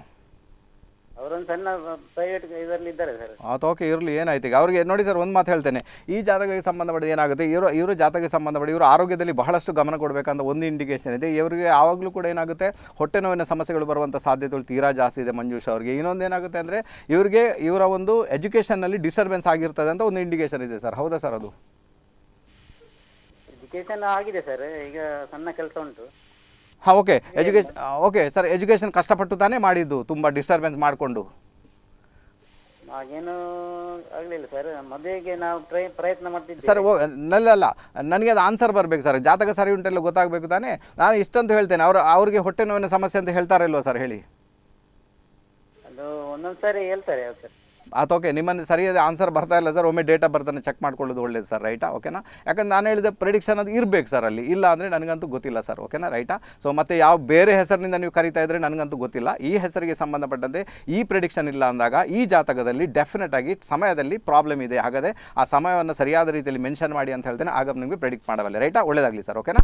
ಅವರೊಂದು ಸಣ್ಣ ಪ್ರೈವೇಟ್ ಇದರಲ್ಲಿ ಇದ್ದಾರೆ ಸರ್ ಆ ತೋಕೆ ಇರಲಿ ಏನಾಯ್ತು ಈಗ ಅವ್ರಿಗೆ ನೋಡಿ ಸರ್ ಒಂದು ಮಾತು ಹೇಳ್ತೇನೆ ಈ ಜಾತಕಕ್ಕೆ ಸಂಬಂಧಪಟ್ಟ ಏನಾಗುತ್ತೆ ಇವರು ಇವರು ಜಾತಕಕ್ಕೆ ಸಂಬಂಧಪಟ್ಟ ಇವರು ಆರೋಗ್ಯದಲ್ಲಿ ಬಹಳಷ್ಟು ಗಮನ ಕೊಡಬೇಕಂತ ಒಂದು ಇಂಡಿಕೇಶನ್ ಇದೆ ಇವರಿಗೆ ಯಾವಾಗಲೂ ಕೂಡ ಏನಾಗುತ್ತೆ ಹೊಟ್ಟೆ ನೋವಿನ ಸಮಸ್ಯೆಗಳು ಬರುವಂಥ ಸಾಧ್ಯತೆಗಳು ತೀರಾ ಜಾಸ್ತಿ ಇದೆ ಮಂಜುಷ್ ಅವರಿಗೆ ಇನ್ನೊಂದು ಏನಾಗುತ್ತೆ ಅಂದರೆ ಇವರಿಗೆ ಇವರ ಒಂದು ಎಜುಕೇಷನ್ನಲ್ಲಿ ಡಿಸ್ಟರ್ಬೆನ್ಸ್ ಆಗಿರ್ತದೆ ಅಂತ ಒಂದು ಇಂಡಿಕೇಶನ್ ಇದೆ ಸರ್ ಹೌದಾ ಸರ್ ಅದು ಎಜುಕೇಷನ್ ಆಗಿದೆ ಸರ್ ಈಗ ಸಣ್ಣ ಕೆಲಸ ಉಂಟು ಹಾಂ okay education okay sir education ಕಷ್ಟಪಟ್ಟು ತಾನೇ ಮಾಡಿದ್ದು ತುಂಬ ಡಿಸ್ಟರ್ಬೆನ್ಸ್ ಮಾಡಿಕೊಂಡು ಆಗಲಿಲ್ಲ ಸರ್ ಮದುವೆಗೆ ನಾವು ಪ್ರಯತ್ನ ಮಾಡ್ತೀವಿ ಸರ್ ನಲ್ಲಲ್ಲ ನನಗೆ ಅದು ಆನ್ಸರ್ ಬರಬೇಕು ಸರ್ ಜಾತಕ ಸರಿ ಉಂಟೆಲ್ಲ ಗೊತ್ತಾಗಬೇಕು ತಾನೇ ನಾನು ಇಷ್ಟಂತ ಹೇಳ್ತೇನೆ ಅವರು ಅವರಿಗೆ ಹೊಟ್ಟೆ ನೋವಿನ ಸಮಸ್ಯೆ ಅಂತ ಹೇಳ್ತಾರಲ್ವ ಸರ್ ಹೇಳಿ ಅದು ಒಂದೊಂದು ಸರಿ ಹೇಳ್ತಾರೆ ಸರ್ ಅಥವಾ ಓಕೆ ನಿಮ್ಮನ್ನು ಸರಿಯಾದ ಆನ್ಸರ್ ಬರ್ತಾ ಇಲ್ಲ ಸರ್ ಒಮ್ಮೆ ಡೇಟಾ ಬರ್ತಾನೆ ಚೆಕ್ ಮಾಡ್ಕೊಳ್ಳೋದು ಒಳ್ಳೇದು ಸರ್ ರೈಟಾ ಓಕೆನಾ ಯಾಕಂದ್ರೆ ನಾನು ಹೇಳಿದ ಪ್ರಿಡಿಕ್ಷನ್ ಅದು ಇರಬೇಕು ಸರ್ ಅಲ್ಲಿ ಇಲ್ಲ ಅಂದರೆ ನನಗಂತೂ ಗೊತ್ತಿಲ್ಲ ಸರ್ ಓಕೆನಾ ರೈಟಾ ಸೊ ಮತ್ತೆ ಯಾವ ಬೇರೆ ಹೆಸರಿನಿಂದ ನೀವು ಕರಿತಾ ಇದ್ರೆ ನನಗಂತೂ ಗೊತ್ತಿಲ್ಲ ಈ ಹೆಸರಿಗೆ ಸಂಬಂಧಪಟ್ಟಂತೆ ಈ ಪ್ರಿಡಿಕ್ಷನ್ ಇಲ್ಲ ಅಂದಾಗ ಈ ಜಾತಕದಲ್ಲಿ ಡೆಫಿನೆಟ್ ಆಗಿ ಸಮಯದಲ್ಲಿ ಪ್ರಾಬ್ಲಮ್ ಇದೆ ಹಾಗಾದರೆ ಆ ಸಮಯವನ್ನು ಸರಿಯಾದ ರೀತಿಯಲ್ಲಿ ಮೆನ್ಷನ್ ಮಾಡಿ ಅಂತ ಹೇಳ್ತೇನೆ ಆಗ ನಿಮಗೆ ಪ್ರಿಡಿಕ್ಟ್ ಮಾಡಬಲ್ಲ ರೈಟಾ ಒಳ್ಳೇದಾಗಲಿ ಸರ್ ಓಕೆನಾ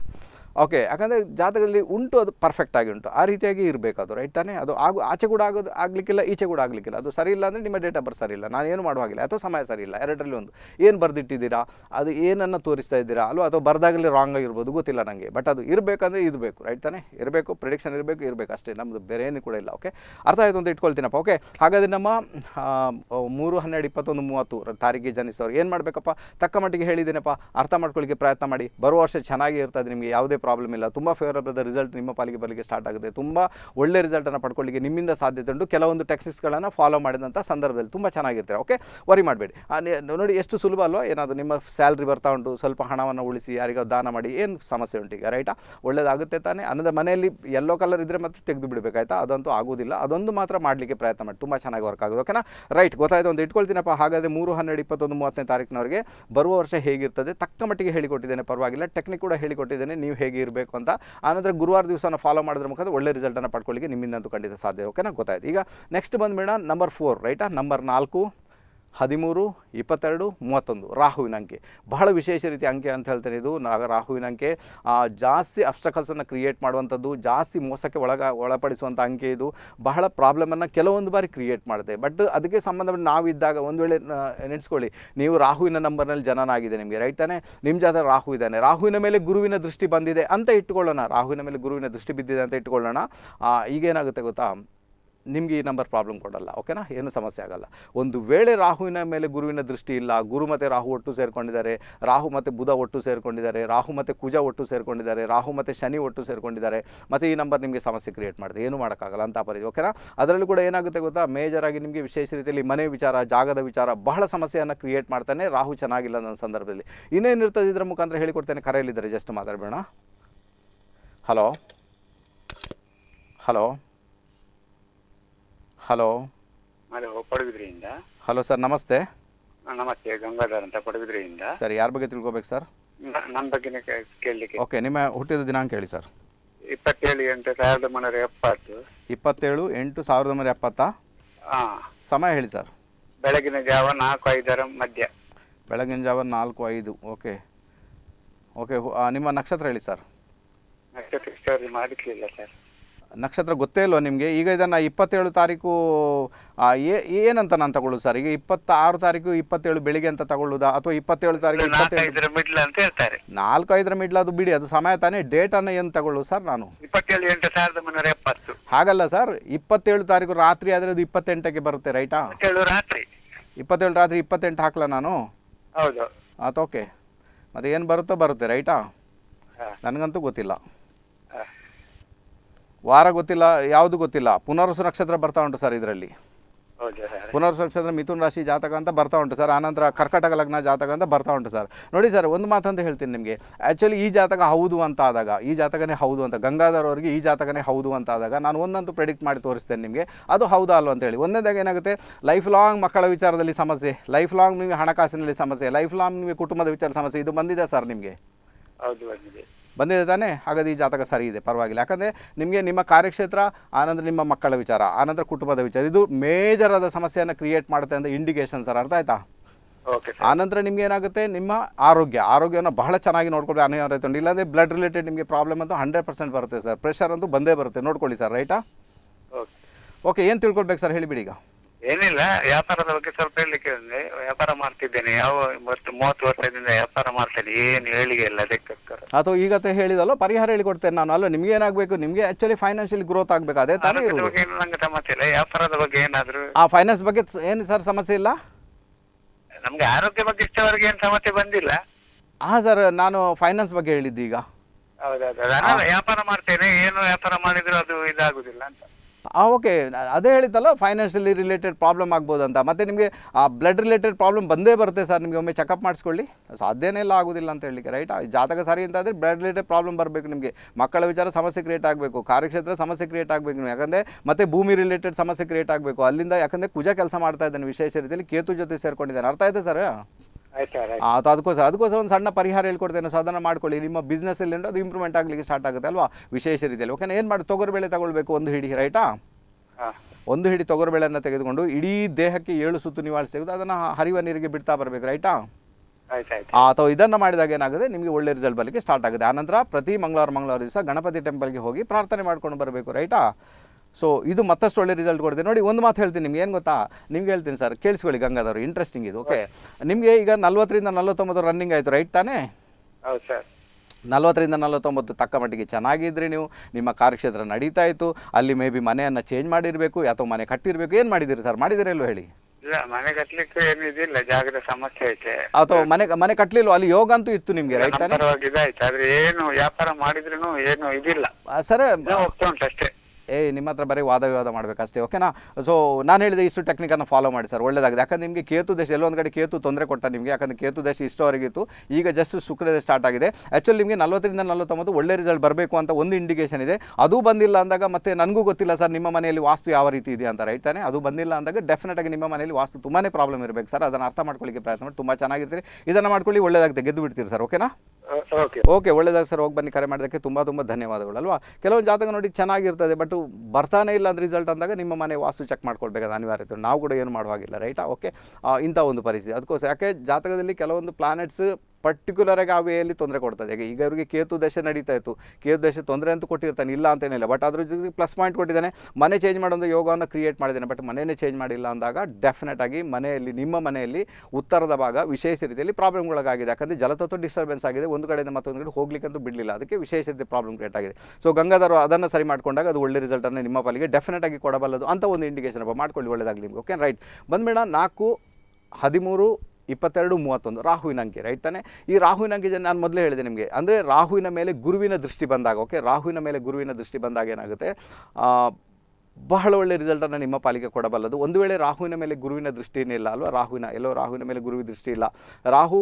ಓಕೆ ಯಾಕಂದರೆ ಜಾತಕದಲ್ಲಿ ಉಂಟು ಅದು ಪರ್ಫೆಕ್ಟ್ ಆಗಿ ಉಂಟು ಆ ರೀತಿಯಾಗಿ ಇರಬೇಕು ಅದು ರೈಟ್ ತಾನೇ ಅದು ಆಗು ಆಚೆ ಕೂಡ ಆಗೋದು ಆಗಲಿಕ್ಕಿಲ್ಲ ಈಚೆ ಕೂಡ ಆಗಲಿಕ್ಕಿಲ್ಲ ಅದು ಸರಿ ಇಲ್ಲ ಅಂದರೆ ನಿಮ್ಮ ಡೇಟ್ ಆಫ್ ಸರಿ ಇಲ್ಲ ನಾನು ಏನು ಮಾಡುವಾಗಿಲ್ಲ ಅಥವಾ ಸಮಯ ಸರಿ ಇಲ್ಲ ಎರಡರಲ್ಲಿ ಒಂದು ಏನು ಬರೆದಿಟ್ಟಿದ್ದೀರಾ ಅದು ಏನನ್ನು ತೋರಿಸ್ತಾ ಇದ್ದೀರಾ ಅಲ್ವಾ ಅಥವಾ ಬರ್ದಾಗಲಿ ರಾಂಗ್ ಆಗಿರ್ಬೋದು ಗೊತ್ತಿಲ್ಲ ನನಗೆ ಬಟ್ ಅದು ಇರಬೇಕಂದ್ರೆ ಇರಬೇಕು ರೈಟ್ ತಾನೇ ಇರಬೇಕು ಪ್ರಿಡಿಕ್ಷನ್ ಇರಬೇಕು ಇರಬೇಕು ಅಷ್ಟೇ ನಮ್ಮದು ಬೇರೆ ಏನು ಕೂಡ ಇಲ್ಲ ಓಕೆ ಅರ್ಥ ಆಯಿತು ಅಂತ ಇಟ್ಕೊಳ್ತೀನಪ್ಪ ಓಕೆ ಹಾಗಾದರೆ ನಮ್ಮ ಮೂರು ಹನ್ನೆರಡು ಇಪ್ಪತ್ತೊಂದು ಮೂವತ್ತು ತಾರೀಕಿಗೆ ಜನಿಸೋರು ಏನು ಮಾಡಬೇಕಪ್ಪ ತಕ್ಕ ಮಟ್ಟಿಗೆ ಹೇಳಿದ್ದೀನಪ್ಪ ಅರ್ಥ ಮಾಡ್ಕೊಳ್ಳಿಕ್ಕೆ ಪ್ರಯತ್ನ ಮಾಡಿ ಬರುವ ವರ್ಷ ಚೆನ್ನಾಗಿ ಇರ್ತದೆ ನಿಮಗೆ ಯಾವುದೇ ಪ್ರಾಬ್ಲಮ್ ಇಲ್ಲ ತುಂಬ ಫೇವರಬಲ್ ರಿಸಲ್ಟ್ ನಿಮ್ಮ ಪಾಲಿಗೆ ಬರಲಿಕ್ಕೆ ಸ್ಟಾರ್ಟ್ ಆಗುತ್ತೆ ತುಂಬ ಒಳ್ಳೆ ರಿಸಲ್ಟನ್ನು ಪಡ್ಕೊಳ್ಳಿಕ್ಕೆ ನಿಮ್ಮಿಂದ ಸಾಧ್ಯತೆ ಉಂಟು ಕೆಲವೊಂದು ಟೆಕ್ನಿಕ್ಸ್ಗಳನ್ನು ಫಾಲೋ ಮಾಡಿದಂಥ ಸಂದರ್ಭದಲ್ಲಿ ತುಂಬ ಚೆನ್ನಾಗಿರ್ತಾರೆ ಓಕೆ ವರಿ ಮಾಡಬೇಡಿ ನೋಡಿ ಎಷ್ಟು ಸುಲಭ ಅಲ್ವಾ ಏನಾದರೂ ನಿಮ್ಮ ಸ್ಯಾಲ್ರಿ ಬರ್ತಾ ಉಂಟು ಸ್ವಲ್ಪ ಹಣವನ್ನು ಉಳಿಸಿ ಯಾರಿಗೋ ದಾನ ಮಾಡಿ ಏನು ಸಮಸ್ಯೆ ಉಂಟು ಈಗ ರೈಟಾ ಒಳ್ಳೇದಾಗುತ್ತೆ ತಾನೇ ಅನ್ನದ ಮನೆಯಲ್ಲಿ ಎಲ್ಲೋ ಕಲರ್ ಇದ್ದರೆ ಮತ್ತೆ ತೆಗೆದು ಬಿಡಬೇಕಾಯ್ತಾ ಅದಂತೂ ಆಗೋದಿಲ್ಲ ಅದೊಂದು ಮಾತ್ರ ಮಾಡಲಿಕ್ಕೆ ಪ್ರಯತ್ನ ಮಾಡಿ ತುಂಬ ಚೆನ್ನಾಗಿ ವರ್ಕ್ ಆಗೋದು ಓಕೆನಾ ರೈಟ್ ಗೊತ್ತಾಯ್ತು ಒಂದು ಇಟ್ಕೊಳ್ತೀನಪ್ಪ ಹಾಗಾದರೆ ಮೂರು ಹನ್ನೆರಡು ಇಪ್ಪತ್ತೊಂದು ಮೂವತ್ತನೇ ತಾರೀಕಿನವರೆಗೆ ಬರುವ ವರ್ಷ ಹೇಗಿರ್ತದೆ ತಕ್ಕ ಮಟ್ಟಿಗೆ ಹೇಳಿಕೊಟ್ಟಿದ್ದೇನೆ ಪರವಾಗಿಲ್ಲ ಟೆಕ್ನಿಕ್ ಕೂಡ ಹೇಳಿಕೊಟ್ಟಿದ್ದೇನೆ ನೀವು ಹೇಗೆ ಹೇಗೆ ಇರಬೇಕು ಅಂತ ಆನಂತರ ಗುರುವಾರ ದಿವಸನ ಫಾಲೋ ಮಾಡಿದ್ರ ಮುಖಾಂತರ ಒಳ್ಳೆ ರಿಸಲ್ಟನ್ನು ಪಡ್ಕೊಳ್ಳಿಕ್ಕೆ ನಿಮ್ಮಿಂದಂತೂ ಖಂಡಿತ ಸಾಧ್ಯ ಓಕೆನಾ ಗೊತ್ತಾಯ್ತು ಈಗ ನೆಕ್ಸ್ಟ್ ಬಂದ್ಬಿಡೋಣ ನಂಬರ್ ಫೋರ್ ರೈಟಾ ನಂಬರ್ ನಾಲ್ಕು ಹದಿಮೂರು ಇಪ್ಪತ್ತೆರಡು ಮೂವತ್ತೊಂದು ರಾಹುವಿನ ಅಂಕೆ ಬಹಳ ವಿಶೇಷ ರೀತಿಯ ಅಂಕೆ ಅಂತ ಹೇಳ್ತಾರೆ ಇದು ರಾಹುವಿನ ಅಂಕೆ ಜಾಸ್ತಿ ಅಬ್ಸ್ಟಕಲ್ಸನ್ನು ಕ್ರಿಯೇಟ್ ಮಾಡುವಂಥದ್ದು ಜಾಸ್ತಿ ಮೋಸಕ್ಕೆ ಒಳಗ ಒಳಪಡಿಸುವಂಥ ಅಂಕೆ ಇದು ಬಹಳ ಪ್ರಾಬ್ಲಮನ್ನು ಕೆಲವೊಂದು ಬಾರಿ ಕ್ರಿಯೇಟ್ ಮಾಡುತ್ತೆ ಬಟ್ ಅದಕ್ಕೆ ಸಂಬಂಧಪಟ್ಟ ನಾವಿದ್ದಾಗ ಒಂದು ವೇಳೆ ನೆನೆಸ್ಕೊಳ್ಳಿ ನೀವು ರಾಹುವಿನ ನಂಬರ್ನಲ್ಲಿ ಜನನಾಗಿದೆ ನಿಮಗೆ ರೈಟ್ ತಾನೇ ನಿಮ್ಮ ಜಾತ ರಾಹು ಇದ್ದಾನೆ ರಾಹುವಿನ ಮೇಲೆ ಗುರುವಿನ ದೃಷ್ಟಿ ಬಂದಿದೆ ಅಂತ ಇಟ್ಕೊಳ್ಳೋಣ ರಾಹುವಿನ ಮೇಲೆ ಗುರುವಿನ ದೃಷ್ಟಿ ಬಿದ್ದಿದೆ ಅಂತ ಇಟ್ಕೊಳ್ಳೋಣ ಈಗೇನಾಗುತ್ತೆ ಗೊತ್ತಾ ನಿಮಗೆ ಈ ನಂಬರ್ ಪ್ರಾಬ್ಲಮ್ ಕೊಡಲ್ಲ ಓಕೆನಾ ಏನು ಸಮಸ್ಯೆ ಆಗಲ್ಲ ಒಂದು ವೇಳೆ ರಾಹುವಿನ ಮೇಲೆ ಗುರುವಿನ ದೃಷ್ಟಿ ಇಲ್ಲ ಗುರು ಮತ್ತು ರಾಹು ಒಟ್ಟು ಸೇರಿಕೊಂಡಿದ್ದಾರೆ ರಾಹು ಮತ್ತು ಬುಧ ಒಟ್ಟು ಸೇರಿಕೊಂಡಿದ್ದಾರೆ ರಾಹು ಮತ್ತು ಕುಜ ಒಟ್ಟು ಸೇರಿಕೊಂಡಿದ್ದಾರೆ ರಾಹು ಮತ್ತು ಶನಿ ಒಟ್ಟು ಸೇರಿಕೊಂಡಿದ್ದಾರೆ ಮತ್ತು ಈ ನಂಬರ್ ನಿಮಗೆ ಸಮಸ್ಯೆ ಕ್ರಿಯೇಟ್ ಮಾಡಿದೆ ಏನು ಮಾಡೋಕ್ಕಾಗಲ್ಲ ಅಂತ ಪರಿ ಓಕೆನಾ ಅದರಲ್ಲೂ ಕೂಡ ಏನಾಗುತ್ತೆ ಗೊತ್ತಾ ಮೇಜರಾಗಿ ನಿಮಗೆ ವಿಶೇಷ ರೀತಿಯಲ್ಲಿ ಮನೆ ವಿಚಾರ ಜಾಗದ ವಿಚಾರ ಬಹಳ ಸಮಸ್ಯೆಯನ್ನು ಕ್ರಿಯೇಟ್ ಮಾಡ್ತಾನೆ ರಾಹು ಚೆನ್ನಾಗಿಲ್ಲ ನನ್ನ ಸಂದರ್ಭದಲ್ಲಿ ಇರ್ತದೆ ಇದರ ಮುಖಾಂತರ ಹೇಳಿಕೊಡ್ತೇನೆ ಕರೆಯಲ್ಲಿದ್ದಾರೆ ಜಸ್ಟ್ ಮಾತಾಡಬೇಡ ಹಲೋ ಹಲೋ ಹಲೋ ಹಲೋ ಪಡುಬಿದ್ರಿಯಿಂದ ಹಲೋ ಸರ್ ನಮಸ್ತೆ ನಮಸ್ತೆ ಗಂಗಾಧರ್ ಅಂತ ಪಡುಬಿದ್ರಿಯಿಂದ ಸರ್ ಯಾರ ಬಗ್ಗೆ ತಿಳ್ಕೊಬೇಕು ಸರ್ ನನ್ನ ಬಗ್ಗೆ ಕೇಳಲಿಕ್ಕೆ ಓಕೆ ನಿಮ್ಮ ಹುಟ್ಟಿದ ದಿನಾಂಕ ಹೇಳಿ ಸರ್ ಇಪ್ಪತ್ತೇಳು ಎಂಟು ಸಾವಿರದ ಒಂಬೈನೂರ ಎಪ್ಪತ್ತು ಇಪ್ಪತ್ತೇಳು ಎಂಟು ಸಾವಿರದ ಒಂಬೈನೂರ ಎಪ್ಪತ್ತ ಹಾಂ ಸಮಯ ಹೇಳಿ ಸರ್ ಬೆಳಗಿನ ಜಾವ ನಾಲ್ಕು ಐದರ ಮಧ್ಯ ಬೆಳಗಿನ ಜಾವ ನಾಲ್ಕು ಐದು ಓಕೆ ಓಕೆ ನಿಮ್ಮ ನಕ್ಷತ್ರ ಹೇಳಿ ಸರ್ ನಕ್ಷತ್ರ ಮಾದಕ್ಕಿಲ್ಲ ಸರ್ ನಕ್ಷತ್ರ ಗೊತ್ತೇ ಇಲ್ವ ನಿಮಗೆ ಈಗ ಇದನ್ನು ಇಪ್ಪತ್ತೇಳು ತಾರೀಕು ಏನಂತ ನಾನು ತಗೊಳ್ಳೋದು ಸರ್ ಈಗ ಇಪ್ಪತ್ತಾರು ತಾರೀಕು ಇಪ್ಪತ್ತೇಳು ಬೆಳಿಗ್ಗೆ ಅಂತ ತಗೊಳ್ಳುದಾ ಅಥವಾ ಇಪ್ಪತ್ತೇಳು ತಾರೀಕು ನಾಲ್ಕು ಐದರ ಮಿಡ್ಲ್ ಅದು ಬಿಡಿ ಅದು ಸಮಯ ತಾನೇ ಡೇಟ್ ಅನ್ನ ಏನು ತಗೊಳ್ಳು ಸರ್ ನಾನು ಹಾಗಲ್ಲ ಸರ್ ಇಪ್ಪತ್ತೇಳು ತಾರೀಕು ರಾತ್ರಿ ಆದರೆ ಅದು ಇಪ್ಪತ್ತೆಂಟಕ್ಕೆ ಬರುತ್ತೆ ರೈಟಾ ಇಪ್ಪತ್ತೇಳು ರಾತ್ರಿ ಇಪ್ಪತ್ತೆಂಟು ಹಾಕಲ ನಾನು ಹೌದು ಓಕೆ ಮತ್ತೆ ಏನು ಬರುತ್ತೋ ಬರುತ್ತೆ ರೈಟಾ ನನಗಂತೂ ಗೊತ್ತಿಲ್ಲ ವಾರ ಗೊತ್ತಿಲ್ಲ ಯಾವುದು ಗೊತ್ತಿಲ್ಲ ಪುನರ್ಸು ನಕ್ಷತ್ರ ಬರ್ತಾ ಉಂಟು ಸರ್ ಇದರಲ್ಲಿ ಪುನರ್ಸು ನಕ್ಷತ್ರ ಮಿಥುನ್ ರಾಶಿ ಜಾತಕ ಅಂತ ಬರ್ತಾ ಉಂಟು ಸರ್ ಆನಂತರ ಕರ್ಕಟಕ ಲಗ್ನ ಜಾತಕ ಅಂತ ಬರ್ತಾ ಉಂಟು ಸರ್ ನೋಡಿ ಸರ್ ಒಂದು ಅಂತ ಹೇಳ್ತೀನಿ ನಿಮಗೆ ಆ್ಯಕ್ಚುಲಿ ಈ ಜಾತಕ ಹೌದು ಅಂತ ಆದಾಗ ಈ ಜಾತಕನೇ ಹೌದು ಅಂತ ಗಂಗಾಧರ್ ಅವರಿಗೆ ಈ ಜಾತಕನೇ ಹೌದು ಅಂತ ಆದಾಗ ನಾನು ಒಂದಂತೂ ಪ್ರೆಡಿಕ್ಟ್ ಮಾಡಿ ತೋರಿಸ್ತೇನೆ ನಿಮಗೆ ಅದು ಹೌದಾ ಅಲ್ವ ಅಂತ ಹೇಳಿ ಒಂದನೇದಾಗ ಏನಾಗುತ್ತೆ ಲೈಫ್ ಲಾಂಗ್ ಮಕ್ಕಳ ವಿಚಾರದಲ್ಲಿ ಸಮಸ್ಯೆ ಲೈಫ್ ಲಾಂಗ್ ನಿಮಗೆ ಹಣಕಾಸಿನಲ್ಲಿ ಸಮಸ್ಯೆ ಲೈಫ್ ಲಾಂಗ್ ನಿಮಗೆ ಕುಟುಂಬದ ವಿಚಾರ ಸಮಸ್ಯೆ ಇದು ಬಂದಿದೆ ಸರ್ ನಿಮಗೆ ಬಂದಿದೆ ತಾನೇ ಹಾಗಾದ ಈ ಜಾತಕ ಸರಿ ಇದೆ ಪರವಾಗಿಲ್ಲ ಯಾಕಂದರೆ ನಿಮಗೆ ನಿಮ್ಮ ಕಾರ್ಯಕ್ಷೇತ್ರ ಆನಂತರ ನಿಮ್ಮ ಮಕ್ಕಳ ವಿಚಾರ ಆನಂತರ ಕುಟುಂಬದ ವಿಚಾರ ಇದು ಮೇಜರ್ ಆದ ಸಮಸ್ಯೆಯನ್ನು ಕ್ರಿಯೇಟ್ ಮಾಡುತ್ತೆ ಅಂತ ಇಂಡಿಕೇಶನ್ ಸರ್ ಅರ್ಥ ಆಯ್ತಾ ಆನಂತರ ನಿಮ್ಗೆ ಏನಾಗುತ್ತೆ ನಿಮ್ಮ ಆರೋಗ್ಯ ಆರೋಗ್ಯವನ್ನು ಬಹಳ ಚೆನ್ನಾಗಿ ನೋಡ್ಕೊಳ್ಳಿ ಅನಿವಾರ್ಯತೆ ಉಂಟು ಇಲ್ಲಾಂದರೆ ಬ್ಲಡ್ ರಿಲೇಟೆಡ್ ನಿಮಗೆ ಪ್ರಾಬ್ಲಮ್ ಅಂತೂ ಹಂಡ್ರೆಡ್ ಪರ್ಸೆಂಟ್ ಬರುತ್ತೆ ಸರ್ ಪ್ರೆಷರ್ ಅಂತೂ ಬಂದೇ ಬರುತ್ತೆ ನೋಡ್ಕೊಳ್ಳಿ ಸರ್ ರೈಟಾ ಓಕೆ ಏನು ತಿಳ್ಕೊಳ್ಬೇಕು ಸರ್ ಹೇಳಿಬಿಡಿ ಈಗ ಏನಿಲ್ಲ ವ್ಯಾಪಾರದ ಬಗ್ಗೆ ಸ್ವಲ್ಪ ಹೇಳಲಿಕ್ಕೆ ಅಂದ್ರೆ ವ್ಯಾಪಾರ ಮಾಡ್ತಿದ್ದೇನೆ ಯಾವ ಮೂವತ್ತು ವರ್ಷದಿಂದ ವ್ಯಾಪಾರ ಮಾಡ್ತೇನೆ ಏನು ಹೇಳಿಗೆ ಇಲ್ಲ ಅದಕ್ಕೋಸ್ಕರ ಅಥವಾ ಈಗ ಹೇಳಿದಲ್ಲ ಪರಿಹಾರ ಹೇಳಿಕೊಡ್ತೇನೆ ನಾನು ಅಲ್ಲ ನಿಮ್ಗೆ ಏನಾಗಬೇಕು ನಿಮ್ಗೆ ಆಕ್ಚುಲಿ ಫೈನಾನ್ಷಿಯಲ್ ಗ್ರೋತ್ ಆಗ್ಬೇಕು ಅದೇ ತಾನೇ ಬಗ್ಗೆ ನಂಗೆ ಸಮಸ್ಯೆ ಇಲ್ಲ ವ್ಯಾಪಾರದ ಬಗ್ಗೆ ಏನಾದ್ರು ಆ ಫೈನಾನ್ಸ್ ಬಗ್ಗೆ ಏನು ಸರ್ ಸಮಸ್ಯೆ ಇಲ್ಲ ನಮ್ಗೆ ಆರೋಗ್ಯ ಬಗ್ಗೆ ಇಷ್ಟವರೆಗೆ ಏನು ಸಮಸ್ಯೆ ಬಂದಿಲ್ಲ ಹಾ ಸರ್ ನಾನು ಫೈನಾನ್ಸ್ ಬಗ್ಗೆ ಹೇಳಿದ್ದು ಈಗ ಹೌದೌದು ವ್ಯಾಪಾರ ಮಾಡ್ತೇನೆ ಏನು ವ್ಯಾಪಾರ ಮಾಡಿದ್ರು ಅದು ಇದಾಗುದಿಲ್ಲ ಅಂತ ಓಕೆ ಅದೇ ಹೇಳಿದ್ದಲ್ಲ ಫೈನಾನ್ಷಿಯಲಿ ರಿಲೇಟೆಡ್ ಪ್ರಾಬ್ಲಮ್ ಆಗ್ಬೋದು ಅಂತ ಮತ್ತು ನಿಮಗೆ ಆ ಬ್ಲಡ್ ರಿಲೇಟೆಡ್ ಪ್ರಾಬ್ಲಮ್ ಬಂದೇ ಬರುತ್ತೆ ಸರ್ ನಿಮಗೆ ಒಮ್ಮೆ ಚೆಕಪ್ ಮಾಡಿಸ್ಕೊಳ್ಳಿ ಸಾಧ್ಯನೇ ಇಲ್ಲ ಆಗೋದಿಲ್ಲ ಅಂತ ಹೇಳಿಕ್ಕೆ ರೈಟ್ ಜಾತಕ ಸಾರಿ ಅಂತ ಆದರೆ ಬ್ಲಡ್ ರಿಲೇಟೆಡ್ ಪ್ರಾಬ್ಲಮ್ ಬರಬೇಕು ನಿಮಗೆ ಮಕ್ಕಳ ವಿಚಾರ ಸಮಸ್ಯೆ ಕ್ರಿಯೇಟ್ ಆಗಬೇಕು ಕಾರ್ಯಕ್ಷೇತ್ರ ಸಮಸ್ಯೆ ಕ್ರಿಯೇಟ್ ಆಗಬೇಕು ನೀವು ಯಾಕಂದರೆ ಮತ್ತು ಭೂಮಿ ರಿಲೇಟೆಡ್ ಸಮಸ್ಯೆ ಕ್ರಿಯೇಟ್ ಆಗಬೇಕು ಅಲ್ಲಿಂದ ಯಾಕಂದರೆ ಕುಜ ಕೆಲಸ ಮಾಡ್ತಾ ಇದ್ದಾನೆ ವಿಶೇಷ ರೀತಿಯಲ್ಲಿ ಕೇತು ಜೊತೆ ಸೇರ್ಕೊಂಡಿದ್ದಾನೆ ಅರ್ಥ ಆಯ್ತಾ ಸರ್ ಅದು ಅದಕ್ಕೋಸ್ಕರ ಅದಕ್ಕೋಸ್ಕರ ಒಂದು ಸಣ್ಣ ಪರಿಹಾರ ಹೇಳ್ಕೊಡ್ತೇನೆ ಸಾಧನ ಮಾಡ್ಕೊಳ್ಳಿ ನಿಮ್ಮ ಅಲ್ಲಿ ಅದು ಇಂಪ್ರೂವ್ಮೆಂಟ್ ಆಗಲಿಕ್ಕೆ ಸ್ಟಾರ್ಟ್ ಆಗುತ್ತೆ ಅಲ್ವಾ ವಿಶೇಷ ರೀತಿಯಲ್ಲಿ ಓಕೆ ಏನು ಮಾಡಿ ಬೆಳೆ ತಗೊಳ್ಬೇಕು ಒಂದು ಹಿಡಿ ರೈಟಾ ಒಂದು ಹಿಡಿ ತೊಗರಿಬೇಳೆಯನ್ನು ತೆಗೆದುಕೊಂಡು ಇಡೀ ದೇಹಕ್ಕೆ ಏಳು ಸುತ್ತು ನಿವಾಳಿಸಿ ತೆಗೆದು ಅದನ್ನ ಹರಿವ ನೀರಿಗೆ ಬಿಡ್ತಾ ಬರಬೇಕು ರೈಟಾ ಅಥವಾ ಇದನ್ನ ಮಾಡಿದಾಗ ಏನಾಗುತ್ತೆ ನಿಮಗೆ ಒಳ್ಳೆ ರಿಸಲ್ಟ್ ಬರಲಿಕ್ಕೆ ಸ್ಟಾರ್ಟ್ ಆಗುತ್ತೆ ಆನಂತರ ಪ್ರತಿ ಮಂಗಳವಾರ ಮಂಗಳವಾರ ದಿವಸ ಗಣಪತಿ ಟೆಂಪಲ್ಗೆ ಹೋಗಿ ಪ್ರಾರ್ಥನೆ ಮಾಡ್ಕೊಂಡು ಬರಬೇಕು ರೈಟಾ ಸೊ ಇದು ಮತ್ತಷ್ಟು ಒಳ್ಳೆ ರಿಸಲ್ಟ್ ಕೊಡುತ್ತೆ ನೋಡಿ ಒಂದು ಮಾತು ಹೇಳ್ತೀನಿ ನಿಮ್ಗೆ ಏನು ಗೊತ್ತಾ ನಿಮ್ಗೆ ಹೇಳ್ತೀನಿ ಸರ್ ಕೇಳಿಸ್ಕೊಳ್ಳಿ ಗಂಗಾಧರ್ ಇಂಟ್ರೆಸ್ಟಿಂಗ್ ಇದು ಓಕೆ ನಿಮಗೆ ಈಗ ನಲ್ವತ್ತರಿಂದ ನಲ್ವತ್ತೊಂಬತ್ತು ರನ್ನಿಂಗ್ ಆಯಿತು ರೈಟ್ ತಾನೇ ಹೌದು ಸರ್ ನಲ್ವತ್ತರಿಂದ ನಲ್ವತ್ತೊಂಬತ್ತು ತಕ್ಕ ಮಟ್ಟಿಗೆ ಚೆನ್ನಾಗಿದ್ರಿ ನೀವು ನಿಮ್ಮ ಕಾರ್ಯಕ್ಷೇತ್ರ ನಡೀತಾ ಇತ್ತು ಅಲ್ಲಿ ಮೇ ಬಿ ಮನೆಯನ್ನು ಚೇಂಜ್ ಮಾಡಿರಬೇಕು ಅಥವಾ ಮನೆ ಕಟ್ಟಿರಬೇಕು ಏನು ಮಾಡಿದ್ದೀರಿ ಸರ್ ಮಾಡಿದ್ರಿ ಇಲ್ವೋ ಹೇಳಿ ಇಲ್ಲ ಮನೆ ಕಟ್ಟಲಿಕ್ಕೆ ಏನು ಇದಿಲ್ಲ ಜಾಗದ ಸಮಸ್ಯೆ ಐತೆ ಅಥವಾ ಮನೆ ಮನೆ ಅಲ್ಲಿ ಯೋಗ ಇತ್ತು ನಿಮಗೆ ರೈಟ್ ಆದ್ರೆ ಏನು ವ್ಯಾಪಾರ ಮಾಡಿದ್ರು ಏನು ಇದಿಲ್ಲ ಸರ್ ಉಂಟು ಅಷ್ಟೇ ಏ ನಿಮ್ಮ ಹತ್ರ ಬರೀ ವಾದ ವಿವಾದ ಮಾಡಬೇಕಷ್ಟೇ ಓಕೆನಾ ಸೊ ನಾನು ಹೇಳಿದೆ ಇಷ್ಟು ಟೆಕ್ನಿಕನ್ನು ಫಾಲೋ ಮಾಡಿ ಸರ್ ಒಳ್ಳೆಯದಾಗಿದೆ ಯಾಕಂದರೆ ನಿಮಗೆ ಕೇತು ದೇಶ ಎಲ್ಲೊಂದು ಕಡೆ ಕೇತು ತೊಂದರೆ ಕೊಟ್ಟ ನಿಮಗೆ ಯಾಕಂದರೆ ಕೇತು ದೇಶ ಇಷ್ಟವರೆಗೆ ಇತ್ತು ಈಗ ಜಸ್ಟ್ ಶುಕ್ರ ಸ್ಟಾರ್ಟ್ ಆಗಿದೆ ಆ್ಯಕ್ಚುಲಿ ನಿಮಗೆ ನಲವತ್ತರಿಂದ ನಲವತ್ತೊಂಬತ್ತು ಒಳ್ಳೆ ರಿಸಲ್ಟ್ ಬರಬೇಕು ಅಂತ ಒಂದು ಇಂಡಿಕೇಷನ್ ಇದೆ ಅದು ಬಂದಿಲ್ಲ ಅಂದಾಗ ಮತ್ತೆ ನನಗೂ ಗೊತ್ತಿಲ್ಲ ಸರ್ ನಿಮ್ಮ ಮನೆಯಲ್ಲಿ ವಾಸ್ತು ಯಾವ ರೀತಿ ಇದೆ ಅಂತ ರೈಟ್ ತಾನೆ ಅದು ಬಂದಿಲ್ಲ ಅಂದಾಗ ಡೆಫಿನೆಟ್ ಆಗಿ ನಿಮ್ಮ ಮನೆಯಲ್ಲಿ ವಾಸ್ತು ತುಂಬಾ ಪ್ರಾಬ್ಲಮ್ ಇರಬೇಕು ಸರ್ ಅದನ್ನು ಅರ್ಥ ಮಾಡ್ಕೊಳ್ಳಿಕ್ಕೆ ಪ್ರಯತ್ನ ಮಾಡಿ ತುಂಬ ಚೆನ್ನಾಗಿರ್ತೀರಿ ಇದನ್ನು ಮಾಡ್ಕೊಳ್ಳಿ ಒಳ್ಳೆಯದಾಗುತ್ತೆ ಗೆದ್ದು ಬಿಡ್ತೀರಿ ಸರ್ ಓಕೆನಾ ಓಕೆ ಒಳ್ಳೇದಾಗ ಸರ್ ಹೋಗಿ ಬನ್ನಿ ಕರೆ ಮಾಡೋದಕ್ಕೆ ತುಂಬ ತುಂಬ ಅಲ್ವಾ ಕೆಲವೊಂದು ಜಾತಕ ನೋಡಿ ಚೆನ್ನಾಗಿರ್ತದೆ ಬಟ್ ಬರ್ತಾನೆ ಇಲ್ಲ ಅಂತ ರಿಸಲ್ಟ್ ಅಂದಾಗ ನಿಮ್ಮ ಮನೆ ವಾಸ್ತು ಚೆಕ್ ಮಾಡ್ಕೊಳ್ಬೇಕಾದ ಅನಿವಾರ್ಯತೆ ನಾವು ಕೂಡ ಏನು ಮಾಡುವಾಗಿಲ್ಲ ರೈಟಾ ಓಕೆ ಇಂಥ ಒಂದು ಪರಿಸ್ಥಿತಿ ಅದಕ್ಕೋಸ್ಕರ ಯಾಕೆ ಜಾತಕದಲ್ಲಿ ಕೆಲವೊಂದು ಪ್ಲಾನೆಟ್ಸ್ ಪರ್ಟಿಕ್ಯುಲರಾಗಿ ಆ ವೇಯಲ್ಲಿ ತೊಂದರೆ ಕೊಡ್ತದೆ ಈಗ ಈಗ ಅವರಿಗೆ ಕೇತು ದಶೆ ನಡೀತಾ ಇತ್ತು ಕೇತು ದಶೆ ತೊಂದರೆ ಅಂತೂ ಕೊಟ್ಟಿರ್ತಾನೆ ಇಲ್ಲ ಅಂತ ಏನಿಲ್ಲ ಬಟ್ ಅದ್ರ ಜೊತೆಗೆ ಪ್ಲಸ್ ಪಾಯಿಂಟ್ ಕೊಟ್ಟಿದ್ದಾನೆ ಮನೆ ಚೇಂಜ್ ಮಾಡೋದು ಯೋಗವನ್ನು ಕ್ರಿಯೇಟ್ ಮಾಡಿದ್ದಾನೆ ಬಟ್ ಮನೆಯೇ ಚೇಂಜ್ ಮಾಡಿಲ್ಲ ಅಂದಾಗ ಡೆಫಿನೆಟ್ ಆಗಿ ಮನೆಯಲ್ಲಿ ನಿಮ್ಮ ಮನೆಯಲ್ಲಿ ಉತ್ತರದ ಭಾಗ ವಿಶೇಷ ರೀತಿಯಲ್ಲಿ ಪ್ರಾಬ್ಲಮ್ ಒಳಗಾಗಿದೆ ಯಾಕಂದರೆ ಜಲತತ್ವ ಡಿಸ್ಟರ್ಬೆನ್ಸ್ ಆಗಿದೆ ಒಂದು ಕಡೆಯಿಂದ ಮತ್ತೊಂದು ಕಡೆ ಹೋಗ್ಲಿಕ್ಕಂತೂ ಬಿಡಲಿಲ್ಲ ಅದಕ್ಕೆ ವಿಶೇಷ ರೀತಿ ಪ್ರಾಬ್ಲಮ್ ಕ್ರಿಯೇಟ್ ಆಗಿದೆ ಸೊ ಗಂಗಾಧರ ಅದನ್ನು ಸರಿ ಮಾಡಿಕೊಂಡಾಗ ಅದು ಒಳ್ಳೆ ರಿಸಲ್ಟನ್ನು ನಿಮ್ಮ ಪಾಲಿಗೆ ಡೆಫಿನೆಟ್ ಆಗಿ ಕೊಡಬಲ್ಲದು ಅಂತ ಒಂದು ಇಂಡಿಕೇಶನ್ ಅಪ್ಪ ಮಾಡ್ಕೊಳ್ಳಿ ಒಳ್ಳೆಯದಾಗಲಿ ನಿಮಗೆ ಓಕೆ ರೈಟ್ ಬಂದ್ಬೇಡ ನಾಲ್ಕು ಹದಿಮೂರು ಇಪ್ಪತ್ತೆರಡು ಮೂವತ್ತೊಂದು ರಾಹುವಿನ ಅಂಕಿ ರೈಟ್ ತಾನೆ ಈ ರಾಹುವಿನ ಜನ ನಾನು ಮೊದಲೇ ಹೇಳಿದೆ ನಿಮಗೆ ಅಂದರೆ ರಾಹುವಿನ ಮೇಲೆ ಗುರುವಿನ ದೃಷ್ಟಿ ಬಂದಾಗ ಓಕೆ ರಾಹುವಿನ ಮೇಲೆ ಗುರುವಿನ ದೃಷ್ಟಿ ಬಂದಾಗ ಏನಾಗುತ್ತೆ ಬಹಳ ಒಳ್ಳೆ ರಿಸಲ್ಟನ್ನು ನಿಮ್ಮ ಪಾಲಿಗೆ ಕೊಡಬಲ್ಲದು ಒಂದು ವೇಳೆ ರಾಹುವಿನ ಮೇಲೆ ಗುರುವಿನ ದೃಷ್ಟಿಯೇ ಇಲ್ಲ ಅಲ್ವಾ ರಾಹುವಿನ ಎಲ್ಲೋ ರಾಹುವಿನ ಮೇಲೆ ಗುರುವಿನ ದೃಷ್ಟಿ ಇಲ್ಲ ರಾಹು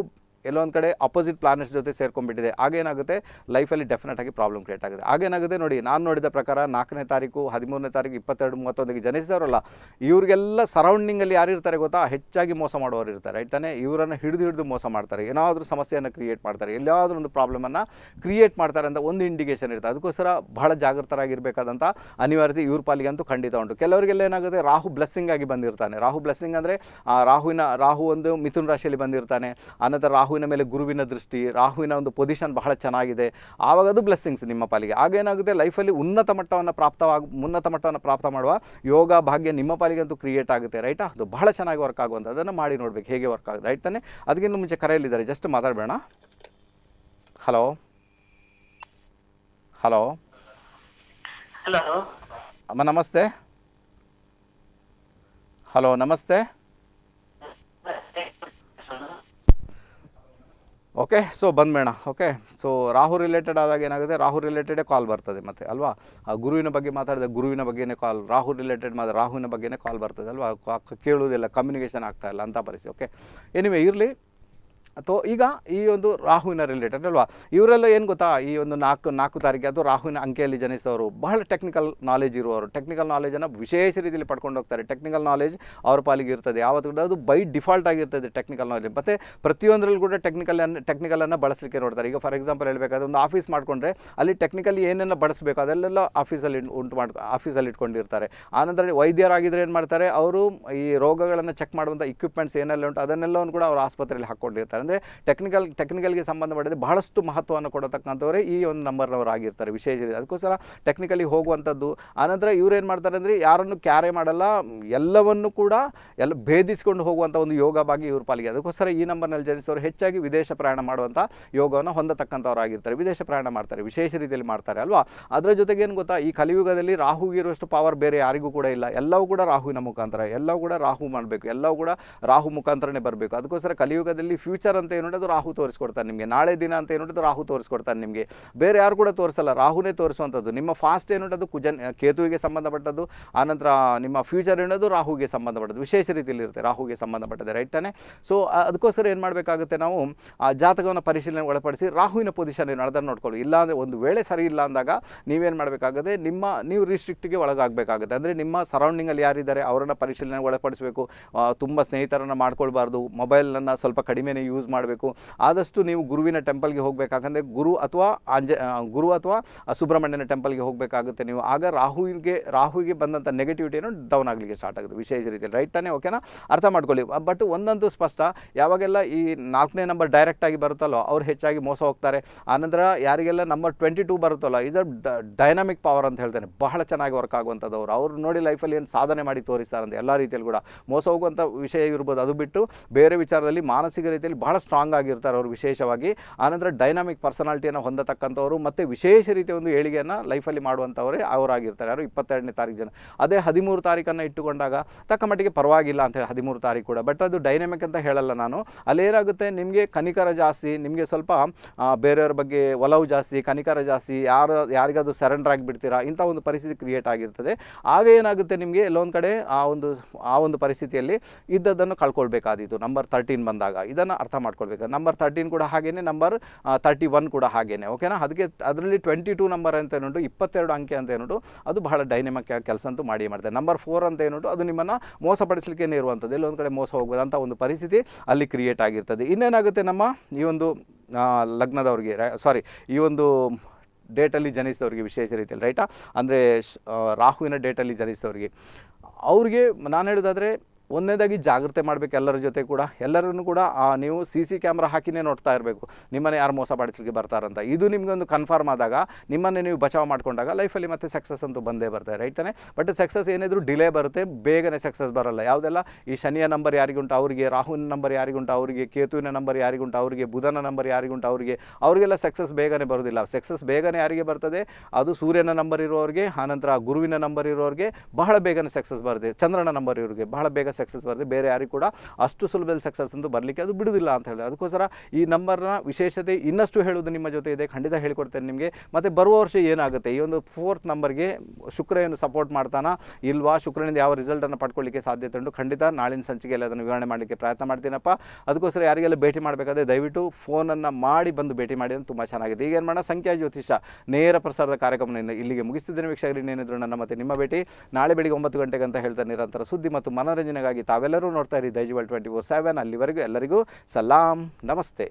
ಎಲ್ಲೊಂದು ಕಡೆ ಅಪೋಸಿಟ್ ಪ್ಲಾನೆಟ್ಸ್ ಜೊತೆ ಸೇರ್ಕೊಂಡ್ಬಿಟ್ಟಿದೆ ಆಗೇನಾಗುತ್ತೆ ಲೈಫಲ್ಲಿ ಡೆಫಿನೆಟ್ ಆಗಿ ಪ್ರಾಬ್ಲಮ್ ಕ್ರಿಯೇಟ್ ಆಗುತ್ತೆ ಆಗೇನಾಗುತ್ತೆ ನೋಡಿ ನಾನು ನೋಡಿದ ಪ್ರಕಾರ ನಾಲ್ಕನೇ ತಾರೀಕು ಹದಿಮೂರನೇ ತಾರೀಕು ಇಪ್ಪತ್ತೆರಡು ಮೂವತ್ತೊಂದಿಗೆ ಜನಿಸಿದವರಲ್ಲ ಇವರಿಗೆಲ್ಲ ಸರೌಂಡಿಂಗಲ್ಲಿ ಯಾರಿರ್ತಾರೆ ಗೊತ್ತಾ ಹೆಚ್ಚಾಗಿ ಮೋಸ ಮಾಡೋರು ಇರ್ತಾರೆ ತಾನೆ ಇವರನ್ನು ಹಿಡಿದು ಹಿಡಿದು ಮೋಸ ಮಾಡ್ತಾರೆ ಏನಾದರೂ ಸಮಸ್ಯೆಯನ್ನು ಕ್ರಿಯೇಟ್ ಮಾಡ್ತಾರೆ ಎಲ್ಲಾದರೂ ಒಂದು ಪ್ರಾಬ್ಲಮನ್ನು ಕ್ರಿಯೇಟ್ ಮಾಡ್ತಾರೆ ಅಂತ ಒಂದು ಇಂಡಿಕೇಷನ್ ಇರ್ತದೆ ಅದಕ್ಕೋಸ್ಕರ ಬಹಳ ಜಾಗೃತರಾಗಿರಬೇಕಾದಂಥ ಅನಿವಾರ್ಯತೆ ಇವ್ರ ಪಾಲಿಗೆ ಅಂತೂ ಖಂಡಿತ ಉಂಟು ಕೆಲವರಿಗೆಲ್ಲ ಏನಾಗುತ್ತೆ ರಾಹು ಬ್ಲೆಸ್ಸಿಂಗ್ ಆಗಿ ಬಂದಿರ್ತಾನೆ ರಾಹು ಬ್ಲೆಸ್ಸಿಂಗ್ ಅಂದರೆ ರಾಹುವಿನ ರಾಹು ಒಂದು ಮಿಥುನ್ ರಾಶಿಯಲ್ಲಿ ಬಂದಿರ್ತಾನೆ ಅನಂತರ ರಾಹು ರಾಹುವಿನ ಮೇಲೆ ಗುರುವಿನ ದೃಷ್ಟಿ ರಾಹುವಿನ ಒಂದು ಪೊಸಿಷನ್ ಬಹಳ ಚೆನ್ನಾಗಿದೆ ಆವಾಗ ಅದು ಬ್ಲೆಸ್ಸಿಂಗ್ಸ್ ನಿಮ್ಮ ಪಾಲಿಗೆ ಆಗ ಏನಾಗುತ್ತೆ ಲೈಫಲ್ಲಿ ಉನ್ನತ ಮಟ್ಟವನ್ನು ಪ್ರಾಪ್ತವಾಗ ಉನ್ನತ ಮಟ್ಟವನ್ನು ಪ್ರಾಪ್ತ ಮಾಡುವ ಯೋಗ ಭಾಗ್ಯ ನಿಮ್ಮ ಪಾಲಿಗೆ ಅಂತೂ ಕ್ರಿಯೇಟ್ ಆಗುತ್ತೆ ರೈಟಾ ಅದು ಬಹಳ ಚೆನ್ನಾಗಿ ವರ್ಕ್ ಆಗುವಂಥ ಅದನ್ನು ಮಾಡಿ ನೋಡ್ಬೇಕು ಹೇಗೆ ವರ್ಕ್ ಆಗುತ್ತೆ ರೈಟ್ ತಾನೆ ಅದಕ್ಕಿಂತ ಮುಂಚೆ ಕರೆಯಲಿದ್ದಾರೆ ಜಸ್ಟ್ ಮಾತಾಡಬೇಡ ಹಲೋ ಹಲೋ ಹಲೋ ಅಮ್ಮ ನಮಸ್ತೆ ಹಲೋ ನಮಸ್ತೆ ಓಕೆ ಸೊ ಬಂದ್ಬೇಡ ಓಕೆ ಸೊ ರಾಹು ರಿಲೇಟೆಡ್ ಆದಾಗ ಏನಾಗುತ್ತೆ ರಾಹು ರಿಲೇಟೆಡೇ ಕಾಲ್ ಬರ್ತದೆ ಮತ್ತೆ ಅಲ್ವಾ ಆ ಗುರುವಿನ ಬಗ್ಗೆ ಮಾತಾಡಿದ ಗುರುವಿನ ಬಗ್ಗೆನೇ ಕಾಲ್ ರಾಹು ರಿಲೇಟೆಡ್ ಮಾತ್ರ ರಾಹುವಿನ ಬಗ್ಗೆನೇ ಕಾಲ್ ಬರ್ತದೆ ಅಲ್ವಾ ಕೇಳುವುದಿಲ್ಲ ಕಮ್ಯುನಿಕೇಷನ್ ಇಲ್ಲ ಅಂತ ಪರಿಸ್ಥಿತಿ ಓಕೆ ಎನಿವೆ ಇರಲಿ ಅಥವಾ ಈಗ ಈ ಒಂದು ರಾಹುವಿನ ರಿಲೇಟೆಡ್ ಅಲ್ವಾ ಇವರೆಲ್ಲ ಏನು ಗೊತ್ತಾ ಈ ಒಂದು ನಾಲ್ಕು ನಾಲ್ಕು ತಾರೀಕು ಅದು ರಾಹುವಿನ ಅಂಕೆಯಲ್ಲಿ ಜನಿಸಿದವರು ಬಹಳ ಟೆಕ್ನಿಕಲ್ ನಾಲೆಜ್ ಇರುವವರು ಟೆಕ್ನಿಕಲ್ ನಾಲೆಜನ್ನು ವಿಶೇಷ ರೀತಿಯಲ್ಲಿ ಪಡ್ಕೊಂಡು ಹೋಗ್ತಾರೆ ಟೆಕ್ನಿಕಲ್ ನಾಲೆಜ್ ಅವ್ರ ಪಾಲಿಗೆ ಇರ್ತದೆ ಯಾವತ್ತು ಕೂಡ ಅದು ಬೈ ಡಿಫಾಲ್ಟ್ ಆಗಿರ್ತದೆ ಟೆಕ್ನಿಕಲ್ ನಾಲೆಜ್ ಮತ್ತು ಪ್ರತಿಯೊಂದರಲ್ಲಿ ಕೂಡ ಟೆಕ್ನಿಕಲ್ ಅನ್ನು ಟೆಕ್ನಿಕಲನ್ನು ಬಳಸಲಿಕ್ಕೆ ನೋಡ್ತಾರೆ ಈಗ ಫಾರ್ ಎಕ್ಸಾಂಪಲ್ ಹೇಳಬೇಕಾದ್ರೆ ಒಂದು ಆಫೀಸ್ ಮಾಡಿಕೊಂಡ್ರೆ ಅಲ್ಲಿ ಟೆಕ್ನಿಕಲಿ ಏನೇನು ಬಳಸಬೇಕು ಅದೆಲ್ಲೆಲ್ಲ ಆಫೀಸಲ್ಲಿ ಉಂಟು ಮಾಡಿ ಆಫೀಸಲ್ಲಿ ಇಟ್ಕೊಂಡಿರ್ತಾರೆ ಆನಂತರ ವೈದ್ಯರಾಗಿದ್ದರೆ ಏನು ಮಾಡ್ತಾರೆ ಅವರು ಈ ರೋಗಗಳನ್ನು ಚೆಕ್ ಮಾಡುವಂಥ ಇಕ್ವಿಪ್ಮೆಂಟ್ಸ್ ಏನೆಲ್ಲ ಉಂಟು ಅದನ್ನೆಲ್ಲವನ್ನು ಕೂಡ ಅವರು ಆಸ್ಪತ್ರೆಯಲ್ಲಿ ಹಾಕ್ಕೊಂಡಿರ್ತಾರೆ ಅಂದರೆ ಟೆಕ್ನಿಕಲ್ ಟೆಕ್ನಿಕಲ್ಗೆ ಸಂಬಂಧಪಟ್ಟಿದೆ ಬಹಳಷ್ಟು ಮಹತ್ವವನ್ನು ಕೊಡತಕ್ಕಂಥವರೇ ಈ ಒಂದು ನಂಬರ್ನವರು ಆಗಿರ್ತಾರೆ ವಿಶೇಷ ಅದಕ್ಕೋಸ್ಕರ ಟೆಕ್ನಿಕಲಿ ಹೋಗುವಂಥದ್ದು ಆನಂತರ ಏನು ಮಾಡ್ತಾರೆ ಅಂದರೆ ಯಾರನ್ನು ಕ್ಯಾರೆ ಮಾಡಲ್ಲ ಎಲ್ಲವನ್ನು ಕೂಡ ಎಲ್ಲ ಭೇದಿಸಿಕೊಂಡು ಹೋಗುವಂಥ ಒಂದು ಯೋಗವಾಗಿ ಇವ್ರ ಪಾಲಿಗೆ ಅದಕ್ಕೋಸ್ಕರ ಈ ನಂಬರ್ನಲ್ಲಿ ಜನಿಸೋರು ಹೆಚ್ಚಾಗಿ ವಿದೇಶ ಪ್ರಯಾಣ ಮಾಡುವಂಥ ಯೋಗವನ್ನು ಹೊಂದತಕ್ಕಂಥವರಾಗಿರ್ತಾರೆ ವಿದೇಶ ಪ್ರಯಾಣ ಮಾಡ್ತಾರೆ ವಿಶೇಷ ರೀತಿಯಲ್ಲಿ ಮಾಡ್ತಾರೆ ಅಲ್ವಾ ಅದರ ಜೊತೆಗೆ ಏನು ಗೊತ್ತಾ ಈ ಕಲಿಯುಗದಲ್ಲಿ ಇರುವಷ್ಟು ಪವರ್ ಬೇರೆ ಯಾರಿಗೂ ಕೂಡ ಇಲ್ಲ ಎಲ್ಲವೂ ಕೂಡ ರಾಹುವಿನ ಮುಖಾಂತರ ಎಲ್ಲವೂ ಕೂಡ ರಾಹು ಮಾಡಬೇಕು ಎಲ್ಲವೂ ಕೂಡ ರಾಹು ಮುಖಾಂತರನೇ ಬರಬೇಕು ಅದಕ್ಕೋಸ್ಕರ ಕಲಿಯುಗದಲ್ಲಿ ಫ್ಯೂಚರ್ ಅಂತ ಏನು ಹೇಳಿದ್ರು ರಾಹು ತೋರಿಸ್ಕೊಡ್ತಾನೆ ನಿಮಗೆ ನಾಳೆ ದಿನ ಅಂತ ಏನು ಹೇಳಿದ್ರು ರಾಹು ತೋರಿಸ್ಕೊಡ್ತಾರೆ ನಿಮಗೆ ಬೇರೆ ಯಾರು ಕೂಡ ತೋರಿಸಲ್ಲ ರಾಹುನೇ ತೋರಿಸುವಂಥದ್ದು ನಿಮ್ಮ ಫಾಸ್ಟ್ ಏನು ಹೇಳೋದು ಕುಜನ್ ಕೇತುವಿಗೆ ಸಂಬಂಧಪಟ್ಟದ್ದು ಆನಂತರ ನಿಮ್ಮ ಫ್ಯೂಚರ್ ಏನೋದು ರಾಹುಗೆ ಸಂಬಂಧಪಟ್ಟದ್ದು ವಿಶೇಷ ರೀತಿಯಲ್ಲಿ ಇರುತ್ತೆ ರಾಹುಗೆ ಸಂಬಂಧಪಟ್ಟದೆ ರೈಟ್ ತಾನೆ ಸೊ ಅದಕ್ಕೋಸ್ಕರ ಏನು ಮಾಡಬೇಕಾಗುತ್ತೆ ನಾವು ಆ ಜಾತಕವನ್ನು ಪರಿಶೀಲನೆ ಒಳಪಡಿಸಿ ರಾಹುವಿನ ಪೊಸಿಷನ್ ಏನು ಅದನ್ನು ನೋಡ್ಕೊಳ್ಳಿ ಇಲ್ಲಾಂದರೆ ಒಂದು ವೇಳೆ ಸರಿ ಇಲ್ಲ ಅಂದಾಗ ನೀವೇನು ಮಾಡಬೇಕಾಗುತ್ತೆ ನಿಮ್ಮ ನೀವು ರಿಸ್ಟ್ರಿಕ್ಟಿಗೆ ಒಳಗಾಗಬೇಕಾಗುತ್ತೆ ಅಂದರೆ ನಿಮ್ಮ ಸರೌಂಡಿಂಗಲ್ಲಿ ಯಾರಿದ್ದಾರೆ ಅವರನ್ನು ಪರಿಶೀಲನೆ ಒಳಪಡಿಸಬೇಕು ತುಂಬ ಸ್ನೇಹಿತರನ್ನು ಮಾಡ್ಕೊಳ್ಬಾರ್ದು ಮೊಬೈಲನ್ನು ಸ್ವಲ್ಪ ಕಡಿಮೆನೇ ಯೂಸ್ ಯೂಸ್ ಮಾಡಬೇಕು ಆದಷ್ಟು ನೀವು ಗುರುವಿನ ಟೆಂಪಲ್ಗೆ ಹೋಗಬೇಕು ಗುರು ಅಥವಾ ಆಂಜ ಗುರು ಅಥವಾ ಸುಬ್ರಹ್ಮಣ್ಯನ ಟೆಂಪಲ್ಗೆ ಹೋಗಬೇಕಾಗುತ್ತೆ ನೀವು ಆಗ ರಾಹುವಿಗೆ ರಾಹುವಿಗೆ ಬಂದಂಥ ನೆಗೆಟಿವಿಟಿಯನ್ನು ಡೌನ್ ಆಗಲಿಕ್ಕೆ ಸ್ಟಾರ್ಟ್ ಆಗುತ್ತೆ ವಿಶೇಷ ರೀತಿಯಲ್ಲಿ ರೈಟ್ ತಾನೇ ಓಕೆನಾ ಅರ್ಥ ಮಾಡ್ಕೊಳ್ಳಿ ಬಟ್ ಒಂದಂತೂ ಸ್ಪಷ್ಟ ಯಾವಾಗೆಲ್ಲ ಈ ನಾಲ್ಕನೇ ನಂಬರ್ ಡೈರೆಕ್ಟಾಗಿ ಬರುತ್ತಲ್ಲೋ ಅವ್ರು ಹೆಚ್ಚಾಗಿ ಮೋಸ ಹೋಗ್ತಾರೆ ಆನಂತರ ಯಾರಿಗೆಲ್ಲ ನಂಬರ್ ಟ್ವೆಂಟಿ ಟೂ ಬರುತ್ತಲ್ಲ ಅ ಡೈನಾಮಿಕ್ ಪವರ್ ಅಂತ ಹೇಳ್ತಾನೆ ಬಹಳ ಚೆನ್ನಾಗಿ ವರ್ಕ್ ಆಗುವಂಥದ್ದು ಅವರು ಅವ್ರು ನೋಡಿ ಲೈಫಲ್ಲಿ ಏನು ಸಾಧನೆ ಮಾಡಿ ತೋರಿಸ್ತಾರಂತೆ ಎಲ್ಲ ರೀತಿಯಲ್ಲಿ ಕೂಡ ಮೋಸ ಹೋಗುವಂಥ ವಿಷಯ ಇರ್ಬೋದು ಅದು ಬಿಟ್ಟು ಬೇರೆ ವಿಚಾರದಲ್ಲಿ ಮಾನಸಿಕ ರೀತಿಯಲ್ಲಿ ಬಹಳ ಬಹಳ ಸ್ಟ್ರಾಂಗ್ ಆಗಿರ್ತಾರೆ ಅವರು ವಿಶೇಷವಾಗಿ ಆನಂತರ ಡೈನಾಮಿಕ್ ಪರ್ಸನಾಲಿಟಿಯನ್ನು ಹೊಂದತಕ್ಕಂಥವ್ರು ಮತ್ತು ವಿಶೇಷ ರೀತಿಯ ಒಂದು ಏಳಿಗೆಯನ್ನು ಲೈಫಲ್ಲಿ ಮಾಡುವಂಥವರೇ ಅವರಾಗಿರ್ತಾರೆ ಯಾರು ಇಪ್ಪತ್ತೆರಡನೇ ತಾರೀಕು ಜನ ಅದೇ ಹದಿಮೂರು ತಾರೀಕನ್ನು ಇಟ್ಟುಕೊಂಡಾಗ ತಕ್ಕ ಮಟ್ಟಿಗೆ ಪರವಾಗಿಲ್ಲ ಹೇಳಿ ಹದಿಮೂರು ತಾರೀಕು ಕೂಡ ಬಟ್ ಅದು ಡೈನಾಮಿಕ್ ಅಂತ ಹೇಳಲ್ಲ ನಾನು ಅಲ್ಲೇನಾಗುತ್ತೆ ನಿಮಗೆ ಕನಿಕರ ಜಾಸ್ತಿ ನಿಮಗೆ ಸ್ವಲ್ಪ ಬೇರೆಯವ್ರ ಬಗ್ಗೆ ಒಲವು ಜಾಸ್ತಿ ಕನಿಕರ ಜಾಸ್ತಿ ಯಾರು ಯಾರಿಗಾದರೂ ಸರೆಂಡರ್ ಆಗಿಬಿಡ್ತೀರಾ ಇಂಥ ಒಂದು ಪರಿಸ್ಥಿತಿ ಕ್ರಿಯೇಟ್ ಆಗಿರ್ತದೆ ಆಗ ಏನಾಗುತ್ತೆ ನಿಮಗೆ ಎಲ್ಲೊಂದು ಕಡೆ ಆ ಒಂದು ಆ ಒಂದು ಪರಿಸ್ಥಿತಿಯಲ್ಲಿ ಇದ್ದದ್ದನ್ನು ಕಳ್ಕೊಳ್ಬೇಕಾದೀತು ನಂಬರ್ ತರ್ಟೀನ್ ಬಂದಾಗ ಇದನ್ನು ಅರ್ಥ ಮಾಡ್ಕೊಳ್ಬೇಕು ನಂಬರ್ ತರ್ಟೀನ್ ಕೂಡ ಹಾಗೇನೆ ನಂಬರ್ ತರ್ಟಿ ಒನ್ ಕೂಡ ಹಾಗೇನೆ ಓಕೆನಾ ಅದಕ್ಕೆ ಅದರಲ್ಲಿ ಟ್ವೆಂಟಿ ಟೂ ನಂಬರ್ ಅಂತ ಏನುಂಟು ಇಪ್ಪತ್ತೆರಡು ಅಂಕೆ ಅಂತ ಏನುಂಟು ಅದು ಬಹಳ ಡೈನಮಿಕ್ ಕೆಲಸ ಅಂತೂ ಮಾಡಿ ಮಾಡ್ತಾರೆ ನಂಬರ್ ಫೋರ್ ಅಂತ ಏನುಂಟು ಅದು ನಿಮ್ಮನ್ನು ಮೋಸಪಡಿಸಲಿಕ್ಕೆ ಇರುವಂಥದ್ದು ಎಲ್ಲೊಂದು ಕಡೆ ಮೋಸ ಹೋಗುವಂಥ ಒಂದು ಪರಿಸ್ಥಿತಿ ಅಲ್ಲಿ ಕ್ರಿಯೇಟ್ ಆಗಿರ್ತದೆ ಇನ್ನೇನಾಗುತ್ತೆ ನಮ್ಮ ಈ ಒಂದು ಲಗ್ನದವ್ರಿಗೆ ಸಾರಿ ಈ ಒಂದು ಡೇಟಲ್ಲಿ ಜನಿಸಿದವ್ರಿಗೆ ವಿಶೇಷ ರೀತಿಯಲ್ಲಿ ರೈಟಾ ಅಂದರೆ ರಾಹುವಿನ ಡೇಟಲ್ಲಿ ಜನಿಸಿದವ್ರಿಗೆ ಅವ್ರಿಗೆ ನಾನು ಹೇಳೋದಾದರೆ ಒಂದನೇದಾಗಿ ಜಾಗ್ರತೆ ಮಾಡಬೇಕು ಎಲ್ಲರ ಜೊತೆ ಕೂಡ ಎಲ್ಲರೂ ಕೂಡ ನೀವು ಸಿ ಸಿ ಕ್ಯಾಮ್ರಾ ಹಾಕಿನೇ ನೋಡ್ತಾ ಇರಬೇಕು ನಿಮ್ಮನ್ನು ಯಾರು ಮೋಸ ಮಾಡಿಸ್ಲಿಕ್ಕೆ ಬರ್ತಾರಂತ ಇದು ನಿಮಗೆ ಒಂದು ಕನ್ಫರ್ಮ್ ಆದಾಗ ನಿಮ್ಮನ್ನೇ ನೀವು ಬಚಾವ್ ಮಾಡಿಕೊಂಡಾಗ ಲೈಫಲ್ಲಿ ಮತ್ತೆ ಸಕ್ಸಸ್ ಅಂತೂ ಬಂದೇ ಬರ್ತಾರೆ ರೈಟ್ ಬಟ್ ಸಕ್ಸಸ್ ಏನಿದ್ರು ಡಿಲೇ ಬರುತ್ತೆ ಬೇಗನೆ ಸಕ್ಸಸ್ ಬರಲ್ಲ ಯಾವುದೆಲ್ಲ ಈ ಶನಿಯ ನಂಬರ್ ಯಾರಿಗುಂಟು ಅವರಿಗೆ ರಾಹುವಿನ ನಂಬರ್ ಯಾರಿಗುಂಟು ಅವರಿಗೆ ಕೇತುವಿನ ನಂಬರ್ ಯಾರಿಗುಂಟು ಅವರಿಗೆ ಬುಧನ ನಂಬರ್ ಯಾರಿಗುಂಟು ಅವರಿಗೆ ಅವರಿಗೆಲ್ಲ ಸಕ್ಸಸ್ ಬೇಗನೆ ಬರೋದಿಲ್ಲ ಸಕ್ಸಸ್ ಬೇಗನೆ ಯಾರಿಗೆ ಬರ್ತದೆ ಅದು ಸೂರ್ಯನ ನಂಬರ್ ಇರೋರಿಗೆ ಆನಂತರ ಗುರುವಿನ ನಂಬರ್ ಇರೋರಿಗೆ ಬಹಳ ಬೇಗನೆ ಸಕ್ಸಸ್ ಬರುತ್ತೆ ಚಂದ್ರನ ನಂಬರ್ ಇವರಿಗೆ ಬಹಳ ಬೇಗ ಸಕ್ಸಸ್ ಬರುತ್ತೆ ಬೇರೆ ಯಾರಿಗೂ ಕೂಡ ಅಷ್ಟು ಸುಲಭದಲ್ಲಿ ಸಕ್ಸಸ್ ಅಂತ ಬರಲಿಕ್ಕೆ ಅದು ಬಿಡುವುದಿಲ್ಲ ಅಂತ ಹೇಳಿದ್ರೆ ಅದಕ್ಕೋಸ್ಕರ ಈ ನಂಬರ್ನ ವಿಶೇಷತೆ ಇನ್ನಷ್ಟು ಹೇಳುವುದು ನಿಮ್ಮ ಜೊತೆ ಇದೆ ಖಂಡಿತ ಹೇಳಿಕೊಡ್ತೇನೆ ನಿಮಗೆ ಮತ್ತೆ ಬರುವ ವರ್ಷ ಏನಾಗುತ್ತೆ ಈ ಒಂದು ಫೋರ್ತ್ ನಂಬರ್ಗೆ ಶುಕ್ರ ಏನು ಸಪೋರ್ಟ್ ಮಾಡ್ತಾನ ಇಲ್ವಾ ಶುಕ್ರನಿಂದ ಯಾವ ಅನ್ನು ಪಡ್ಕೊಳ್ಳಿಕ್ಕೆ ಸಾಧ್ಯತೆ ಉಂಟು ಖಂಡಿತ ನಾಳಿನ ಸಂಚಿಕೆಯಲ್ಲಿ ಅದನ್ನು ವಿವರಣೆ ಮಾಡಲಿಕ್ಕೆ ಪ್ರಯತ್ನ ಮಾಡ್ತೀನಪ್ಪ ಅದಕ್ಕೋಸ್ಕರ ಯಾರಿಗೆಲ್ಲ ಭೇಟಿ ಮಾಡಬೇಕಾದ್ರೆ ದಯವಿಟ್ಟು ಫೋನನ್ನು ಮಾಡಿ ಬಂದು ಭೇಟಿ ಮಾಡಿ ಅಂತ ತುಂಬ ಚೆನ್ನಾಗಿದೆ ಈಗ ಮಾಡೋಣ ಸಂಖ್ಯಾ ಜ್ಯೋತಿಷ ನೇರ ಪ್ರಸಾರದ ಕಾರ್ಯಕ್ರಮದಿಂದ ಇಲ್ಲಿಗೆ ಮುಗಿಸ್ತಿದ್ದೇನೆ ವೀಕ್ಷಕರಿ ಏನಿದ್ರು ನನ್ನ ಮತ್ತೆ ನಿಮ್ಮ ಭೇಟಿ ನಾಳೆ ಬೆಳಿಗ್ಗೆ ಒಂಬತ್ತು ಗಂಟೆಗೆ ಅಂತ ಹೇಳ್ತಾ ನಿರಂತರ ಸುದ್ದಿ ಮತ್ತು ಮನೋರಂಜನೆಗಾಗಿ ಹಾಗಾಗಿ ತಾವೆಲ್ಲರೂ ನೋಡ್ತಾ ಇರಿ ದೈಜಿವಲ್ ಟ್ವೆಂಟಿ ಫೋರ್ ಸೆವೆನ್ ಅಲ್ಲಿವರೆಗೂ ಎಲ್ಲರಿಗೂ ಸಲಾಂ ನಮಸ್ತೆ